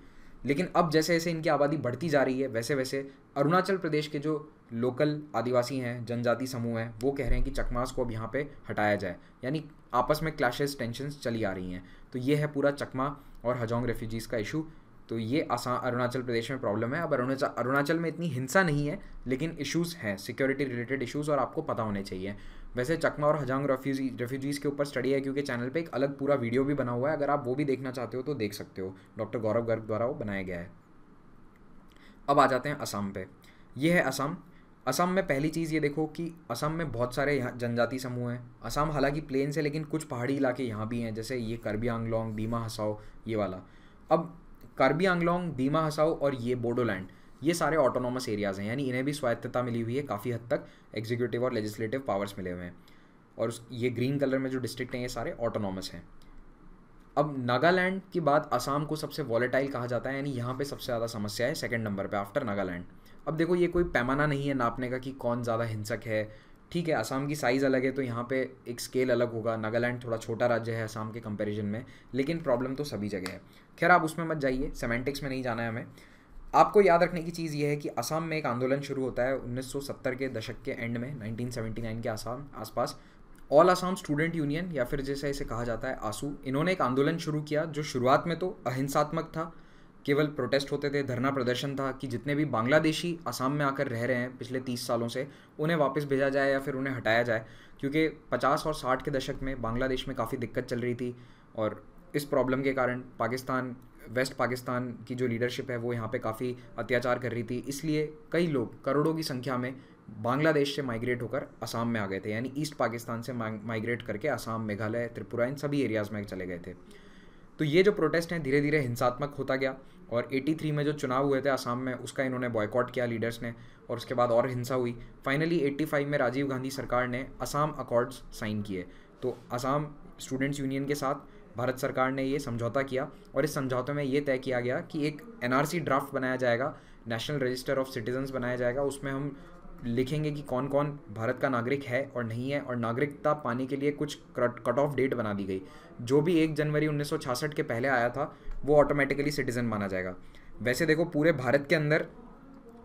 A: लेकिन अब जैसे जैसे इनकी आबादी बढ़ती जा रही है वैसे वैसे अरुणाचल प्रदेश के जो लोकल आदिवासी हैं जनजाति समूह हैं वो कह रहे हैं कि चकमास को अब यहाँ पे हटाया जाए यानी आपस में क्लैशेस टेंशन चली आ रही हैं तो ये है पूरा चकमा और हजोंग रेफ्यूजीज़ का इशू तो ये आसान अरुणाचल प्रदेश में प्रॉब्लम है अब अरुणाचल अरुणाचल में इतनी हिंसा नहीं है लेकिन इश्यूज़ हैं सिक्योरिटी रिलेटेड इश्यूज़ और आपको पता होने चाहिए वैसे चकमा और हजांग रेफ्यूजी रेफ्यूजीज़ के ऊपर स्टडी है क्योंकि चैनल पे एक अलग पूरा वीडियो भी बना हुआ है अगर आप वो भी देखना चाहते हो तो देख सकते हो डॉक्टर गौरव गर्ग द्वारा वो बनाया गया है अब आ जाते हैं असम पे ये है असम असम में पहली चीज़ ये देखो कि असम में बहुत सारे यहाँ जनजाति समूह हैं असम हालांकि प्लेन से लेकिन कुछ पहाड़ी इलाके यहाँ भी हैं जैसे ये करबी आंगलोंग दीमा हसाओ ये वाला अब कार्बी आंगलोंग दीमा हसाओ और ये बोडोलैंड ये सारे ऑटोनॉमस एरियाज़ हैं यानी इन्हें भी स्वायत्तता मिली हुई है काफ़ी हद तक एग्जीक्यूटिव और लेजिस्लेटिव पावर्स मिले हुए हैं और ये ग्रीन कलर में जो डिस्ट्रिक्ट हैं ये सारे ऑटोनॉमस हैं अब नागालैंड की बात असम को सबसे वॉलेटाइल कहा जाता है यानी यहाँ पे सबसे ज़्यादा समस्या है सेकंड नंबर पे आफ्टर नागालैंड अब देखो ये कोई पैमाना नहीं है नापने का कि कौन ज़्यादा हिंसक है ठीक है असम की साइज़ अलग है तो यहाँ पे एक स्केल अलग होगा नागालैंड थोड़ा छोटा राज्य है असम के कंपैरिजन में लेकिन प्रॉब्लम तो सभी जगह है खैर आप उसमें मत जाइए सेमेंटिक्स में नहीं जाना है हमें आपको याद रखने की चीज़ यह है कि असम में एक आंदोलन शुरू होता है 1970 के दशक के एंड में 1979 के आसाम आसपास ऑल आसाम स्टूडेंट यूनियन या फिर जैसे इसे कहा जाता है आंसू इन्होंने एक आंदोलन शुरू किया जो शुरुआत में तो अहिंसात्मक था केवल प्रोटेस्ट होते थे धरना प्रदर्शन था कि जितने भी बांग्लादेशी असम में आकर रह रहे हैं पिछले तीस सालों से उन्हें वापस भेजा जाए या फिर उन्हें हटाया जाए क्योंकि पचास और साठ के दशक में बांग्लादेश में काफ़ी दिक्कत चल रही थी और इस प्रॉब्लम के कारण पाकिस्तान वेस्ट पाकिस्तान की जो लीडरशिप है वो यहाँ पे काफ़ी अत्याचार कर रही थी इसलिए कई लोग करोड़ों की संख्या में बांग्लादेश से माइग्रेट होकर असम में आ गए थे यानी ईस्ट पाकिस्तान से माइग्रेट करके असम मेघालय त्रिपुरा इन सभी एरियाज़ में चले गए थे तो ये जो प्रोटेस्ट हैं धीरे धीरे हिंसात्मक होता गया और 83 में जो चुनाव हुए थे असम में उसका इन्होंने बॉयकॉट किया लीडर्स ने और उसके बाद और हिंसा हुई फाइनली 85 में राजीव गांधी सरकार ने असम अकॉर्ड्स साइन किए तो असम स्टूडेंट्स यूनियन के साथ भारत सरकार ने ये समझौता किया और इस समझौते में ये तय किया गया कि एक एन ड्राफ्ट बनाया जाएगा नेशनल रजिस्टर ऑफ सिटीजन्स बनाया जाएगा उसमें हम लिखेंगे कि कौन कौन भारत का नागरिक है और नहीं है और नागरिकता पाने के लिए कुछ कट ऑफ डेट बना दी गई जो भी एक जनवरी 1966 के पहले आया था वो ऑटोमेटिकली सिटीज़न माना जाएगा वैसे देखो पूरे भारत के अंदर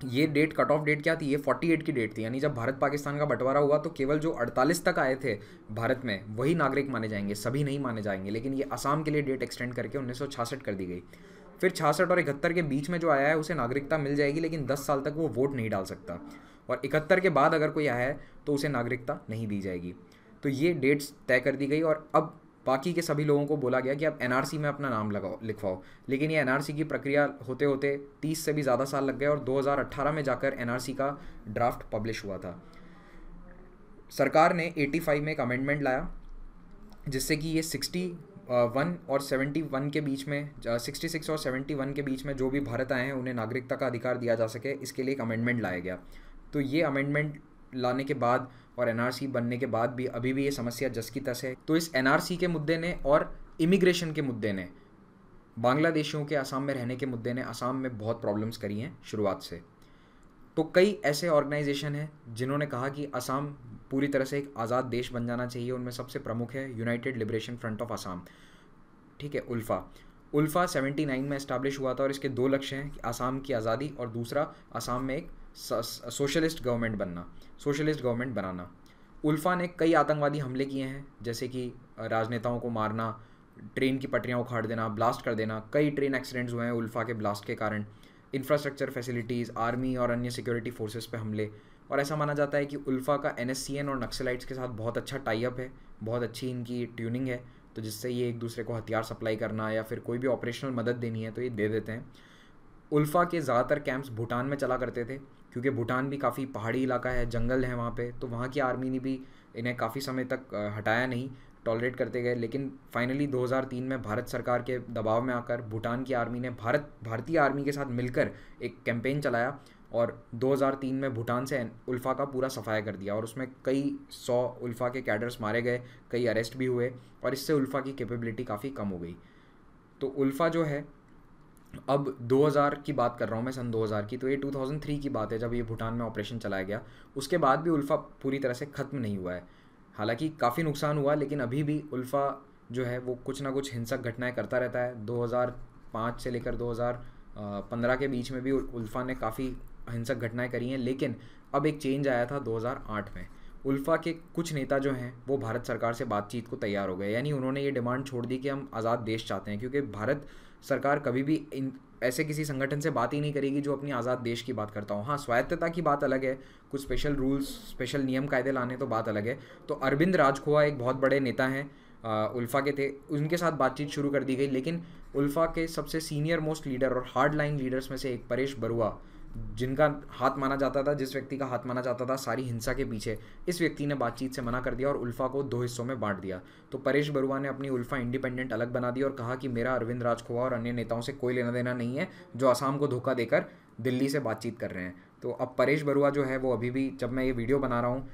A: ये डेट कट ऑफ डेट क्या थी ये 48 की डेट थी यानी जब भारत पाकिस्तान का बंटवारा हुआ तो केवल जो 48 तक आए थे भारत में वही नागरिक माने जाएंगे सभी नहीं माने जाएंगे लेकिन ये असम के लिए डेट एक्सटेंड करके उन्नीस कर दी गई फिर छियासठ और इकहत्तर के बीच में जो आया है उसे नागरिकता मिल जाएगी लेकिन दस साल तक वो वोट नहीं डाल सकता और इकहत्तर के बाद अगर कोई आया है तो उसे नागरिकता नहीं दी जाएगी तो ये डेट्स तय कर दी गई और अब बाकी के सभी लोगों को बोला गया कि आप एन में अपना नाम लगाओ लिखवाओ लेकिन ये एन की प्रक्रिया होते होते तीस से भी ज़्यादा साल लग गए और 2018 में जाकर एन का ड्राफ्ट पब्लिश हुआ था सरकार ने 85 में एक अमेंडमेंट लाया जिससे कि ये 61 और 71 के बीच में 66 और 71 के बीच में जो भी भारत आए हैं उन्हें नागरिकता का अधिकार दिया जा सके इसके लिए एक अमेंडमेंट लाया गया तो ये अमेंडमेंट लाने के बाद और एनआरसी बनने के बाद भी अभी भी ये समस्या जस की तस है तो इस एनआरसी के मुद्दे ने और इमिग्रेशन के मुद्दे ने बांग्लादेशियों के आसाम में रहने के मुद्दे ने आसाम में बहुत प्रॉब्लम्स करी हैं शुरुआत से तो कई ऐसे ऑर्गेनाइजेशन हैं जिन्होंने कहा कि आसाम पूरी तरह से एक आज़ाद देश बन जाना चाहिए उनमें सबसे प्रमुख है united liberation front of Assam ठीक है उल्फा उल्फा 79 में इस्टेब्लिश हुआ था और इसके दो लक्ष्य हैं कि आसाम की आज़ादी और दूसरा आसाम में एक सोशलिस्ट गवर्नमेंट बनना सोशलिस्ट गवर्नमेंट बनाना उल्फा ने कई आतंकवादी हमले किए हैं जैसे कि राजनेताओं को मारना ट्रेन की पटरियाँ उखाड़ देना ब्लास्ट कर देना कई ट्रेन एक्सीडेंट्स हुए हैं उल्फा के ब्लास्ट के कारण इंफ्रास्ट्रक्चर फैसिलिटीज़ आर्मी और अन्य सिक्योरिटी फोर्सेस पे हमले और ऐसा माना जाता है कि उल्फा का एन और नक्सलाइट्स के साथ बहुत अच्छा टाइप है बहुत अच्छी इनकी ट्यूनिंग है तो जिससे ये एक दूसरे को हथियार सप्लाई करना या फिर कोई भी ऑपरेशनल मदद देनी है तो ये दे देते हैं उल्फा के ज़्यादातर कैंप्स भूटान में चला करते थे क्योंकि भूटान भी काफ़ी पहाड़ी इलाका है जंगल है वहाँ पे तो वहाँ की आर्मी ने भी इन्हें काफ़ी समय तक हटाया नहीं टॉलरेट करते गए लेकिन फाइनली 2003 में भारत सरकार के दबाव में आकर भूटान की आर्मी ने भारत भारतीय आर्मी के साथ मिलकर एक कैंपेन चलाया और 2003 में भूटान से उल्फा का पूरा सफाया कर दिया और उसमें कई सौ उल्फा के कैडर्स मारे गए कई अरेस्ट भी हुए और इससे उल्फा की कैपेबिलिटी काफ़ी कम हो गई तो उल्फा जो है अब 2000 की बात कर रहा हूँ मैं सन 2000 की तो ये 2003 की बात है जब ये भूटान में ऑपरेशन चलाया गया उसके बाद भी उल्फा पूरी तरह से ख़त्म नहीं हुआ है हालांकि काफ़ी नुकसान हुआ लेकिन अभी भी उल्फा जो है वो कुछ ना कुछ हिंसक घटनाएं करता रहता है 2005 से लेकर 2015 के बीच में भी उल्फा ने काफ़ी हिंसक घटनाएं करी हैं लेकिन अब एक चेंज आया था 2008 में उल्फा के कुछ नेता जो हैं वो भारत सरकार से बातचीत को तैयार हो गए यानी उन्होंने ये डिमांड छोड़ दी कि हम आज़ाद देश चाहते हैं क्योंकि भारत सरकार कभी भी इन ऐसे किसी संगठन से बात ही नहीं करेगी जो अपनी आज़ाद देश की बात करता हूँ हाँ स्वायत्तता की बात अलग है कुछ स्पेशल रूल्स स्पेशल नियम कायदे लाने तो बात अलग है तो अरविंद राजखोआ एक बहुत बड़े नेता हैं उल्फा के थे उनके साथ बातचीत शुरू कर दी गई लेकिन उल्फा के सबसे सीनियर मोस्ट लीडर और हार्ड लाइन लीडर्स में से एक परेश बरुआ जिनका हाथ माना जाता था जिस व्यक्ति का हाथ माना जाता था सारी हिंसा के पीछे इस व्यक्ति ने बातचीत से मना कर दिया और उल्फा को दो हिस्सों में बांट दिया तो परेश बरुआ ने अपनी उल्फा इंडिपेंडेंट अलग बना दी और कहा कि मेरा अरविंद राजखोवा और अन्य नेताओं से कोई लेना देना नहीं है जो आसाम को धोखा देकर दिल्ली से बातचीत कर रहे हैं तो अब परेश बरुआ जो है वो अभी भी जब मैं ये वीडियो बना रहा हूँ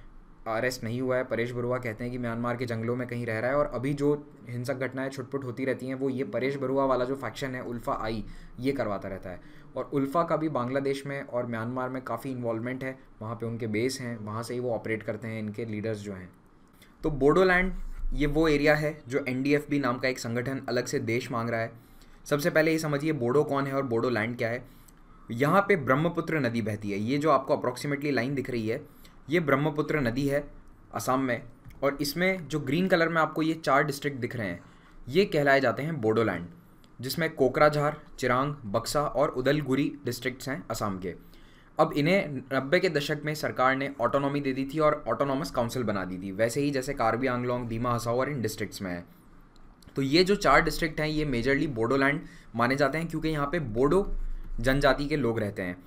A: अरेस्ट नहीं हुआ है परेश बरुआ कहते हैं कि म्यांमार के जंगलों में कहीं रह रहा है और अभी जो हिंसक घटनाएं छुटपुट होती रहती हैं वो ये परेश बरुआ वाला जो फैक्शन है उल्फा आई ये करवाता रहता है और उल्फा का भी बांग्लादेश में और म्यांमार में काफ़ी इन्वॉलमेंट है वहाँ पे उनके बेस हैं वहाँ से ही वो ऑपरेट करते हैं इनके लीडर्स जो हैं तो बोडोलैंड ये वो एरिया है जो एन नाम का एक संगठन अलग से देश मांग रहा है सबसे पहले ये समझिए बोडो कौन है और बोडोलैंड क्या है यहाँ पे ब्रह्मपुत्र नदी बहती है ये जो आपको अप्रॉक्सीमेटली लाइन दिख रही है ये ब्रह्मपुत्र नदी है असम में और इसमें जो ग्रीन कलर में आपको ये चार डिस्ट्रिक्ट दिख रहे हैं ये कहलाए जाते हैं बोडोलैंड जिसमें कोकराझार चिरांग बक्सा और उदलगुरी डिस्ट्रिक्ट्स हैं असम के अब इन्हें नब्बे के दशक में सरकार ने ऑटोनॉमी दे दी थी और ऑटोनॉमस काउंसिल बना दी थी वैसे ही जैसे कार्बी आंगलोंग दीमा हसाओ और इन डिस्ट्रिक्ट्स में है तो ये जो चार डिस्ट्रिक्ट हैं ये मेजरली बोडोलैंड माने जाते हैं क्योंकि यहाँ पे बोडो जनजाति के लोग रहते हैं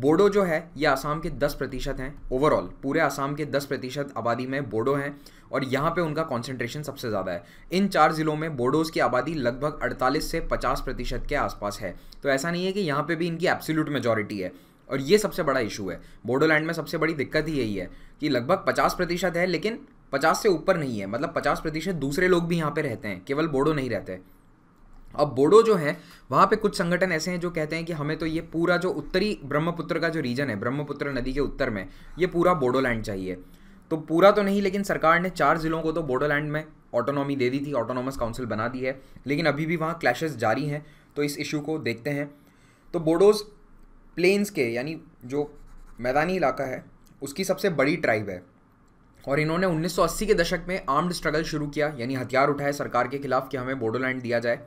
A: बोडो जो है ये आसाम के 10 प्रतिशत हैं ओवरऑल पूरे आसाम के 10 प्रतिशत आबादी में बोडो हैं और यहाँ पे उनका कॉन्सेंट्रेशन सबसे ज़्यादा है इन चार ज़िलों में बोडोज़ की आबादी लगभग 48 से 50 प्रतिशत के आसपास है तो ऐसा नहीं है कि यहाँ पे भी इनकी एब्सोल्यूट मेजॉरिटी है और ये सबसे बड़ा इशू है बोडोलैंड में सबसे बड़ी दिक्कत ही यही है कि लगभग पचास प्रतिशत है लेकिन पचास से ऊपर नहीं है मतलब पचास प्रतिशत दूसरे लोग भी यहाँ पर रहते हैं केवल बोडो नहीं रहते अब बोडो जो है वहाँ पे कुछ संगठन ऐसे हैं जो कहते हैं कि हमें तो ये पूरा जो उत्तरी ब्रह्मपुत्र का जो रीजन है ब्रह्मपुत्र नदी के उत्तर में ये पूरा बोडोलैंड चाहिए तो पूरा तो नहीं लेकिन सरकार ने चार ज़िलों को तो बोडोलैंड में ऑटोनॉमी दे दी थी ऑटोनॉमस काउंसिल बना दी है लेकिन अभी भी वहाँ क्लैशेस जारी हैं तो इस इशू को देखते हैं तो बोडोज़ प्लेन्स के यानी जो मैदानी इलाका है उसकी सबसे बड़ी ट्राइब है और इन्होंने 1980 के दशक में आर्म्ड स्ट्रगल शुरू किया यानी हथियार उठाए सरकार के खिलाफ कि हमें बोडोलैंड दिया जाए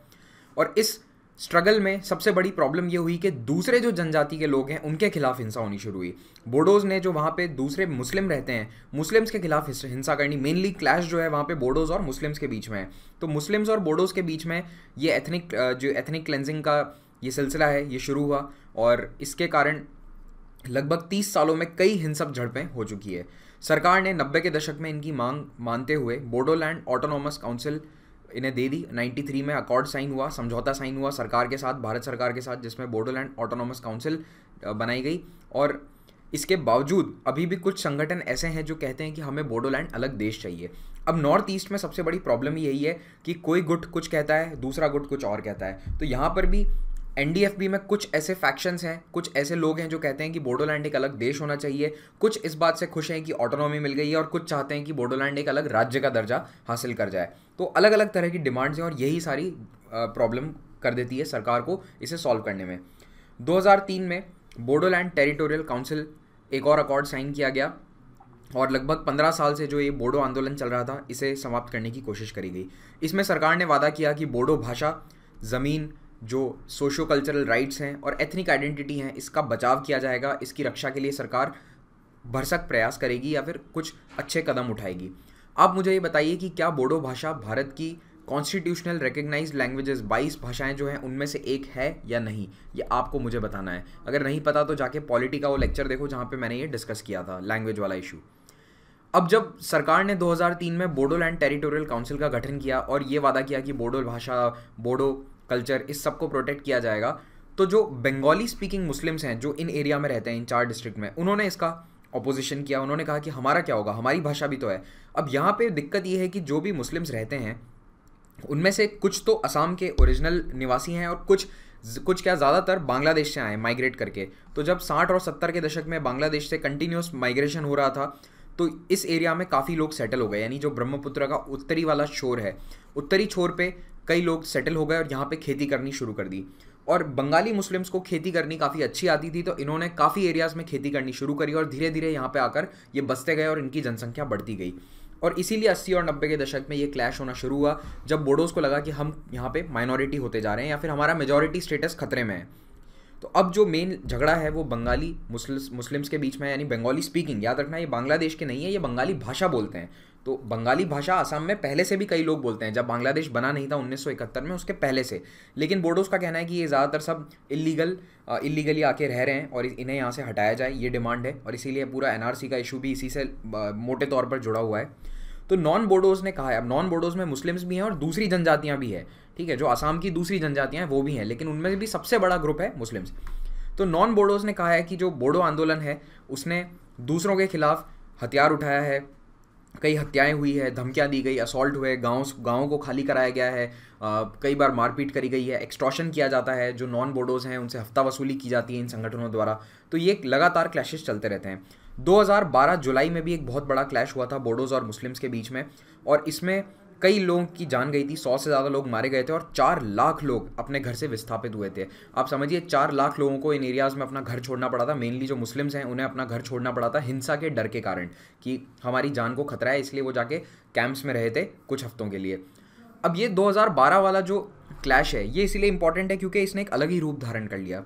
A: और इस स्ट्रगल में सबसे बड़ी प्रॉब्लम ये हुई कि दूसरे जो जनजाति के लोग हैं उनके खिलाफ हिंसा होनी शुरू हुई बोडोज़ ने जो वहाँ पे दूसरे मुस्लिम रहते हैं मुस्लिम्स के खिलाफ हिंसा करनी मेनली क्लैश जो है वहाँ पे बोडोज़ और मुस्लिम्स के बीच में है तो मुस्लिम्स और बोडोज़ के बीच में ये एथनिक जो एथनिक क्लेंजिंग का ये सिलसिला है ये शुरू हुआ और इसके कारण लगभग तीस सालों में कई हिंसक झड़पें हो चुकी है सरकार ने नब्बे के दशक में इनकी मांग मानते हुए बोडोलैंड ऑटोनॉमस काउंसिल इन्हें दे दी 93 में अकॉर्ड साइन हुआ समझौता साइन हुआ सरकार के साथ भारत सरकार के साथ जिसमें बोडोलैंड ऑटोनॉमस काउंसिल बनाई गई और इसके बावजूद अभी भी कुछ संगठन ऐसे हैं जो कहते हैं कि हमें बोडोलैंड अलग देश चाहिए अब नॉर्थ ईस्ट में सबसे बड़ी प्रॉब्लम यही है कि कोई गुट कुछ कहता है दूसरा गुट कुछ और कहता है तो यहाँ पर भी एन में कुछ ऐसे फैक्शंस हैं कुछ ऐसे लोग हैं जो कहते हैं कि बोडोलैंड एक अलग देश होना चाहिए कुछ इस बात से खुश हैं कि ऑटोनॉमी मिल गई है और कुछ चाहते हैं कि बोडोलैंड एक अलग राज्य का दर्जा हासिल कर जाए तो अलग अलग तरह की डिमांड्स हैं और यही सारी प्रॉब्लम कर देती है सरकार को इसे सॉल्व करने में 2003 में बोडोलैंड टेरिटोरियल काउंसिल एक और अकॉर्ड साइन किया गया और लगभग पंद्रह साल से जो ये बोडो आंदोलन चल रहा था इसे समाप्त करने की कोशिश करी गई इसमें सरकार ने वादा किया कि बोडो भाषा ज़मीन जो सोशो कल्चरल राइट्स हैं और एथनिक आइडेंटिटी हैं इसका बचाव किया जाएगा इसकी रक्षा के लिए सरकार भरसक प्रयास करेगी या फिर कुछ अच्छे कदम उठाएगी आप मुझे ये बताइए कि क्या बोडो भाषा भारत की कॉन्स्टिट्यूशनल रिकग्नाइज लैंग्वेजेस बाईस भाषाएं जो हैं उनमें से एक है या नहीं ये आपको मुझे बताना है अगर नहीं पता तो जाके पॉलिटी का वो लेक्चर देखो जहाँ पे मैंने ये डिस्कस किया था लैंग्वेज वाला इशू अब जब सरकार ने 2003 में बोडोलैंड टेरिटोरियल काउंसिल का गठन किया और ये वादा किया कि बोडो भाषा बोडो कल्चर इस सब को प्रोटेक्ट किया जाएगा तो जो बंगाली स्पीकिंग मुस्लिम्स हैं जो इन एरिया में रहते हैं इन चार डिस्ट्रिक्ट में उन्होंने इसका अपोजिशन किया उन्होंने कहा कि हमारा क्या होगा हमारी भाषा भी तो है अब यहाँ पे दिक्कत ये है कि जो भी मुस्लिम्स रहते हैं उनमें से कुछ तो असम के ओरिजिनल निवासी हैं और कुछ कुछ क्या ज़्यादातर बांग्लादेश से आए माइग्रेट करके तो जब साठ और सत्तर के दशक में बांग्लादेश से कंटिन्यूस माइग्रेशन हो रहा था तो इस एरिया में काफ़ी लोग सेटल हो गए यानी जो ब्रह्मपुत्र का उत्तरी वाला छोर है उत्तरी छोर पे कई लोग सेटल हो गए और यहाँ पे खेती करनी शुरू कर दी और बंगाली मुस्लिम्स को खेती करनी काफ़ी अच्छी आती थी तो इन्होंने काफ़ी एरियाज़ में खेती करनी शुरू करी और धीरे धीरे यहाँ पे आकर ये बसते गए और इनकी जनसंख्या बढ़ती गई और इसीलिए 80 और 90 के दशक में ये क्लैश होना शुरू हुआ जब बोडोज़ को लगा कि हम यहाँ पे माइनॉरिटी होते जा रहे हैं या फिर हमारा मेजॉरिटी स्टेटस खतरे में है तो अब जो मेन झगड़ा है वो बंगाली मुस्लिम्स के बीच में यानी बंगाली स्पीकिंग याद रखना ये बांग्लादेश के नहीं है ये बंगाली भाषा बोलते हैं तो बंगाली भाषा असम में पहले से भी कई लोग बोलते हैं जब बांग्लादेश बना नहीं था उन्नीस में उसके पहले से लेकिन बोडोस का कहना है कि ये ज़्यादातर सब इलीगल इलीगली आके रह रहे हैं और इन्हें यहाँ से हटाया जाए ये डिमांड है और इसीलिए पूरा एन का इशू भी इसी से मोटे तौर पर जुड़ा हुआ है तो नॉन बोडोज ने कहा है अब नॉन बोडोज में मुस्लिम्स भी हैं और दूसरी जनजातियाँ भी हैं ठीक है जो असम की दूसरी जनजातियाँ हैं वो भी हैं लेकिन उनमें भी सबसे बड़ा ग्रुप है मुस्लिम्स तो नॉन बोडोज ने कहा है कि जो बोडो आंदोलन है उसने दूसरों के खिलाफ हथियार उठाया है कई हत्याएं हुई है धमकियां दी गई असॉल्ट हुए गांव गाँव को खाली कराया गया है कई बार मारपीट करी गई है एक्सट्रॉशन किया जाता है जो नॉन बोडोज़ हैं उनसे हफ्ता वसूली की जाती है इन संगठनों द्वारा तो ये लगातार क्लैशेस चलते रहते हैं 2012 जुलाई में भी एक बहुत बड़ा क्लैश हुआ था बोडोज़ और मुस्लिम्स के बीच में और इसमें कई लोगों की जान गई थी सौ से ज़्यादा लोग मारे गए थे और चार लाख लोग अपने घर से विस्थापित हुए थे आप समझिए चार लाख लोगों को इन एरियाज़ में अपना घर छोड़ना पड़ा था मेनली जो मुस्लिम्स हैं उन्हें अपना घर छोड़ना पड़ा था हिंसा के डर के कारण कि हमारी जान को खतरा है इसलिए वो जाके कैंप्स में रहे थे कुछ हफ्तों के लिए अब ये 2012 वाला जो क्लैश है ये इसलिए इंपॉर्टेंट है क्योंकि इसने एक अलग ही रूप धारण कर लिया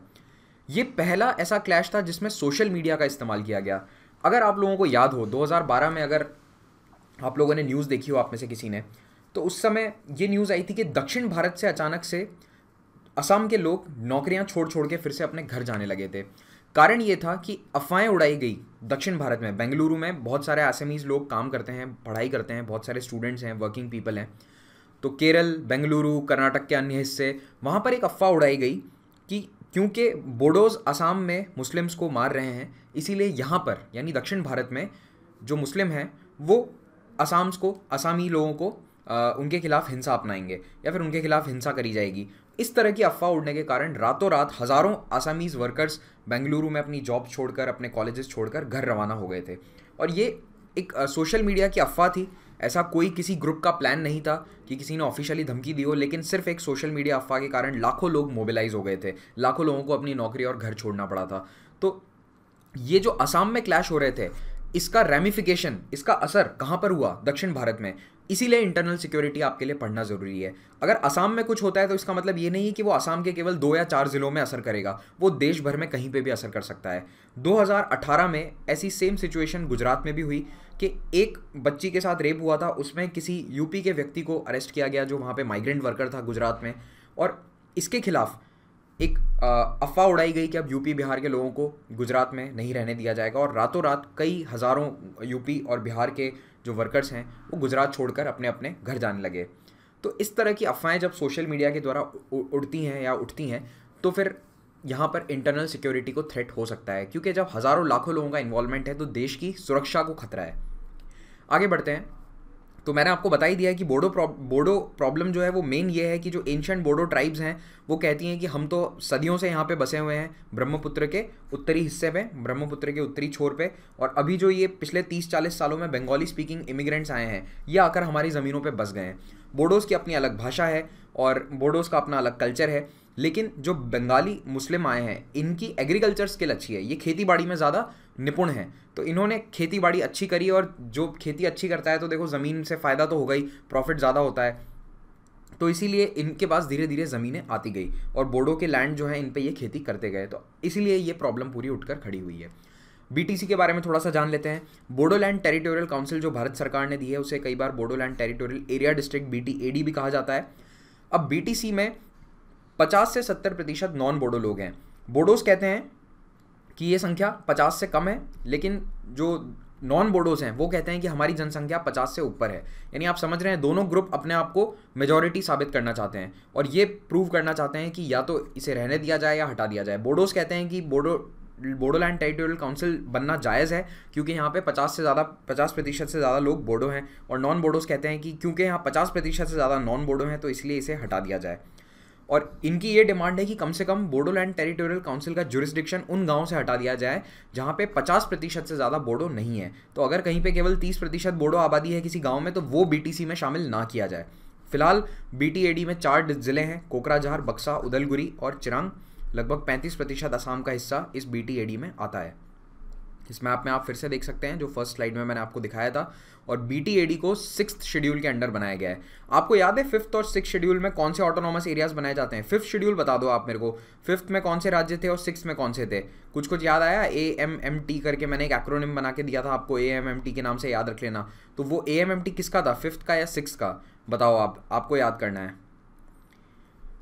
A: ये पहला ऐसा क्लैश था जिसमें सोशल मीडिया का इस्तेमाल किया गया अगर आप लोगों को याद हो 2012 में अगर आप लोगों ने न्यूज़ देखी हो आप में से किसी ने तो उस समय ये न्यूज़ आई थी कि दक्षिण भारत से अचानक से असम के लोग नौकरियां छोड़ छोड़ के फिर से अपने घर जाने लगे थे कारण ये था कि अफवाहें उड़ाई गई दक्षिण भारत में बेंगलुरु में बहुत सारे आसमीज़ लोग काम करते हैं पढ़ाई करते हैं बहुत सारे स्टूडेंट्स हैं वर्किंग पीपल हैं तो केरल बेंगलुरु कर्नाटक के अन्य हिस्से वहाँ पर एक अफवाह उड़ाई गई कि क्योंकि बोडोज़ असम में मुस्लिम्स को मार रहे हैं इसीलिए यहाँ पर यानी दक्षिण भारत में जो मुस्लिम हैं वो असाम्स को असामी लोगों को आ, उनके खिलाफ हिंसा अपनाएंगे या फिर उनके खिलाफ हिंसा करी जाएगी इस तरह की अफवाह उड़ने के कारण रातों रात हज़ारों आसामीज़ वर्कर्स बेंगलुरु में अपनी जॉब छोड़कर अपने कॉलेजेस छोड़कर घर रवाना हो गए थे और ये एक सोशल मीडिया की अफवाह थी ऐसा कोई किसी ग्रुप का प्लान नहीं था कि किसी ने ऑफिशियली धमकी दी हो लेकिन सिर्फ एक सोशल मीडिया अफवाह के कारण लाखों लोग मोबिलाइज हो गए थे लाखों लोगों को अपनी नौकरी और घर छोड़ना पड़ा था तो ये जो असम में क्लैश हो रहे थे इसका रेमिफिकेशन इसका असर कहाँ पर हुआ दक्षिण भारत में इसीलिए इंटरनल सिक्योरिटी आपके लिए पढ़ना ज़रूरी है अगर असम में कुछ होता है तो इसका मतलब ये नहीं है कि वो असम के केवल दो या चार ज़िलों में असर करेगा वो देश भर में कहीं पे भी असर कर सकता है 2018 में ऐसी सेम सिचुएशन गुजरात में भी हुई कि एक बच्ची के साथ रेप हुआ था उसमें किसी यूपी के व्यक्ति को अरेस्ट किया गया जो वहाँ पर माइग्रेंट वर्कर था गुजरात में और इसके खिलाफ़ एक अफवाह उड़ाई गई कि अब यूपी बिहार के लोगों को गुजरात में नहीं रहने दिया जाएगा और रातों रात कई हज़ारों यूपी और बिहार के जो वर्कर्स हैं वो गुजरात छोड़कर अपने अपने घर जाने लगे तो इस तरह की अफवाहें जब सोशल मीडिया के द्वारा उड़ती हैं या उठती हैं तो फिर यहाँ पर इंटरनल सिक्योरिटी को थ्रेट हो सकता है क्योंकि जब हज़ारों लाखों लोगों का इन्वॉल्वमेंट है तो देश की सुरक्षा को खतरा है आगे बढ़ते हैं तो मैंने आपको बता ही दिया है कि बोडो प्रॉब, बोडो प्रॉब्लम जो है वो मेन ये है कि जो एंशंट बोडो ट्राइब्स हैं वो कहती हैं कि हम तो सदियों से यहाँ पे बसे हुए हैं ब्रह्मपुत्र के उत्तरी हिस्से पे ब्रह्मपुत्र के उत्तरी छोर पे और अभी जो ये पिछले तीस चालीस सालों में बंगाली स्पीकिंग इमिग्रेंट्स आए हैं ये आकर हमारी ज़मीनों पर बस गए हैं बोडोज़ की अपनी अलग भाषा है और बोडोज़ का अपना अलग कल्चर है लेकिन जो बंगाली मुस्लिम आए हैं इनकी एग्रीकल्चर स्किल अच्छी है ये खेती बाड़ी में ज़्यादा निपुण हैं तो इन्होंने खेती बाड़ी अच्छी करी और जो खेती अच्छी करता है तो देखो ज़मीन से फ़ायदा तो होगा ही प्रॉफिट ज़्यादा होता है तो इसीलिए इनके पास धीरे धीरे ज़मीनें आती गई और बोडो के लैंड जो है इन पर ये खेती करते गए तो इसीलिए ये प्रॉब्लम पूरी उठकर खड़ी हुई है बीटीसी के बारे में थोड़ा सा जान लेते हैं बोडोलैंड टेरिटोरियल काउंसिल जो भारत सरकार ने दी है उसे कई बार Bodoland territorial area district BTAD भी कहा जाता है अब बीटीसी में 50 से 70 प्रतिशत नॉन बोडो लोग हैं बोडोस कहते हैं कि ये संख्या पचास से कम है लेकिन जो नॉन बोडोज हैं वो कहते हैं कि हमारी जनसंख्या पचास से ऊपर है यानी आप समझ रहे हैं दोनों ग्रुप अपने आप को मेजोरिटी साबित करना चाहते हैं और ये प्रूव करना चाहते हैं कि या तो इसे रहने दिया जाए या हटा दिया जाए बोडोज कहते हैं कि बोडो बोडोलैंड टेरिटोरियल काउंसिल बनना जायज़ है क्योंकि यहाँ पे 50 से ज़्यादा 50 प्रतिशत से ज़्यादा लोग बोडो हैं और नॉन बोडोस कहते हैं कि क्योंकि यहाँ 50 प्रतिशत से ज़्यादा नॉन बोडो हैं तो इसलिए इसे हटा दिया जाए और इनकी ये डिमांड है कि कम से कम बोडोलैंड टेरिटोरियल काउंसिल का जुरिस्डिक्शन उन गाँव से हटा दिया जाए जहाँ पे पचास प्रतिशत से ज़्यादा बोडो नहीं है तो अगर कहीं पे केवल तीस प्रतिशत बोडो आबादी है किसी गाँव में तो वो बीटीसी में शामिल ना किया जाए फिलहाल बी में चार जिले हैं कोकराझार बक्सा उदलगुरी और चिरांग लगभग पैंतीस प्रतिशत असम का हिस्सा इस बी में आता है इस मैप में आप फिर से देख सकते हैं जो फर्स्ट स्लाइड में मैंने आपको दिखाया था और बी को सिक्स शेड्यूल के अंडर बनाया गया है आपको याद है फिफ्थ और सिक्स शेड्यूल में कौन से ऑटोनॉमस एरियाज बनाए जाते हैं फिफ्थ शेड्यूल बता दो आप मेरे को फिफ्थ में कौन से राज्य थे और सिक्स में कौन से थे कुछ कुछ याद आया ए एम एम टी करके मैंने एक एक्रोनिम बना के दिया था आपको ए एम एम टी के नाम से याद रख लेना तो वो ए एम एम टी किसका था फिफ्थ का या सिक्स का बताओ आप आपको याद करना है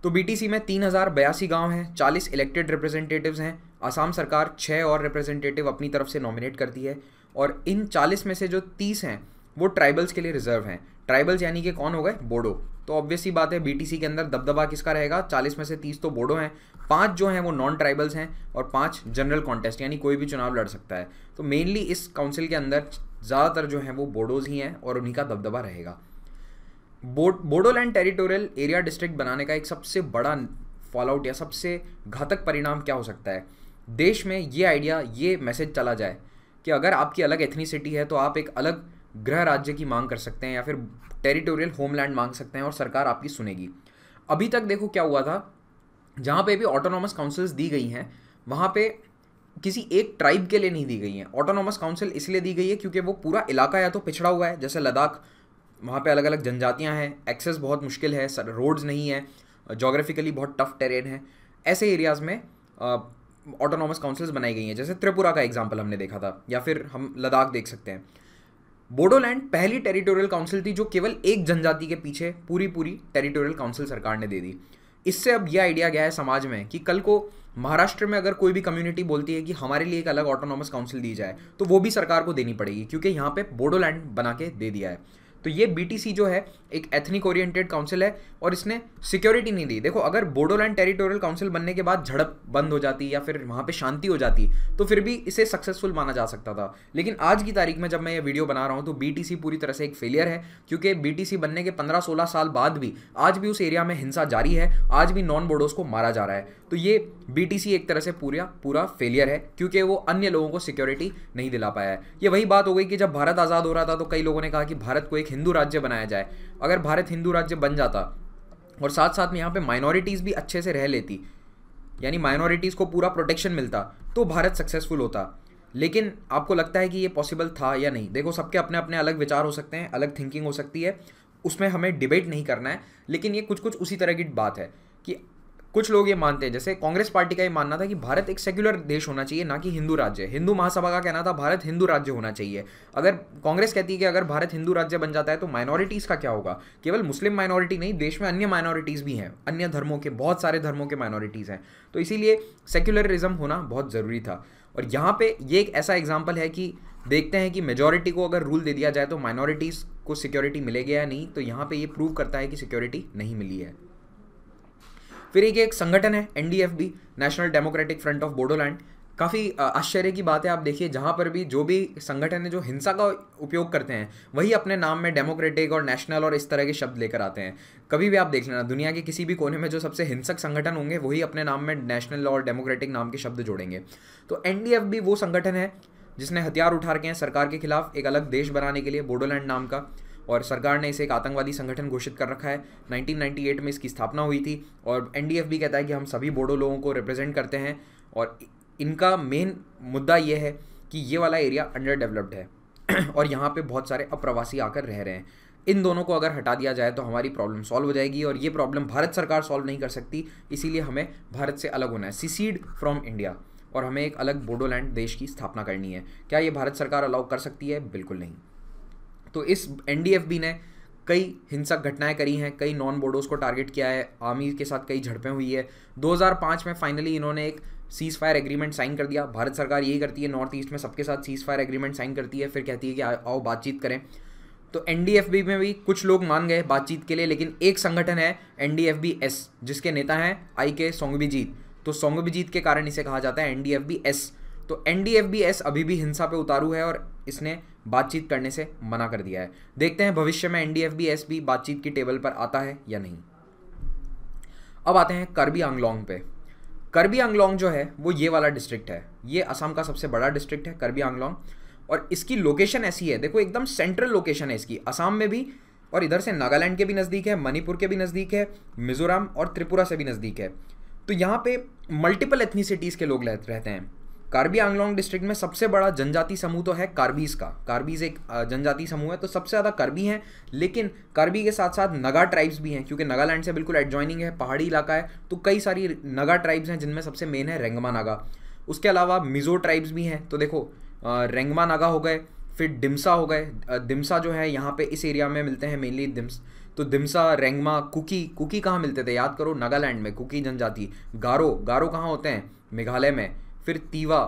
A: तो बीटीसी में तीन हज़ार बयासी गाँव हैं चालीस इलेक्टेड रिप्रेजेंटेटिव हैं आसाम सरकार छः और रिप्रेजेंटेटिव अपनी तरफ से नॉमिनेट करती है और इन चालीस में से जो तीस हैं वो ट्राइबल्स के लिए रिजर्व हैं ट्राइबल्स यानी कि कौन हो गए बोडो तो ऑब्वियसली बात है बीटीसी के अंदर दबदबा किसका रहेगा चालीस में से तीस तो बोडो हैं पांच जो हैं वो नॉन ट्राइबल्स हैं और पांच जनरल कॉन्टेस्ट यानी कोई भी चुनाव लड़ सकता है तो मेनली इस काउंसिल के अंदर ज़्यादातर जो हैं वो बोडोज ही हैं और उन्हीं का दबदबा रहेगा बो, बोडोलैंड टेरिटोरियल एरिया डिस्ट्रिक्ट बनाने का एक सबसे बड़ा फॉल आउट या सबसे घातक परिणाम क्या हो सकता है देश में ये आइडिया ये मैसेज चला जाए कि अगर आपकी अलग एथनीसिटी है तो आप एक अलग गृह राज्य की मांग कर सकते हैं या फिर टेरिटोरियल होमलैंड मांग सकते हैं और सरकार आपकी सुनेगी अभी तक देखो क्या हुआ था जहाँ पे भी ऑटोनॉमस काउंसिल्स दी गई हैं वहाँ पे किसी एक ट्राइब के लिए नहीं दी गई हैं ऑटोनॉमस काउंसिल इसलिए दी गई है क्योंकि वो पूरा इलाका या तो पिछड़ा हुआ है जैसे लद्दाख वहाँ पे अलग अलग जनजातियाँ हैं एक्सेस बहुत मुश्किल है रोड्स नहीं है जोग्राफिकली बहुत टफ टेरेन है ऐसे एरियाज़ में ऑटोनॉमस काउंसिल्स बनाई गई हैं जैसे त्रिपुरा का एग्जाम्पल हमने देखा था या फिर हम लद्दाख देख सकते हैं बोडोलैंड पहली टेरिटोरियल काउंसिल थी जो केवल एक जनजाति के पीछे पूरी पूरी टेरिटोरियल काउंसिल सरकार ने दे दी इससे अब यह आइडिया गया है समाज में कि कल को महाराष्ट्र में अगर कोई भी कम्युनिटी बोलती है कि हमारे लिए एक अलग ऑटोनॉमस काउंसिल दी जाए तो वो भी सरकार को देनी पड़ेगी क्योंकि यहाँ पे बोडोलैंड बना के दे दिया है तो ये बीटीसी जो है एक एथनिक ओरिएंटेड काउंसिल है और इसने सिक्योरिटी नहीं दी देखो अगर बोडोलैंड टेरिटोरियल काउंसिल बनने के बाद झड़प बंद हो जाती या फिर वहाँ पे शांति हो जाती तो फिर भी इसे सक्सेसफुल माना जा सकता था लेकिन आज की तारीख में जब मैं ये वीडियो बना रहा हूँ तो बीटीसी पूरी तरह से एक फेलियर है क्योंकि बीटीसी बनने के पंद्रह सोलह साल बाद भी आज भी उस एरिया में हिंसा जारी है आज भी नॉन बोडोस को मारा जा रहा है तो ये बीटीसी एक तरह से पूरा पूरा फेलियर है क्योंकि वो अन्य लोगों को सिक्योरिटी नहीं दिला पाया है ये वही बात हो गई कि जब भारत आज़ाद हो रहा था तो कई लोगों ने कहा कि भारत को एक हिंदू राज्य बनाया जाए अगर भारत हिंदू राज्य बन जाता और साथ साथ में यहाँ पे माइनॉरिटीज़ भी अच्छे से रह लेती यानी माइनॉरिटीज़ को पूरा प्रोटेक्शन मिलता तो भारत सक्सेसफुल होता लेकिन आपको लगता है कि ये पॉसिबल था या नहीं देखो सबके अपने अपने अलग विचार हो सकते हैं अलग थिंकिंग हो सकती है उसमें हमें डिबेट नहीं करना है लेकिन ये कुछ कुछ उसी तरह की बात है कि कुछ लोग ये मानते हैं जैसे कांग्रेस पार्टी का ये मानना था कि भारत एक सेक्युलर देश होना चाहिए ना कि हिंदू राज्य हिंदू महासभा का कहना था भारत हिंदू राज्य होना चाहिए अगर कांग्रेस कहती है कि अगर भारत हिंदू राज्य बन जाता है तो माइनॉरिटीज़ का क्या होगा केवल मुस्लिम माइनॉरिटी नहीं देश में अन्य माइनॉरिटीज़ भी हैं अन्य धर्मों के बहुत सारे धर्मों के माइनॉरिटीज़ हैं तो इसीलिए सेक्युलरिज्म होना बहुत ज़रूरी था और यहाँ पे ये एक ऐसा एग्जाम्पल है कि देखते हैं कि मेजोरिटी को अगर रूल दे दिया जाए तो माइनॉरिटीज़ को सिक्योरिटी मिलेगी या नहीं तो यहाँ पे ये प्रूव करता है कि सिक्योरिटी नहीं मिली है फिर एक एक संगठन है N national democratic front of Bodoland काफ़ी आश्चर्य की बात है आप देखिए जहाँ पर भी जो भी संगठन है जो हिंसा का उपयोग करते हैं वही अपने नाम में डेमोक्रेटिक और नेशनल और इस तरह के शब्द लेकर आते हैं कभी भी आप देख लेना दुनिया के किसी भी कोने में जो सबसे हिंसक संगठन होंगे वही अपने नाम में नेशनल और डेमोक्रेटिक नाम के शब्द जोड़ेंगे तो एन वो संगठन है जिसने हथियार उठा रखे हैं सरकार के खिलाफ एक अलग देश बनाने के लिए बोडोलैंड नाम का और सरकार ने इसे एक आतंकवादी संगठन घोषित कर रखा है 1998 में इसकी स्थापना हुई थी और एन भी कहता है कि हम सभी बोडो लोगों को रिप्रेजेंट करते हैं और इनका मेन मुद्दा ये है कि ये वाला एरिया अंडर डेवलप्ड है और यहाँ पे बहुत सारे अप्रवासी आकर रह रहे हैं इन दोनों को अगर हटा दिया जाए तो हमारी प्रॉब्लम सॉल्व हो जाएगी और ये प्रॉब्लम भारत सरकार सॉल्व नहीं कर सकती इसीलिए हमें भारत से अलग होना है सीसीड फ्रॉम इंडिया और हमें एक अलग बोडोलैंड देश की स्थापना करनी है क्या ये भारत सरकार अलाउ कर सकती है बिल्कुल नहीं तो इस एन ने कई हिंसक घटनाएं करी हैं कई नॉन बोडोज को टारगेट किया है आर्मी के साथ कई झड़पें हुई है 2005 में फाइनली इन्होंने एक सीज़ फायर एग्रीमेंट साइन कर दिया भारत सरकार यही करती है नॉर्थ ईस्ट में सबके साथ सीज़ फायर एग्रीमेंट साइन करती है फिर कहती है कि आओ बातचीत करें तो एन में भी कुछ लोग मान गए बातचीत के लिए लेकिन एक संगठन है एन एस जिसके नेता हैं आई के सोंगबीजीत तो सोंगबीजीत के कारण इसे कहा जाता है एन एस तो एन एस अभी भी हिंसा पे उतारू है और इसने बातचीत करने से मना कर दिया है देखते हैं भविष्य में एस बी बातचीत की टेबल पर आता है या नहीं अब आते हैं करबी आंगलोंग पे करबी आंगलोंग जो है वो ये वाला डिस्ट्रिक्ट है ये असम का सबसे बड़ा डिस्ट्रिक्ट है करबी आंगलोंग और इसकी लोकेशन ऐसी है देखो एकदम सेंट्रल लोकेशन है इसकी असम में भी और इधर से नागालैंड के भी नज़दीक है मणिपुर के भी नज़दीक है मिजोरम और त्रिपुरा से भी नज़दीक है तो यहाँ पे मल्टीपल एथनीसिटीज़ के लोग रहते हैं कार्बी आंगलोंग डिस्ट्रिक्ट में सबसे बड़ा जनजाति समूह तो है कार्बीज का कार्बीज एक जनजाति समूह है तो सबसे ज़्यादा कार्बी हैं लेकिन कार्बी के साथ साथ नगा ट्राइब्स भी हैं क्योंकि नागालैंड से बिल्कुल एडजॉइनिंग है पहाड़ी इलाका है तो कई सारी नगा ट्राइब्स हैं जिनमें सबसे मेन है रेंगमा नागा उसके अलावा मिजो ट्राइब्स भी हैं तो देखो रेंगमा नागा हो गए फिर डिम्सा हो गए डिम्सा जो है यहाँ पे इस एरिया में मिलते हैं मेनली डिम्स तो दिमसा रेंगमा कुकी कुकी कहाँ मिलते थे याद करो नागालैंड में कुकी जनजाति गारो गारो कहाँ होते हैं मेघालय में फिर तीवा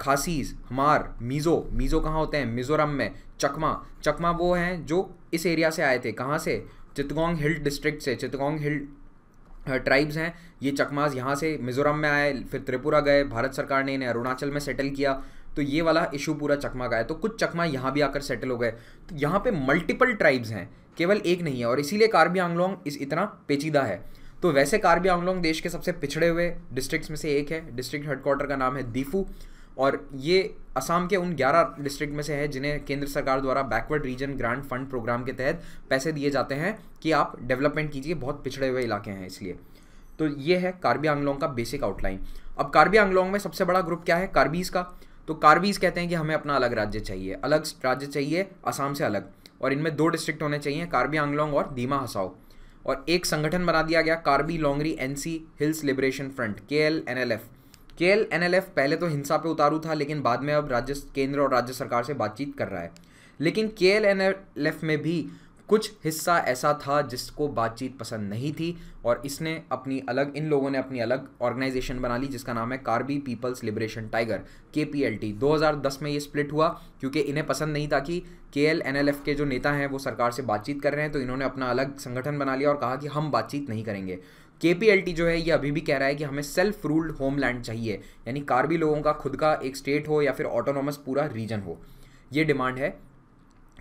A: खासीज हमार मीज़ो मीज़ो कहाँ होते हैं मिज़ोरम में चकमा चकमा वो हैं जो इस एरिया से आए थे कहाँ से चितगोंग हिल डिस्ट्रिक्ट से चितगोंग हिल ट्राइब्स हैं ये चकमाज यहाँ से मिज़ोरम में आए फिर त्रिपुरा गए भारत सरकार ने इन्हें अरुणाचल में सेटल किया तो ये वाला इशू पूरा चकमा का है तो कुछ चकमा यहाँ भी आकर सेटल हो गए तो यहाँ पे मल्टीपल ट्राइब्स हैं केवल एक नहीं है और इसीलिए कार्बी आंगलोंग इस इतना पेचीदा है तो वैसे कार्बी आंगलोंग देश के सबसे पिछड़े हुए डिस्ट्रिक्ट्स में से एक है डिस्ट्रिक्ट हेडक्वार्टर का नाम है दीफू और ये असम के उन 11 डिस्ट्रिक्ट में से है जिन्हें केंद्र सरकार द्वारा backward region grant fund programme के तहत पैसे दिए जाते हैं कि आप डेवलपमेंट कीजिए बहुत पिछड़े हुए इलाके हैं इसलिए तो ये है कार्बी आंगलोंग का बेसिक आउटलाइन अब कार्बी आंगलोंग में सबसे बड़ा ग्रुप क्या है कार्बीज का तो कार्बीज कहते हैं कि हमें अपना अलग राज्य चाहिए अलग राज्य चाहिए असम से अलग और इनमें दो डिस्ट्रिक्ट होने चाहिए कार्बी आंगलोंग और दीमा हसाओ और एक संगठन बना दिया गया Karbi Longri NC hills liberation front K L N L F K L N L F पहले तो हिंसा पे उतारू था लेकिन बाद में अब राज्य केंद्र और राज्य सरकार से बातचीत कर रहा है लेकिन के एल एन एल एफ में भी कुछ हिस्सा ऐसा था जिसको बातचीत पसंद नहीं थी और इसने अपनी अलग इन लोगों ने अपनी अलग ऑर्गेनाइजेशन बना ली जिसका नाम है Karbi people's liberation tiger K P L T दो हज़ार दस में ये स्प्लिट हुआ क्योंकि इन्हें पसंद नहीं था कि के एल एन एल एफ के जो नेता हैं वो सरकार से बातचीत कर रहे हैं तो इन्होंने अपना अलग संगठन बना लिया और कहा कि हम बातचीत नहीं करेंगे के पी एल टी जो है ये अभी भी कह रहा है कि हमें सेल्फ रूल्ड होमलैंड चाहिए यानी कार्बी लोगों का खुद का एक स्टेट हो या फिर ऑटोनोमस पूरा रीजन हो ये डिमांड है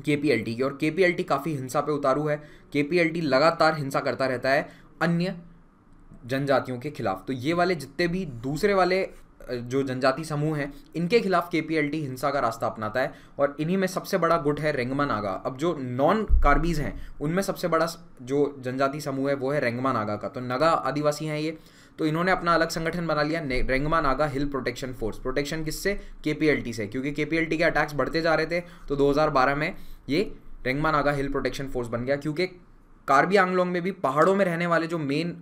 A: के पी एल टी की और के पी एल टी काफ़ी हिंसा पे उतारू है के पी एल टी लगातार हिंसा करता रहता है अन्य जनजातियों के खिलाफ तो ये वाले जितने भी दूसरे वाले जो जनजाति समूह हैं इनके खिलाफ के पी एल टी हिंसा का रास्ता अपनाता है और इन्हीं में सबसे बड़ा गुट है रेंगमा नागा अब जो नॉन कार्बीज हैं उनमें सबसे बड़ा जो जनजाति समूह है वो है रेंगमा नागा का तो नगा आदिवासी हैं ये तो इन्होंने अपना अलग संगठन बना लिया Rengma Naga hill protection force protection किससे के से क्योंकि के के अटैक्स बढ़ते जा रहे थे तो 2012 में ये Rengma Naga hill protection force बन गया क्योंकि कार्बी आंगलोंग में भी पहाड़ों में रहने वाले जो मेन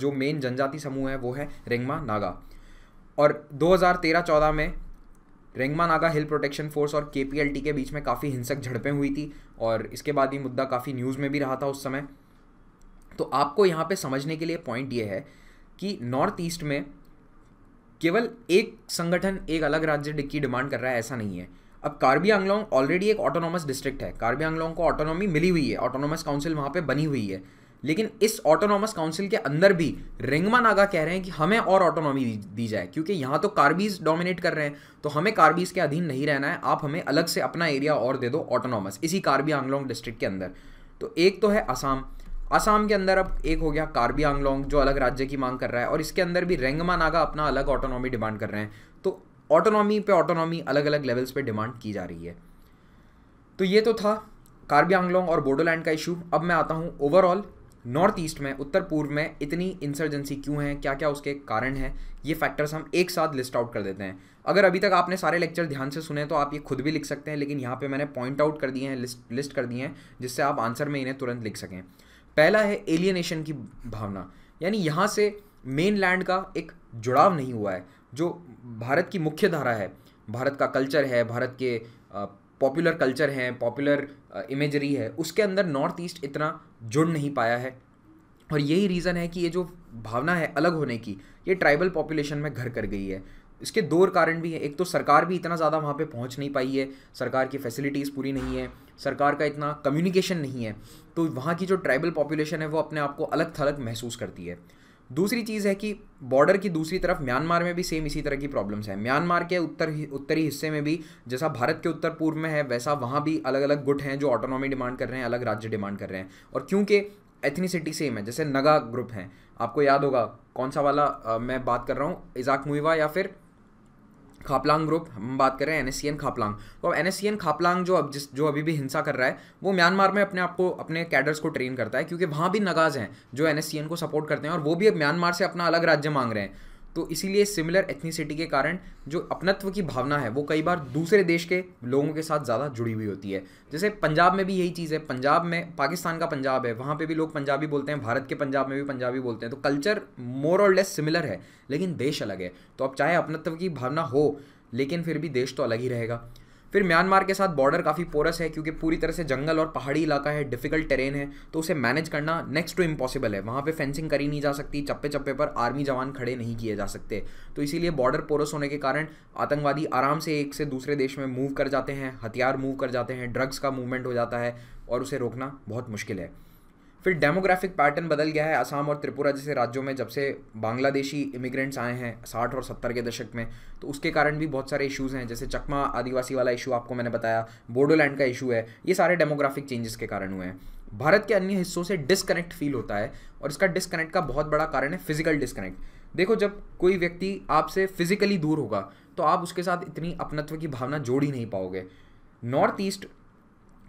A: जो मेन जनजाति समूह है वो है रेंगमा नागा और 2013-14 में Rengma Naga hill protection force और के के बीच में काफ़ी हिंसक झड़पें हुई थी और इसके बाद ये मुद्दा काफ़ी न्यूज़ में भी रहा था उस समय तो आपको यहाँ पे समझने के लिए पॉइंट ये है कि नॉर्थ ईस्ट में केवल एक संगठन एक अलग राज्य की डिमांड कर रहा है ऐसा नहीं है अब कार्बी आंगलोंग ऑलरेडी एक ऑटोनॉमस डिस्ट्रिक्ट है कार्बी आंगलोंग को ऑटोनॉमी मिली हुई है ऑटोनॉमस काउंसिल वहाँ पे बनी हुई है लेकिन इस ऑटोनॉमस काउंसिल के अंदर भी रेंगमा नागा कह रहे हैं कि हमें और ऑटोनॉमी दी जाए क्योंकि यहाँ तो कार्बीज डोमिनेट कर रहे हैं तो हमें कार्बीज के अधीन नहीं रहना है आप हमें अलग से अपना एरिया और दे दो ऑटोनॉमस इसी कार्बी आंगलोंग डिस्ट्रिक्ट के अंदर तो एक तो है असम असम के अंदर अब एक हो गया कार्बी आंगलोंग जो अलग राज्य की मांग कर रहा है और इसके अंदर भी रेंगमा नागा अपना अलग ऑटोनॉमी डिमांड कर रहे हैं तो ऑटोनॉमी पे ऑटोनॉमी अलग अलग लेवल्स पे डिमांड की जा रही है तो ये तो था कार्बी आंगलोंग और बोडोलैंड का इशू अब मैं आता हूँ ओवरऑल नॉर्थ ईस्ट में उत्तर पूर्व में इतनी इंसर्जेंसी क्यों है क्या क्या उसके कारण हैं ये फैक्टर्स हम एक साथ लिस्ट आउट कर देते हैं अगर अभी तक आपने सारे लेक्चर ध्यान से सुने तो आप ये खुद भी लिख सकते हैं लेकिन यहाँ पे मैंने पॉइंट आउट कर दिए हैं लिस्ट लिस्ट कर दिए हैं जिससे आप आंसर में इन्हें तुरंत लिख सकें पहला है एलियनेशन की भावना यानी यहाँ से मेन लैंड का एक जुड़ाव नहीं हुआ है जो भारत की मुख्य धारा है भारत का कल्चर है भारत के पॉपुलर कल्चर हैं पॉपुलर इमेजरी है उसके अंदर नॉर्थ ईस्ट इतना जुड़ नहीं पाया है और यही रीज़न है कि ये जो भावना है अलग होने की ये ट्राइबल पॉपुलेशन में घर कर गई है इसके दो कारण भी हैं एक तो सरकार भी इतना ज़्यादा वहाँ पे पहुँच नहीं पाई है सरकार की फैसिलिटीज़ पूरी नहीं है सरकार का इतना कम्युनिकेशन नहीं है तो वहाँ की जो ट्राइबल पॉपुलेशन है वो अपने आप को अलग थलग महसूस करती है दूसरी चीज़ है कि बॉर्डर की दूसरी तरफ म्यांमार में भी सेम इसी तरह की प्रॉब्लम्स हैं म्यांमार के उत्तर उत्तरी हिस्से में भी जैसा भारत के उत्तर पूर्व में है वैसा वहाँ भी अलग अलग गुट हैं जो ऑटोनॉमी डिमांड कर रहे हैं अलग राज्य डिमांड कर रहे हैं और क्योंकि एथनीसिटी सेम है जैसे नगा ग्रुप हैं आपको याद होगा कौन सा वाला आ, मैं बात कर रहा हूँ इजाक मुइवा या फिर खापलांग ग्रुप हम बात कर रहे हैं एन खापलांग तो अब एन खापलांग जो अब जिस जो अभी भी हिंसा कर रहा है वो म्यांमार में अपने आप को अपने कैडर्स को ट्रेन करता है क्योंकि वहाँ भी नगाज हैं जो एन को सपोर्ट करते हैं और वो भी अब म्यांमार से अपना अलग राज्य मांग रहे हैं तो इसीलिए सिमिलर एथनीसिटी के कारण जो अपनत्व की भावना है वो कई बार दूसरे देश के लोगों के साथ ज़्यादा जुड़ी हुई होती है जैसे पंजाब में भी यही चीज़ है पंजाब में पाकिस्तान का पंजाब है वहाँ पे भी लोग पंजाबी बोलते हैं भारत के पंजाब में भी पंजाबी बोलते हैं तो कल्चर मोर और लेस सिमिलर है लेकिन देश अलग है तो अब चाहे अपनत्व की भावना हो लेकिन फिर भी देश तो अलग ही रहेगा फिर म्यांमार के साथ बॉर्डर काफ़ी पोरस है क्योंकि पूरी तरह से जंगल और पहाड़ी इलाका है डिफिकल्ट टेरेन है तो उसे मैनेज करना नेक्स्ट टू इम्पॉसिबल है वहाँ पे फेंसिंग करी नहीं जा सकती चप्पे चप्पे पर आर्मी जवान खड़े नहीं किए जा सकते तो इसीलिए बॉर्डर पोरस होने के कारण आतंकवादी आराम से एक से दूसरे देश में मूव कर जाते हैं हथियार मूव कर जाते हैं ड्रग्स का मूवमेंट हो जाता है और उसे रोकना बहुत मुश्किल है फिर डेमोग्राफिक पैटर्न बदल गया है असम और त्रिपुरा जैसे राज्यों में जब से बांग्लादेशी इमिग्रेंट्स आए हैं साठ और सत्तर के दशक में तो उसके कारण भी बहुत सारे इशूज़ हैं जैसे चकमा आदिवासी वाला इशू आपको मैंने बताया बोडोलैंड का इशू है ये सारे डेमोग्राफिक चेंजेस के कारण हुए हैं भारत के अन्य हिस्सों से डिसकनेक्ट फील होता है और इसका डिसकनेक्ट का बहुत बड़ा कारण है फिजिकल डिसकनेक्ट देखो जब कोई व्यक्ति आपसे फिजिकली दूर होगा तो आप उसके साथ इतनी अपनत्व की भावना जोड़ ही नहीं पाओगे नॉर्थ ईस्ट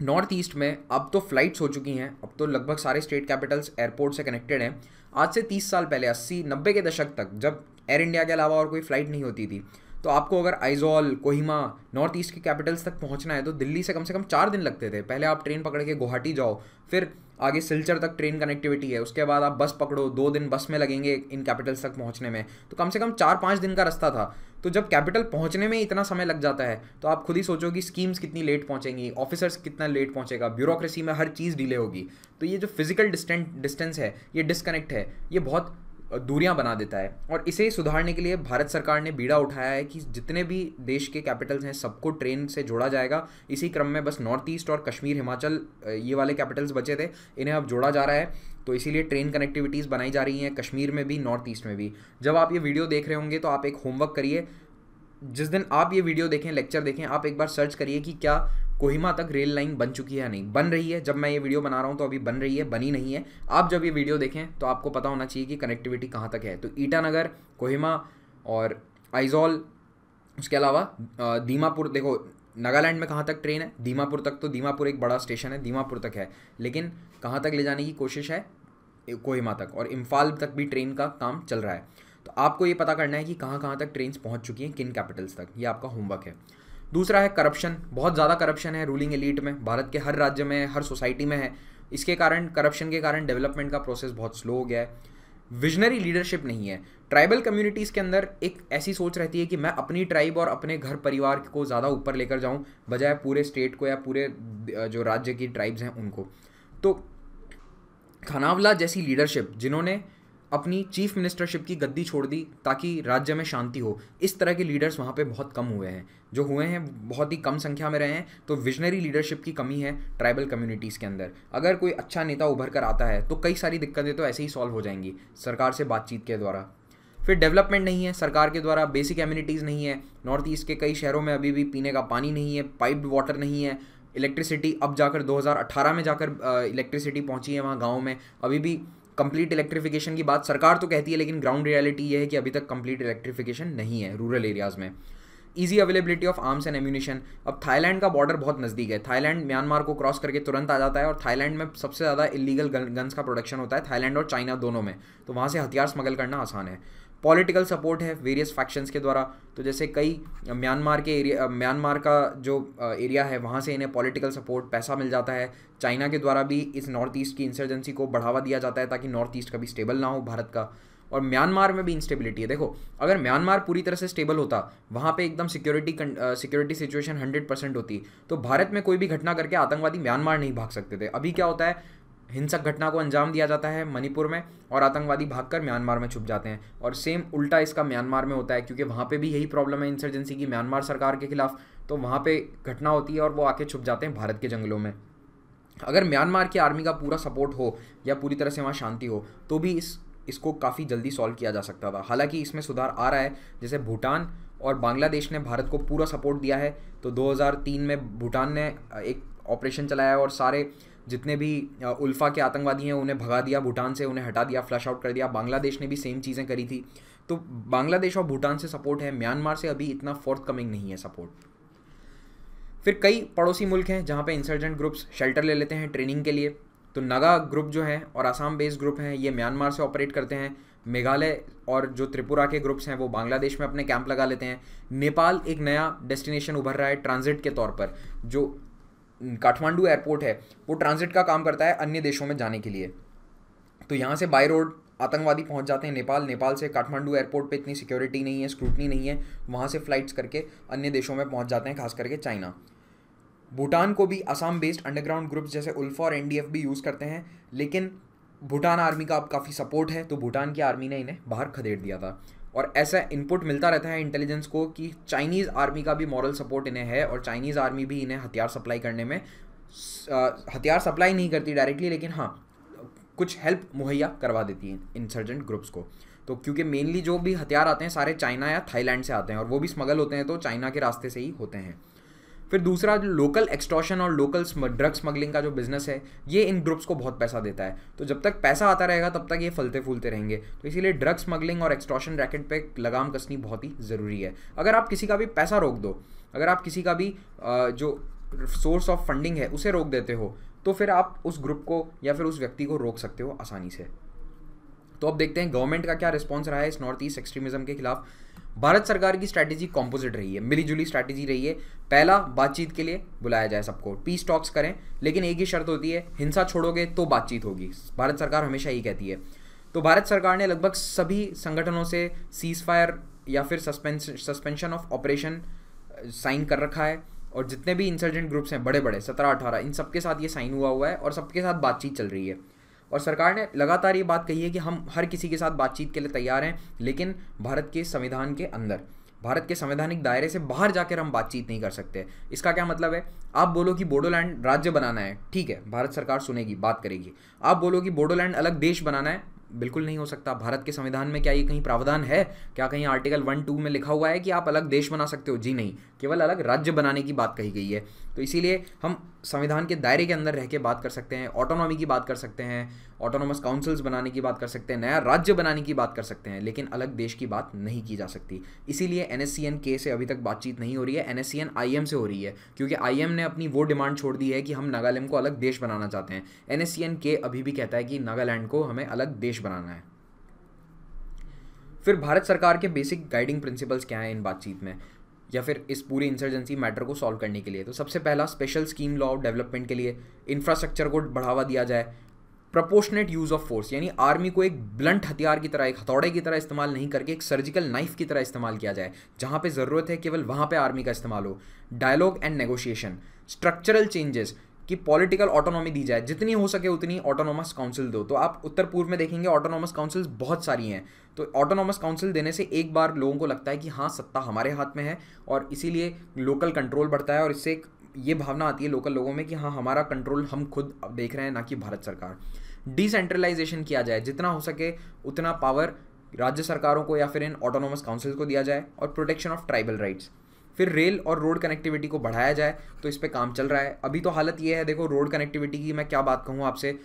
A: नॉर्थ ईस्ट में अब तो फ्लाइट्स हो चुकी हैं अब तो लगभग सारे स्टेट कैपिटल्स एयरपोर्ट से कनेक्टेड हैं आज से तीस साल पहले अस्सी नब्बे के दशक तक जब एयर इंडिया के अलावा और कोई फ्लाइट नहीं होती थी तो आपको अगर आइजॉल कोहिमा नॉर्थ ईस्ट के कैपिटल्स तक पहुंचना है तो दिल्ली से कम से कम चार दिन लगते थे पहले आप ट्रेन पकड़ के गुवाहाटी जाओ फिर आगे सिलचर तक ट्रेन कनेक्टिविटी है उसके बाद आप बस पकड़ो दो दिन बस में लगेंगे इन कैपिटल्स तक पहुंचने में तो कम से कम चार पाँच दिन का रास्ता था तो जब कैपिटल पहुंचने में इतना समय लग जाता है तो आप खुद ही सोचो कि स्कीम्स कितनी लेट पहुंचेंगी ऑफिसर्स कितना लेट पहुंचेगा ब्यूरोक्रेसी में हर चीज़ डिले होगी तो ये जो फिजिकल डिस्टेंस डिस्टेंस है ये डिस्कनेक्ट है ये बहुत दूरियां बना देता है और इसे सुधारने के लिए भारत सरकार ने बीड़ा उठाया है कि जितने भी देश के कैपिटल्स हैं सबको ट्रेन से जोड़ा जाएगा इसी क्रम में बस नॉर्थ ईस्ट और कश्मीर हिमाचल ये वाले कैपिटल्स बचे थे इन्हें अब जोड़ा जा रहा है तो इसीलिए ट्रेन कनेक्टिविटीज़ बनाई जा रही हैं कश्मीर में भी नॉर्थ ईस्ट में भी जब आप ये वीडियो देख रहे होंगे तो आप एक होमवर्क करिए जिस दिन आप ये वीडियो देखें लेक्चर देखें आप एक बार सर्च करिए कि क्या कोहिमा तक रेल लाइन बन चुकी है या नहीं बन रही है जब मैं ये वीडियो बना रहा हूँ तो अभी बन रही है बनी नहीं है आप जब ये वीडियो देखें तो आपको पता होना चाहिए कि कनेक्टिविटी कहाँ तक है तो ईटानगर कोहिमा और आइजॉल उसके अलावा दीमापुर देखो नागालैंड में कहाँ तक ट्रेन है दीमापुर तक तो दीमापुर एक बड़ा स्टेशन है दीमापुर तक है लेकिन कहाँ तक ले जाने की कोशिश है कोहिमा तक और इम्फाल तक भी ट्रेन का काम चल रहा है तो आपको ये पता करना है कि कहाँ कहाँ तक ट्रेन पहुँच चुकी हैं किन कैपिटल्स तक ये आपका होमवर्क है दूसरा है करप्शन बहुत ज़्यादा करप्शन है रूलिंग एलीट में भारत के हर राज्य में हर सोसाइटी में है इसके कारण करप्शन के कारण डेवलपमेंट का प्रोसेस बहुत स्लो हो गया है विजनरी लीडरशिप नहीं है ट्राइबल कम्युनिटीज़ के अंदर एक ऐसी सोच रहती है कि मैं अपनी ट्राइब और अपने घर परिवार को ज़्यादा ऊपर लेकर जाऊँ बजाय पूरे स्टेट को या पूरे जो राज्य की ट्राइब्स हैं उनको तो खानावला जैसी लीडरशिप जिन्होंने अपनी चीफ मिनिस्टरशिप की गद्दी छोड़ दी ताकि राज्य में शांति हो इस तरह के लीडर्स वहाँ पे बहुत कम हुए हैं जो हुए हैं बहुत ही कम संख्या में रहे हैं तो विजनरी लीडरशिप की कमी है ट्राइबल कम्युनिटीज़ के अंदर अगर कोई अच्छा नेता उभर कर आता है तो कई सारी दिक्कतें तो ऐसे ही सॉल्व हो जाएंगी सरकार से बातचीत के द्वारा फिर डेवलपमेंट नहीं है सरकार के द्वारा बेसिक एम्यूनिटीज़ नहीं है नॉर्थ ईस्ट के कई शहरों में अभी भी पीने का पानी नहीं है पाइप वाटर नहीं है इलेक्ट्रिसिटी अब जाकर 2018 में जाकर इलेक्ट्रिसिटी पहुंची है वहाँ गाँव में अभी भी कंप्लीट इलेक्ट्रिफिकेशन की बात सरकार तो कहती है लेकिन ग्राउंड रियलिटी ये है कि अभी तक कंप्लीट इलेक्ट्रिफिकेशन नहीं है रूरल एरियाज़ में easy availability of arms and ammunition अब थाईलैंड का बॉर्डर बहुत नज़दीक है थाईलैंड म्यांमार को क्रॉस करके तुरंत आ जाता है और थाईलैंड में सबसे ज़्यादा इलीगल गन्स का प्रोडक्शन होता है थाईलैंड और चाइना दोनों में तो वहाँ से हथियार स्मगल करना आसान है पॉलिटिकल सपोर्ट है वेरियस फैक्शंस के द्वारा तो जैसे कई म्यांमार के एरिया म्यांमार का जो एरिया है वहाँ से इन्हें पॉलिटिकल सपोर्ट पैसा मिल जाता है चाइना के द्वारा भी इस नॉर्थ ईस्ट की इंसर्जेंसी को बढ़ावा दिया जाता है ताकि नॉर्थ ईस्ट कभी स्टेबल ना हो भारत का और म्यांमार में भी इंस्टेबिलिटी है देखो अगर म्यांमार पूरी तरह से स्टेबल होता वहाँ पे एकदम सिक्योरिटी सिक्योरिटी सिचुएशन 100 परसेंट होती तो भारत में कोई भी घटना करके आतंकवादी म्यांमार नहीं भाग सकते थे अभी क्या होता है हिंसक घटना को अंजाम दिया जाता है मणिपुर में और आतंकवादी भागकर म्यांमार में छुप जाते हैं और सेम उल्टा इसका म्यांमार में होता है क्योंकि वहाँ पे भी यही प्रॉब्लम है इंसर्जेंसी की म्यांमार सरकार के खिलाफ तो वहाँ पे घटना होती है और वो आके छुप जाते हैं भारत के जंगलों में अगर म्यांमार की आर्मी का पूरा सपोर्ट हो या पूरी तरह से वहाँ शांति हो तो भी इस इसको काफ़ी जल्दी सॉल्व किया जा सकता था हालांकि इसमें सुधार आ रहा है जैसे भूटान और बांग्लादेश ने भारत को पूरा सपोर्ट दिया है तो 2003 में भूटान ने एक ऑपरेशन चलाया और सारे जितने भी उल्फा के आतंकवादी हैं उन्हें भगा दिया भूटान से उन्हें हटा दिया फ्लश आउट कर दिया बांग्लादेश ने भी सेम चीज़ें करी थी तो बांग्लादेश और भूटान से सपोर्ट है म्यांमार से अभी इतना फोर्थ कमिंग नहीं है सपोर्ट फिर कई पड़ोसी मुल्क हैं जहाँ पे इंसर्जेंट ग्रुप्स शेल्टर ले लेते हैं ट्रेनिंग के लिए तो नगा ग्रुप जो है और आसाम बेस्ड ग्रुप हैं ये म्यांमार से ऑपरेट करते हैं मेघालय और जो त्रिपुरा के ग्रुप्स हैं वो बांग्लादेश में अपने कैंप लगा लेते हैं नेपाल एक नया डेस्टिनेशन उभर रहा है ट्रांजिट के तौर पर जो काठमांडू एयरपोर्ट है वो ट्रांजिट का काम करता है अन्य देशों में जाने के लिए तो यहाँ से बाई रोड आतंकवादी पहुँच जाते हैं नेपाल नेपाल से काठमांडू एयरपोर्ट पे इतनी सिक्योरिटी नहीं है स्क्रूटनी नहीं है वहाँ से फ्लाइट्स करके अन्य देशों में पहुँच जाते हैं खास करके चाइना भूटान को भी असम बेस्ड अंडरग्राउंड ग्रुप्स जैसे उल्फा और एनडीएफ भी यूज़ करते हैं लेकिन भूटान आर्मी का अब काफ़ी सपोर्ट है तो भूटान की आर्मी ने इन्हें बाहर खदेड़ दिया था और ऐसा इनपुट मिलता रहता है इंटेलिजेंस को कि चाइनीज़ आर्मी का भी मॉरल सपोर्ट इन्हें है और चाइनीज़ आर्मी भी इन्हें हथियार सप्लाई करने में हथियार सप्लाई नहीं करती डायरेक्टली लेकिन हाँ कुछ हेल्प मुहैया करवा देती है इंसर्जेंट ग्रुप्स को तो क्योंकि मेनली जो भी हथियार आते हैं सारे चाइना या थाईलैंड से आते हैं और वो भी स्मगल होते हैं तो चाइना के रास्ते से ही होते हैं फिर दूसरा जो लोकल एक्सटॉशन और लोकल ड्रग स्मगलिंग का जो बिज़नेस है ये इन ग्रुप्स को बहुत पैसा देता है तो जब तक पैसा आता रहेगा तब तक ये फलते फूलते रहेंगे तो इसीलिए ड्रग स्मगलिंग और एक्सटॉशन रैकेट पे लगाम कसनी बहुत ही ज़रूरी है अगर आप किसी का भी पैसा रोक दो अगर आप किसी का भी जो सोर्स ऑफ फंडिंग है उसे रोक देते हो तो फिर आप उस ग्रुप को या फिर उस व्यक्ति को रोक सकते हो आसानी से तो अब देखते हैं गवर्नमेंट का क्या रिस्पॉन्स रहा है इस नॉर्थ ईस्ट एक्सट्रीमिज्म के खिलाफ भारत सरकार की स्ट्रैटेजी कॉम्पोजिट रही है मिलीजुली स्ट्रैटेजी रही है पहला बातचीत के लिए बुलाया जाए सबको पीस टॉक्स करें लेकिन एक ही शर्त होती है हिंसा छोड़ोगे तो बातचीत होगी भारत सरकार हमेशा यही कहती है तो भारत सरकार ने लगभग सभी संगठनों से सीज फायर या फिर सस्पेंशन ऑफ ऑपरेशन साइन कर रखा है और जितने भी इंसर्जेंट ग्रुप्स हैं बड़े बड़े सत्रह अठारह इन सबके साथ ये साइन हुआ हुआ है और सबके साथ बातचीत चल रही है और सरकार ने लगातार ये बात कही है कि हम हर किसी के साथ बातचीत के लिए तैयार हैं लेकिन भारत के संविधान के अंदर भारत के संवैधानिक दायरे से बाहर जाकर हम बातचीत नहीं कर सकते इसका क्या मतलब है आप बोलो कि बोडोलैंड राज्य बनाना है ठीक है भारत सरकार सुनेगी बात करेगी आप बोलो कि बोडोलैंड अलग देश बनाना है बिल्कुल नहीं हो सकता भारत के संविधान में क्या ये कहीं प्रावधान है क्या कहीं आर्टिकल वन टू में लिखा हुआ है कि आप अलग देश बना सकते हो जी नहीं केवल अलग राज्य बनाने की बात कही गई है तो इसीलिए हम संविधान के दायरे के अंदर रह के बात कर सकते हैं ऑटोनॉमी की बात कर सकते हैं ऑटोनोमस काउंसिल्स बनाने की बात कर सकते हैं नया राज्य बनाने की बात कर सकते हैं लेकिन अलग देश की बात नहीं की जा सकती इसीलिए एन के से अभी तक बातचीत नहीं हो रही है एन एस से हो रही है क्योंकि आई ने अपनी वो डिमांड छोड़ दी है कि हम नागालैंड को अलग देश बनाना चाहते हैं एन के अभी भी कहता है कि नागालैंड को हमें अलग देश बनाना है फिर भारत सरकार के बेसिक गाइडिंग प्रिंसिपल्स क्या हैं इन बातचीत में या फिर इस पूरी इंसर्जेंसी मैटर को सॉल्व करने के लिए तो सबसे पहला स्पेशल स्कीम लॉ डेवलपमेंट के लिए इंफ्रास्ट्रक्चर को बढ़ावा दिया जाए प्रपोर्शनेट यूज़ ऑफ फोर्स यानी आर्मी को एक ब्लंट हथियार की तरह एक हथौड़े की तरह इस्तेमाल नहीं करके एक सर्जिकल नाइफ की तरह इस्तेमाल किया जाए जहाँ पे ज़रूरत है केवल वहाँ पे आर्मी का इस्तेमाल हो dialogue and negotiation structural changes कि पॉलिटिकल ऑटोनॉमी दी जाए जितनी हो सके उतनी ऑटोनॉमस काउंसिल दो तो आप उत्तर पूर्व में देखेंगे ऑटोनॉमस काउंसिल्स बहुत सारी हैं तो ऑटोनॉमस काउंसिल देने से एक बार लोगों को लगता है कि हाँ सत्ता हमारे हाथ में है और इसीलिए लोकल कंट्रोल बढ़ता है और इससे एक ये भावना आती है लोकल लोगों में कि हाँ हमारा कंट्रोल हम खुद देख रहे हैं ना कि भारत सरकार डिसेंट्रलाइजेशन किया जाए जितना हो सके उतना पावर राज्य सरकारों को या फिर इन ऑटोनोमस काउंसिल को दिया जाए और प्रोटेक्शन ऑफ ट्राइबल राइट्स फिर रेल और रोड कनेक्टिविटी को बढ़ाया जाए तो इस पर काम चल रहा है अभी तो हालत ये है देखो रोड कनेक्टिविटी की मैं क्या बात कहूँ आपसे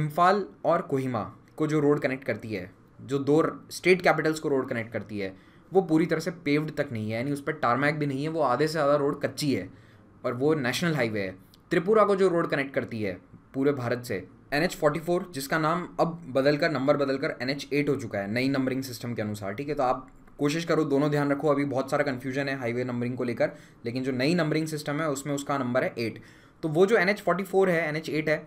A: इम्फाल और कोहिमा को जो रोड कनेक्ट करती है जो दो स्टेट कैपिटल्स को रोड कनेक्ट करती है वो पूरी तरह से पेव्ड तक नहीं है यानी उस पर टारमैक भी नहीं है वो आधे से ज़्यादा रोड कच्ची है और वो नेशनल हाईवे है त्रिपुरा को जो रोड कनेक्ट करती है पूरे भारत से एन एच फोर्टी फोर जिसका नाम अब बदलकर नंबर बदलकर एन एच एट हो चुका है नई नंबरिंग सिस्टम के अनुसार ठीक है तो आप कोशिश करो दोनों ध्यान रखो अभी बहुत सारा कन्फ्यूजन है हाईवे नंबरिंग को लेकर लेकिन जो नई नंबरिंग सिस्टम है उसमें उसका नंबर है एट तो वो जो एन एच फोर्टी फोर है एन एच एट है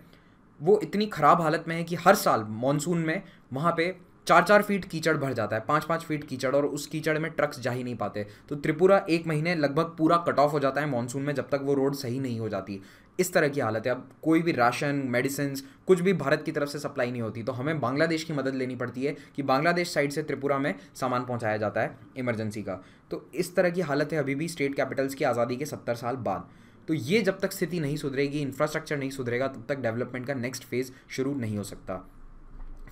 A: वो इतनी ख़राब हालत में है कि हर साल मानसून में वहाँ पे चार चार फीट कीचड़ भर जाता है पाँच पाँच फीट कीचड़ और उस कीचड़ में ट्रक्स जा ही नहीं पाते तो त्रिपुरा एक महीने लगभग पूरा कट ऑफ हो जाता है मानसून में जब तक वो रोड सही नहीं हो जाती इस तरह की हालत है अब कोई भी राशन मेडिसिन कुछ भी भारत की तरफ से सप्लाई नहीं होती तो हमें बांग्लादेश की मदद लेनी पड़ती है कि बांग्लादेश साइड से त्रिपुरा में सामान पहुंचाया जाता है इमरजेंसी का तो इस तरह की हालत है अभी भी स्टेट कैपिटल्स की आज़ादी के सत्तर साल बाद तो ये जब तक स्थिति नहीं सुधरेगी इंफ्रास्ट्रक्चर नहीं सुधरेगा तब तक डेवलपमेंट का नेक्स्ट फेज़ शुरू नहीं हो सकता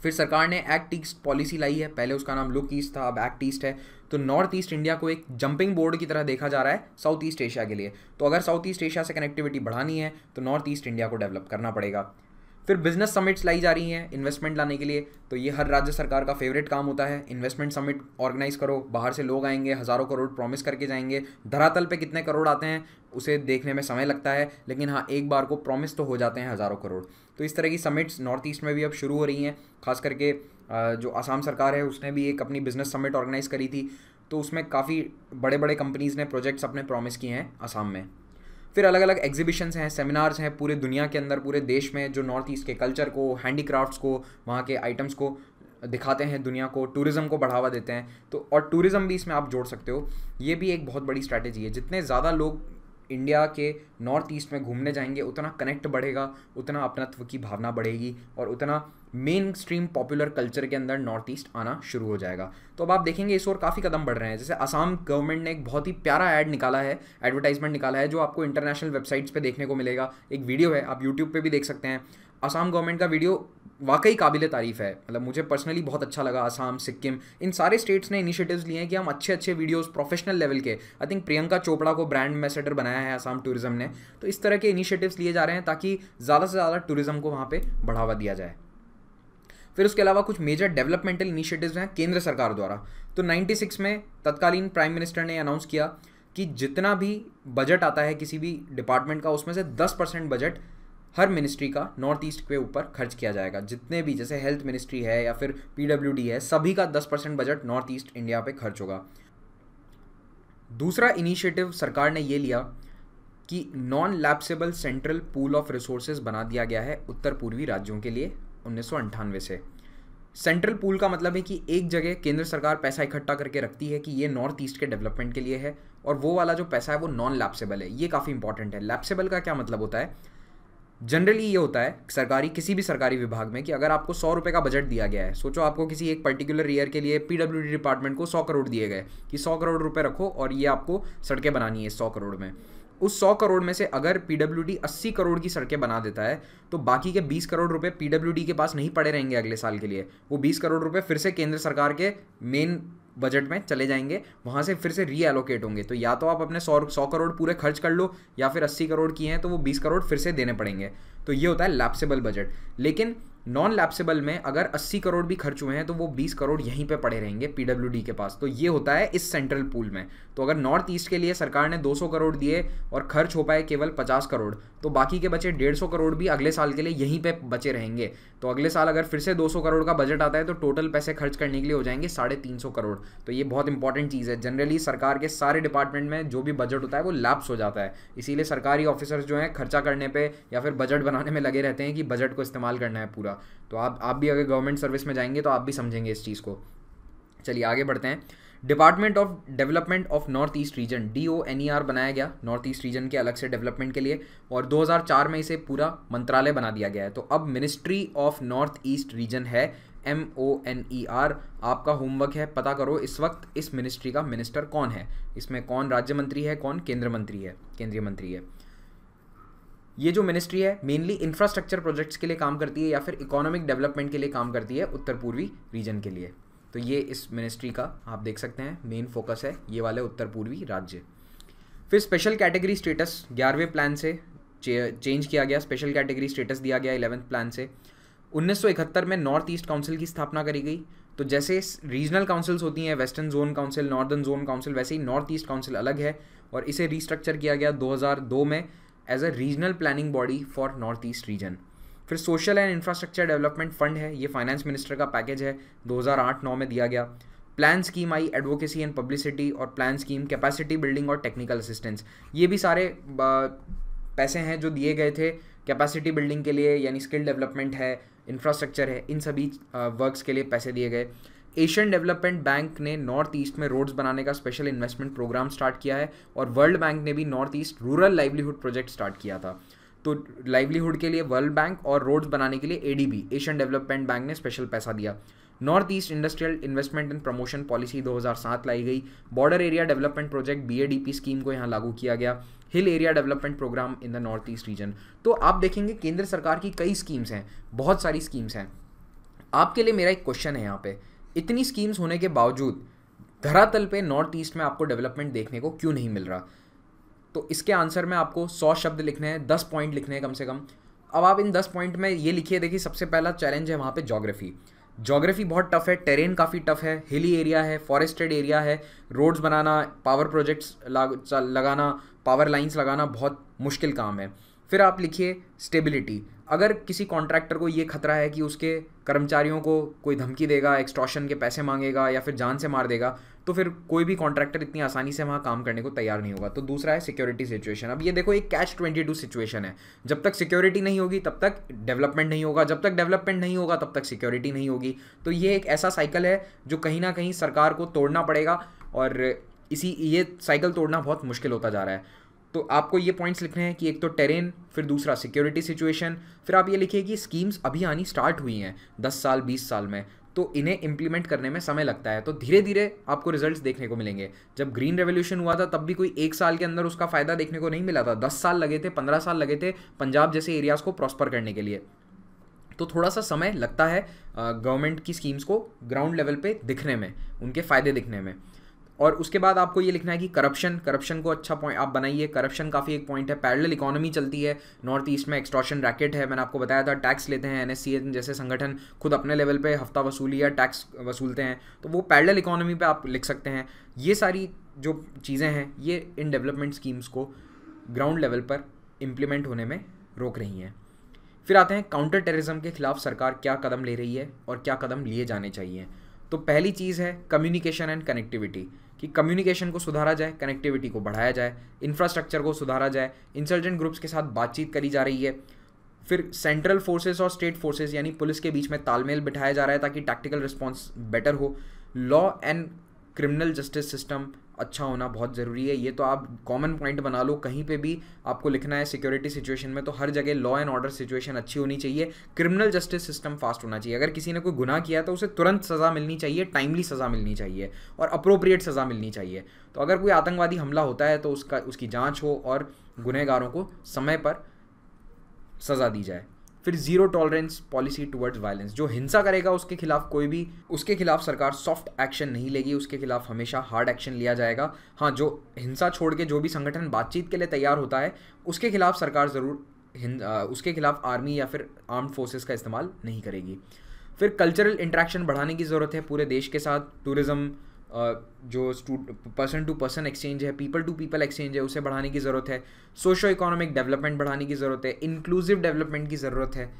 A: फिर सरकार ने एक्ट ईस्ट पॉलिसी लाई है पहले उसका नाम लुक ईस्ट था अब एक्ट ईस्ट है तो नॉर्थ ईस्ट इंडिया को एक जंपिंग बोर्ड की तरह देखा जा रहा है साउथ ईस्ट एशिया के लिए तो अगर साउथ ईस्ट एशिया से कनेक्टिविटी बढ़ानी है तो नॉर्थ ईस्ट इंडिया को डेवलप करना पड़ेगा फिर बिजनेस समिट्स लाई जा रही हैं इन्वेस्टमेंट लाने के लिए तो ये हर राज्य सरकार का फेवरेट काम होता है इन्वेस्टमेंट समिट ऑर्गेनाइज करो बाहर से लोग आएंगे हज़ारों करोड़ प्रॉमिस करके जाएंगे धरातल पे कितने करोड़ आते हैं उसे देखने में समय लगता है लेकिन हाँ एक बार को प्रॉमिस तो हो जाते हैं हज़ारों करोड़ तो इस तरह की समिट्स नॉर्थ ईस्ट में भी अब शुरू हो रही हैं खास करके जो आसाम सरकार है उसने भी एक अपनी बिजनेस समिट ऑर्गेनाइज़ करी थी तो उसमें काफ़ी बड़े बड़े कंपनीज़ ने प्रोजेक्ट्स अपने प्रॉमिस किए हैं आसाम में फिर अलग अलग एग्जीबिशंस हैं सेमिनार्स हैं पूरे दुनिया के अंदर पूरे देश में जो नॉर्थ ईस्ट के कल्चर को हैंडीक्राफ्ट्स को वहाँ के आइटम्स को दिखाते हैं दुनिया को टूरिज़्म को बढ़ावा देते हैं तो और टूरिज़्म भी इसमें आप जोड़ सकते हो ये भी एक बहुत बड़ी स्ट्रैटेजी है जितने ज़्यादा लोग इंडिया के नॉर्थ ईस्ट में घूमने जाएंगे उतना कनेक्ट बढ़ेगा उतना अपनत्व की भावना बढ़ेगी और उतना मेन स्ट्रीम पॉपुलर कल्चर के अंदर नॉर्थ ईस्ट आना शुरू हो जाएगा तो अब आप देखेंगे इस ओर काफ़ी कदम बढ़ रहे हैं जैसे असम गवर्नमेंट ने एक बहुत ही प्यारा ऐड निकाला है एडवर्टाइजमेंट निकाला है जो आपको इंटरनेशनल वेबसाइट्स पर देखने को मिलेगा एक वीडियो है आप यूट्यूब पर भी देख सकते हैं आसाम गवर्नमेंट का वीडियो वाकई काबिल तारीफ़ है मतलब मुझे पर्सनली बहुत अच्छा लगा आसाम सिक्किम इन सारे स्टेट्स ने इनिशिएटिव्स लिए हैं कि हम अच्छे अच्छे वीडियोस प्रोफेशनल लेवल के आई थिंक प्रियंका चोपड़ा को ब्रांड एम्बेसडर बनाया है आसाम टूरिज्म ने तो इस तरह के इनिशिएटिव्स लिए जा रहे हैं ताकि ज़्यादा से ज़्यादा टूरिज़्म को वहाँ पर बढ़ावा दिया जाए फिर उसके अलावा कुछ मेजर डेवलपमेंटल इनिशिएटिव्स हैं केंद्र सरकार द्वारा तो 96 में तत्कालीन प्राइम मिनिस्टर ने अनाउंस किया कि जितना भी बजट आता है किसी भी डिपार्टमेंट का उसमें से 10 परसेंट बजट हर मिनिस्ट्री का नॉर्थ ईस्ट के ऊपर खर्च किया जाएगा जितने भी जैसे हेल्थ मिनिस्ट्री है या फिर पीडब्ल्यूडी है सभी का 10 percent budget north east India पे खर्च होगा दूसरा इनिशिएटिव सरकार ने ये लिया कि non lapsable central pool of resources बना दिया गया है उत्तर पूर्वी राज्यों के लिए उन्नीस से सेंट्रल पूल का मतलब है कि एक जगह केंद्र सरकार पैसा इकट्ठा करके रखती है कि ये नॉर्थ ईस्ट के डेवलपमेंट के लिए है और वो वाला जो पैसा है वो नॉन लैप्सेबल है ये काफ़ी इंपॉर्टेंट है लैप्सेबल का क्या मतलब होता है जनरली ये होता है सरकारी किसी भी सरकारी विभाग में कि अगर आपको सौ रुपये का बजट दिया गया है सोचो आपको किसी एक पर्टिकुलर ईयर के लिए पी डिपार्टमेंट को सौ करोड़ दिए गए कि सौ करोड़ रुपये रखो और ये आपको सड़कें बनानी है सौ करोड़ में उस सौ करोड़ में से अगर पी डब्ल्यू डी अस्सी करोड़ की सड़कें बना देता है तो बाकी के बीस करोड़ रुपए पी डब्ल्यू डी के पास नहीं पड़े रहेंगे अगले साल के लिए वो बीस करोड़ रुपए फिर से केंद्र सरकार के मेन बजट में चले जाएंगे वहाँ से फिर से रीएलोकेट होंगे तो या तो आप अपने सौ सौ करोड़ पूरे खर्च कर लो या फिर अस्सी करोड़ किए हैं तो वो बीस करोड़ फिर से देने पड़ेंगे तो ये होता है लैप्सेबल बजट लेकिन नॉन लैप्सेबल में अगर 80 करोड़ भी खर्च हुए हैं तो वो 20 करोड़ यहीं पे पड़े रहेंगे पीडब्ल्यूडी के पास तो ये होता है इस सेंट्रल पूल में तो अगर नॉर्थ ईस्ट के लिए सरकार ने 200 करोड़ दिए और खर्च हो पाए केवल 50 करोड़ तो बाकी के बचे 150 करोड़ भी अगले साल के लिए यहीं पे बचे रहेंगे तो अगले साल अगर फिर से 200 करोड़ का बजट आता है तो टोटल पैसे खर्च करने के लिए हो जाएंगे साढ़े करोड़ तो ये बहुत इंपॉर्टेंट चीज़ है जनरली सरकार के सारे डिपार्टमेंट में जो भी बजट होता है वो लैप्स हो जाता है इसीलिए सरकारी ऑफिसर्स जो हैं खर्चा करने पर या फिर बजट बनाने में लगे रहते हैं कि बजट को इस्तेमाल करना है पूरा होगा तो आप आप भी अगर गवर्नमेंट सर्विस में जाएंगे तो आप भी समझेंगे इस चीज़ को चलिए आगे बढ़ते हैं department of development of north east region D O N E R बनाया गया नॉर्थ ईस्ट रीजन के अलग से डेवलपमेंट के लिए और 2004 में इसे पूरा मंत्रालय बना दिया गया है तो अब ministry of north east region है M O N E R आपका होमवर्क है पता करो इस वक्त इस मिनिस्ट्री का मिनिस्टर कौन है इसमें कौन राज्य मंत्री है कौन केंद्र मंत्री है केंद्रीय मंत्री है ये जो मिनिस्ट्री है मेनली इंफ्रास्ट्रक्चर प्रोजेक्ट्स के लिए काम करती है या फिर इकोनॉमिक डेवलपमेंट के लिए काम करती है उत्तर पूर्वी रीजन के लिए तो ये इस मिनिस्ट्री का आप देख सकते हैं मेन फोकस है ये वाले उत्तर पूर्वी राज्य फिर स्पेशल कैटेगरी स्टेटस ग्यारहवें प्लान से चेंज किया गया स्पेशल कैटेगरी स्टेटस दिया गया इलेवंथ प्लान से 1971 में नॉर्थ ईस्ट काउंसिल की स्थापना करी गई तो जैसे रीजनल काउंसिल्स होती हैं western zone council northern zone council वैसे ही नॉर्थ ईस्ट काउंसिल अलग है और इसे रीस्ट्रक्चर किया गया 2002 में as a regional planning body for north east region फिर social and infrastructure development fund है ये फाइनेंस मिनिस्टर का पैकेज है 2008-9 में दिया गया plan scheme I advocacy and publicity और प्लान स्कीम कैपेसिटी बिल्डिंग और टेक्निकल असिस्टेंस ये भी सारे पैसे हैं जो दिए गए थे कैपेसिटी बिल्डिंग के लिए यानी स्किल डेवलपमेंट है इंफ्रास्ट्रक्चर है इन सभी वर्क्स के लिए पैसे दिए गए एशियन डेवलपमेंट बैंक ने नॉर्थ ईस्ट में रोड्स बनाने का स्पेशल इन्वेस्टमेंट प्रोग्राम स्टार्ट किया है और वर्ल्ड बैंक ने भी north east rural livelihood project start किया था तो लाइवलीहुड के लिए वर्ल्ड बैंक और रोड्स बनाने के लिए ए एशियन डेवलपमेंट बैंक ने स्पेशल पैसा दिया north east industrial investment and promotion policy 2007 लाई गई border area development project B scheme को यहाँ लागू किया गया hill area development programme in the north east region तो आप देखेंगे केंद्र सरकार की कई स्कीम्स हैं बहुत सारी स्कीम्स हैं आपके लिए मेरा एक क्वेश्चन है यहाँ पे इतनी स्कीम्स होने के बावजूद धरातल पे नॉर्थ ईस्ट में आपको डेवलपमेंट देखने को क्यों नहीं मिल रहा तो इसके आंसर में आपको सौ शब्द लिखने हैं दस पॉइंट लिखने हैं कम से कम अब आप इन दस पॉइंट में ये लिखिए देखिए सबसे पहला चैलेंज है वहाँ पे जोग्राफी जोग्राफी बहुत टफ है टेरेन काफ़ी टफ है हिली एरिया है फॉरेस्टेड एरिया है रोड्स बनाना पावर प्रोजेक्ट्स लगाना पावर लाइंस लगाना बहुत मुश्किल काम है फिर आप लिखिए स्टेबिलिटी अगर किसी कॉन्ट्रैक्टर को ये खतरा है कि उसके कर्मचारियों को कोई धमकी देगा एक्सट्रॉशन के पैसे मांगेगा या फिर जान से मार देगा तो फिर कोई भी कॉन्ट्रैक्टर इतनी आसानी से वहाँ काम करने को तैयार नहीं होगा तो दूसरा है सिक्योरिटी सिचुएशन अब ये देखो एक कैच ट्वेंटी टू सिचुएशन है जब तक सिक्योरिटी नहीं होगी तब तक डेवलपमेंट नहीं होगा जब तक डेवलपमेंट नहीं होगा तब तक सिक्योरिटी नहीं होगी तो ये एक ऐसा साइकिल है जो कहीं ना कहीं सरकार को तोड़ना पड़ेगा और इसी ये साइकिल तोड़ना बहुत मुश्किल होता जा रहा है तो आपको ये पॉइंट्स लिखने हैं कि एक तो टेरेन फिर दूसरा सिक्योरिटी सिचुएशन फिर आप ये लिखिए कि स्कीम्स अभी आनी स्टार्ट हुई हैं दस साल बीस साल में तो इन्हें इम्प्लीमेंट करने में समय लगता है तो धीरे धीरे आपको रिजल्ट्स देखने को मिलेंगे जब ग्रीन रेवोल्यूशन हुआ था तब भी कोई एक साल के अंदर उसका फ़ायदा देखने को नहीं मिला था दस साल लगे थे पंद्रह साल लगे थे पंजाब जैसे एरियाज़ को प्रॉस्पर करने के लिए तो थोड़ा सा समय लगता है गवर्नमेंट की स्कीम्स को ग्राउंड लेवल पे दिखने में उनके फ़ायदे दिखने में और उसके बाद आपको ये लिखना है कि करप्शन करप्शन को अच्छा पॉइंट आप बनाइए करप्शन काफ़ी एक पॉइंट है पैरेलल इकोनॉमी चलती है नॉर्थ ईस्ट में एक्सट्रॉशन रैकेट है मैंने आपको बताया था टैक्स लेते हैं एन जैसे संगठन खुद अपने लेवल पे हफ्ता वसूली या टैक्स वसूलते हैं तो वो पैरेलल इकोनॉमी पे आप लिख सकते हैं ये सारी जो चीज़ें हैं ये इन डेवलपमेंट स्कीम्स को ग्राउंड लेवल पर इम्प्लीमेंट होने में रोक रही हैं फिर आते हैं काउंटर टेररिज्म के खिलाफ सरकार क्या कदम ले रही है और क्या कदम लिए जाने चाहिए तो पहली चीज़ है कम्युनिकेशन एंड कनेक्टिविटी कि कम्युनिकेशन को सुधारा जाए कनेक्टिविटी को बढ़ाया जाए इंफ्रास्ट्रक्चर को सुधारा जाए इंसर्जेंट ग्रुप्स के साथ बातचीत करी जा रही है फिर सेंट्रल फोर्सेस और स्टेट फोर्सेस यानी पुलिस के बीच में तालमेल बिठाया जा रहा है ताकि टैक्टिकल रिस्पॉन्स बेटर हो law and criminal justice system अच्छा होना बहुत ज़रूरी है ये तो आप कॉमन पॉइंट बना लो कहीं पे भी आपको लिखना है सिक्योरिटी सिचुएशन में तो हर जगह लॉ एंड ऑर्डर सिचुएशन अच्छी होनी चाहिए क्रिमिनल जस्टिस सिस्टम फास्ट होना चाहिए अगर किसी ने कोई गुना किया तो उसे तुरंत सज़ा मिलनी चाहिए टाइमली सज़ा मिलनी चाहिए और अप्रोप्रिएट सज़ा मिलनी चाहिए तो अगर कोई आतंकवादी हमला होता है तो उसका उसकी जाँच हो और गुनहगारों को समय पर सज़ा दी जाए फिर zero tolerance policy towards violence जो हिंसा करेगा उसके खिलाफ कोई भी उसके खिलाफ सरकार सॉफ्ट एक्शन नहीं लेगी उसके खिलाफ हमेशा हार्ड एक्शन लिया जाएगा हाँ जो हिंसा छोड़ के जो भी संगठन बातचीत के लिए तैयार होता है उसके खिलाफ सरकार ज़रूर उसके खिलाफ आर्मी या फिर आर्म्ड फोर्सेस का इस्तेमाल नहीं करेगी फिर कल्चरल इंट्रैक्शन बढ़ाने की ज़रूरत है पूरे देश के साथ टूरिज़्म जो पर्सन टू पर्सन एक्सचेंज है पीपल टू पीपल एक्सचेंज है उसे बढ़ाने की ज़रूरत है सोशो इकोनॉमिक डेवलपमेंट बढ़ाने की ज़रूरत है इंक्लूसिव डेवलपमेंट की ज़रूरत है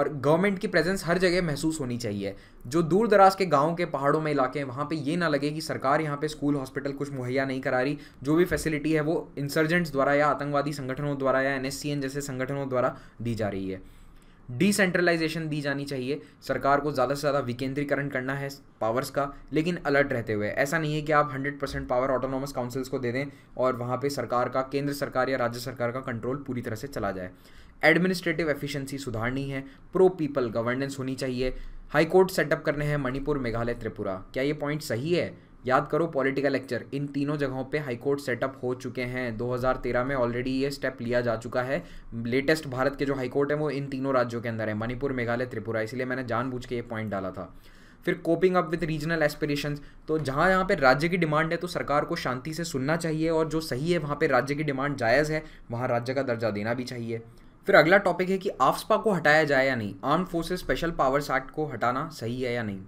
A: और गवर्नमेंट की प्रेजेंस हर जगह महसूस होनी चाहिए जो दूर दराज के गाँव के पहाड़ों में इलाके हैं वहाँ पर ये ना लगे कि सरकार यहाँ पर स्कूल हॉस्पिटल कुछ मुहैया नहीं करा रही जो भी फैसिलिटी है वो इंसर्जेंट्स द्वारा या आतंकवादी संगठनों द्वारा या एन जैसे संगठनों द्वारा दी जा रही है डिसेंट्रलाइजेशन दी जानी चाहिए सरकार को ज़्यादा से ज़्यादा विकेंद्रीकरण करना है पावर्स का लेकिन अलर्ट रहते हुए ऐसा नहीं है कि आप 100 परसेंट पावर ऑटोनॉमस काउंसिल्स को दे दें और वहाँ पे सरकार का केंद्र सरकार या राज्य सरकार का कंट्रोल पूरी तरह से चला जाए एडमिनिस्ट्रेटिव एफिशिएंसी सुधारनी है प्रो पीपल गवर्नेंस होनी चाहिए हाई कोर्ट सेटअप करने हैं मणिपुर मेघालय त्रिपुरा क्या ये पॉइंट सही है याद करो पॉलिटिकल लेक्चर इन तीनों जगहों पे हाईकोर्ट सेटअप हो चुके हैं 2013 में ऑलरेडी ये स्टेप लिया जा चुका है लेटेस्ट भारत के जो हाईकोर्ट है वो इन तीनों राज्यों के अंदर है मणिपुर मेघालय त्रिपुरा इसलिए मैंने जानबूझ के ये पॉइंट डाला था फिर coping up with regional aspirations तो जहाँ यहाँ पर राज्य की डिमांड है तो सरकार को शांति से सुनना चाहिए और जो सही है वहाँ पर राज्य की डिमांड जायज़ है वहाँ राज्य का दर्जा देना भी चाहिए फिर अगला टॉपिक है कि आफ्सपा को हटाया जाए या नहीं arm forces special powers act को हटाना सही है या नहीं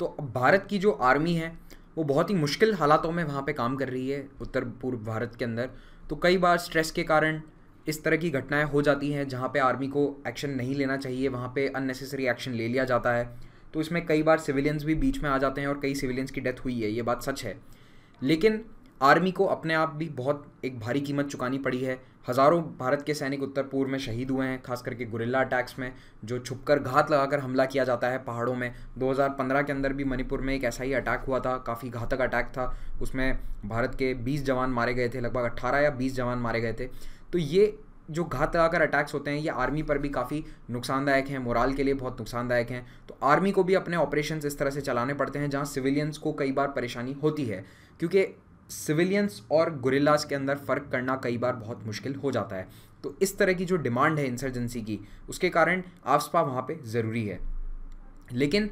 A: तो भारत की जो आर्मी है वो बहुत ही मुश्किल हालातों में वहाँ पे काम कर रही है उत्तर पूर्व भारत के अंदर तो कई बार स्ट्रेस के कारण इस तरह की घटनाएं हो जाती हैं जहाँ पे आर्मी को एक्शन नहीं लेना चाहिए वहाँ पे अननेसेसरी एक्शन ले लिया जाता है तो इसमें कई बार सिविलियंस भी बीच में आ जाते हैं और कई सिविलियंस की डेथ हुई है ये बात सच है लेकिन आर्मी को अपने आप भी बहुत एक भारी कीमत चुकानी पड़ी है हज़ारों भारत के सैनिक उत्तर पूर्व में शहीद हुए हैं खास करके गुरिल्ला अटैक्स में जो छुपकर घात लगाकर हमला किया जाता है पहाड़ों में 2015 के अंदर भी मणिपुर में एक ऐसा ही अटैक हुआ था काफ़ी घातक अटैक था उसमें भारत के 20 जवान मारे गए थे लगभग 18 या 20 जवान मारे गए थे तो ये जो घात लगाकर अटैक्स होते हैं ये आर्मी पर भी काफ़ी नुकसानदायक हैं मोराल के लिए बहुत नुकसानदायक हैं तो आर्मी को भी अपने ऑपरेशन इस तरह से चलाने पड़ते हैं जहाँ सिविलियंस को कई बार परेशानी होती है क्योंकि सिविलियंस और गुरिल्लाज के अंदर फ़र्क करना कई बार बहुत मुश्किल हो जाता है तो इस तरह की जो डिमांड है इंसर्जेंसी की उसके कारण आफ्सपा वहाँ पे ज़रूरी है लेकिन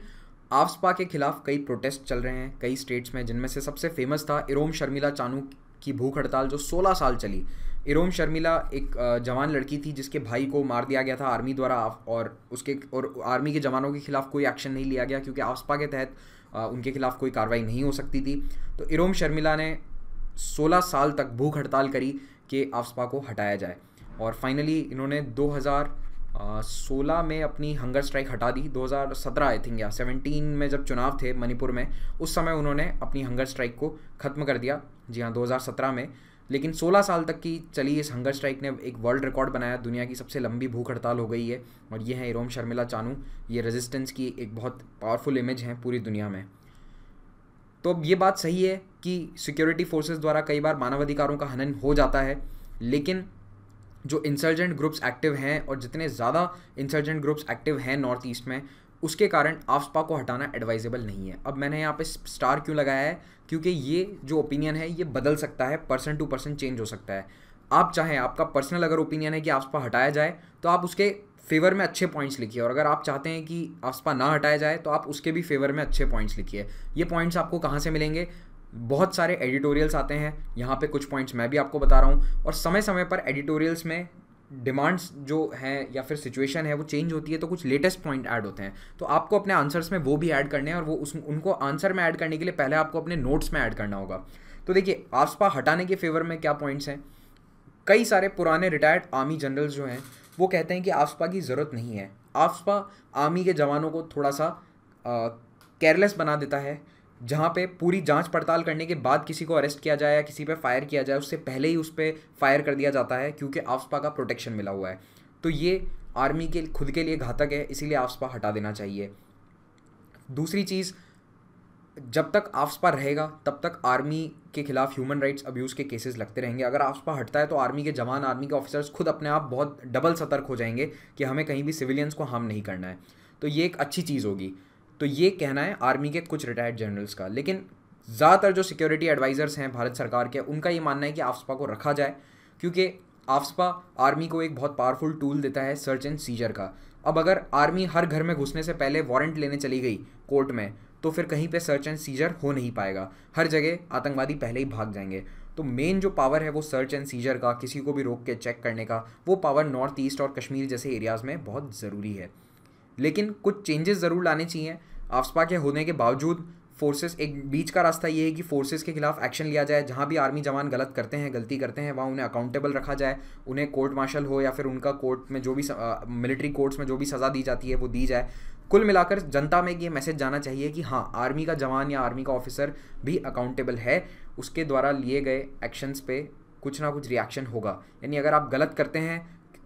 A: आफ्सपा के खिलाफ कई प्रोटेस्ट चल रहे हैं कई स्टेट्स में जिनमें से सबसे फेमस था इरोम शर्मिला चानू की भूख हड़ताल जो 16 साल चली इरोम शर्मिला एक जवान लड़की थी जिसके भाई को मार दिया गया था आर्मी द्वारा और उसके और आर्मी के जवानों के खिलाफ कोई एक्शन नहीं लिया गया क्योंकि आफ्सपा के तहत उनके खिलाफ कोई कार्रवाई नहीं हो सकती थी तो इरोम शर्मिला ने 16 साल तक भूख हड़ताल करी कि आफ्सपा को हटाया जाए और फाइनली इन्होंने 2016 में अपनी हंगर स्ट्राइक हटा दी 2017 आई थिंक या 17 में जब चुनाव थे मणिपुर में उस समय उन्होंने अपनी हंगर स्ट्राइक को ख़त्म कर दिया जी हाँ 2017 में लेकिन 16 साल तक की चली इस हंगर स्ट्राइक ने एक वर्ल्ड रिकॉर्ड बनाया दुनिया की सबसे लंबी भूख हड़ताल हो गई है और ये है इरोम शर्मिला चानू ये रेजिस्टेंस की एक बहुत पावरफुल इमेज है पूरी दुनिया में तो अब ये बात सही है कि सिक्योरिटी फोर्सेज द्वारा कई बार मानवाधिकारों का हनन हो जाता है लेकिन जो इंसर्जेंट ग्रुप्स एक्टिव हैं और जितने ज़्यादा इंसर्जेंट ग्रुप्स एक्टिव हैं नॉर्थ ईस्ट में उसके कारण आफ्सपा को हटाना एडवाइजेबल नहीं है अब मैंने यहाँ पे स्टार क्यों लगाया है क्योंकि ये जो ओपिनियन है ये बदल सकता है पर्सन टू पर्सन चेंज हो सकता है आप चाहें आपका पर्सनल अगर ओपिनियन है कि आफ्सपा हटाया जाए तो आप उसके फेवर में अच्छे पॉइंट्स लिखिए और अगर आप चाहते हैं कि आफ्सपा ना हटाया जाए तो आप उसके भी फेवर में अच्छे पॉइंट्स लिखिए ये पॉइंट्स आपको कहाँ से मिलेंगे बहुत सारे एडिटोरियल्स आते हैं यहाँ पे कुछ पॉइंट्स मैं भी आपको बता रहा हूँ और समय समय पर एडिटोरियल्स में डिमांड्स जो हैं या फिर सिचुएशन है वो चेंज होती है तो कुछ लेटेस्ट पॉइंट ऐड होते हैं तो आपको अपने आंसर्स में वो भी ऐड करने हैं और वो उस उनको आंसर में ऐड करने के लिए पहले आपको अपने नोट्स में ऐड करना होगा तो देखिए आसपा हटाने के फेवर में क्या पॉइंट्स हैं कई सारे पुराने रिटायर्ड आर्मी जनरल्स जो हैं वो कहते हैं कि आसपा की ज़रूरत नहीं है आसपा आर्मी के जवानों को थोड़ा सा केयरलेस बना देता है जहाँ पे पूरी जांच पड़ताल करने के बाद किसी को अरेस्ट किया जाए या किसी पे फायर किया जाए उससे पहले ही उस पर फायर कर दिया जाता है क्योंकि आफ्सपा का प्रोटेक्शन मिला हुआ है तो ये आर्मी के खुद के लिए घातक है इसीलिए आफ्सपा हटा देना चाहिए दूसरी चीज़ जब तक आफ्सपा रहेगा तब तक आर्मी के खिलाफ ह्यूमन राइट्स अब्यूज़ के केसेस लगते रहेंगे अगर आफ्सपा हटता है तो आर्मी के जवान आर्मी के ऑफिसर्स खुद अपने आप बहुत डबल सतर्क हो जाएंगे कि हमें कहीं भी सिविलियंस को हार्म नहीं करना है तो ये एक अच्छी चीज़ होगी तो ये कहना है आर्मी के कुछ रिटायर्ड जनरल्स का लेकिन ज़्यादातर जो सिक्योरिटी एडवाइज़र्स हैं भारत सरकार के उनका ये मानना है कि आफ्सपा को रखा जाए क्योंकि आफ्सपा आर्मी को एक बहुत पावरफुल टूल देता है सर्च एंड सीजर का अब अगर आर्मी हर घर में घुसने से पहले वारंट लेने चली गई कोर्ट में तो फिर कहीं पे सर्च एंड सीजर हो नहीं पाएगा हर जगह आतंकवादी पहले ही भाग जाएंगे तो मेन जो पावर है वो सर्च एंड सीजर का किसी को भी रोक के चेक करने का वो पावर नॉर्थ ईस्ट और कश्मीर जैसे एरियाज़ में बहुत ज़रूरी है लेकिन कुछ चेंजेस ज़रूर लाने चाहिए आफ्सपा के होने के बावजूद फोर्सेस एक बीच का रास्ता ये है कि फोर्सेस के खिलाफ एक्शन लिया जाए जहाँ भी आर्मी जवान गलत करते हैं गलती करते हैं वहाँ उन्हें अकाउंटेबल रखा जाए उन्हें कोर्ट मार्शल हो या फिर उनका कोर्ट में जो भी मिलिट्री कोर्ट्स में जो भी सज़ा दी जाती है वो दी जाए कुल मिलाकर जनता में ये मैसेज जाना चाहिए कि हाँ आर्मी का जवान या आर्मी का ऑफिसर भी अकाउंटेबल है उसके द्वारा लिए गए एक्शंस पे कुछ ना कुछ रिएक्शन होगा यानी अगर आप गलत करते हैं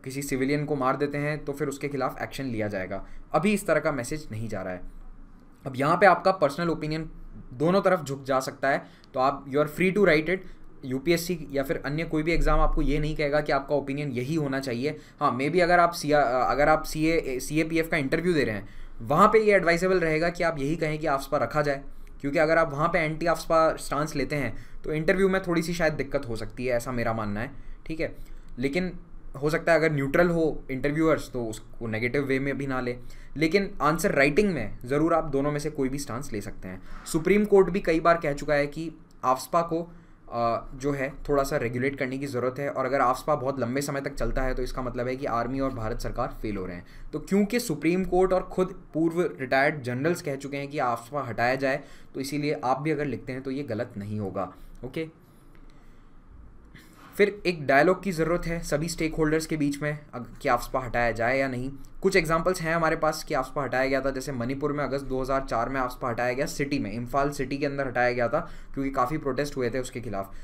A: किसी सिविलियन को मार देते हैं तो फिर उसके खिलाफ एक्शन लिया जाएगा अभी इस तरह का मैसेज नहीं जा रहा है अब यहाँ पे आपका पर्सनल ओपिनियन दोनों तरफ झुक जा सकता है तो आप you are free to write it UPSC या फिर अन्य कोई भी एग्ज़ाम आपको ये नहीं कहेगा कि आपका ओपिनियन यही होना चाहिए हाँ मे बी अगर आप सी अगर आप C A C A P F का इंटरव्यू दे रहे हैं वहाँ पे ये एडवाइजेबल रहेगा कि आप यही कहें कि आफस्पा रखा जाए क्योंकि अगर आप वहाँ पे एंटी आफस्पा स्टांस लेते हैं तो इंटरव्यू में थोड़ी सी शायद दिक्कत हो सकती है ऐसा मेरा मानना है ठीक है लेकिन हो सकता है अगर न्यूट्रल हो इंटरव्यूअर्स तो उसको नेगेटिव वे में भी ना ले लेकिन आंसर राइटिंग में ज़रूर आप दोनों में से कोई भी स्टांस ले सकते हैं सुप्रीम कोर्ट भी कई बार कह चुका है कि आफ्सपा को जो है थोड़ा सा रेगुलेट करने की ज़रूरत है और अगर आफ्सपा बहुत लंबे समय तक चलता है तो इसका मतलब है कि आर्मी और भारत सरकार फेल हो रहे हैं तो क्योंकि सुप्रीम कोर्ट और खुद पूर्व रिटायर्ड जनरल्स कह चुके हैं कि आफ्सपा हटाया जाए तो इसीलिए आप भी अगर लिखते हैं तो ये गलत नहीं होगा ओके okay? फिर एक डायलॉग की ज़रूरत है सभी स्टेक होल्डर्स के बीच में कि आफ्सपा हटाया जाए या नहीं कुछ एग्जांपल्स हैं हमारे पास कि आफ्सपा हटाया गया था जैसे मणिपुर में अगस्त 2004 में आफ्सपा हटाया गया सिटी में इम्फाल सिटी के अंदर हटाया गया था क्योंकि काफ़ी प्रोटेस्ट हुए थे उसके खिलाफ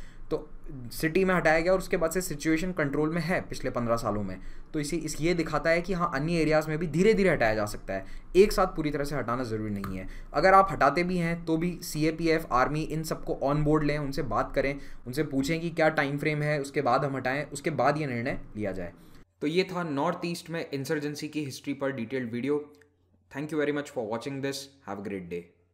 A: सिटी में हटाया गया और उसके बाद से सिचुएशन कंट्रोल में है पिछले पंद्रह सालों में तो इसी इस ये दिखाता है कि हाँ अन्य एरियाज़ में भी धीरे धीरे हटाया जा सकता है एक साथ पूरी तरह से हटाना ज़रूरी नहीं है अगर आप हटाते भी हैं तो भी C A P F army इन सबको ऑन बोर्ड लें उनसे बात करें उनसे पूछें कि क्या टाइम फ्रेम है उसके बाद हम हटाएं उसके बाद ये निर्णय लिया जाए तो ये था नॉर्थ ईस्ट में इंसर्जेंसी की हिस्ट्री पर detailed video thank you very much for watching this have great day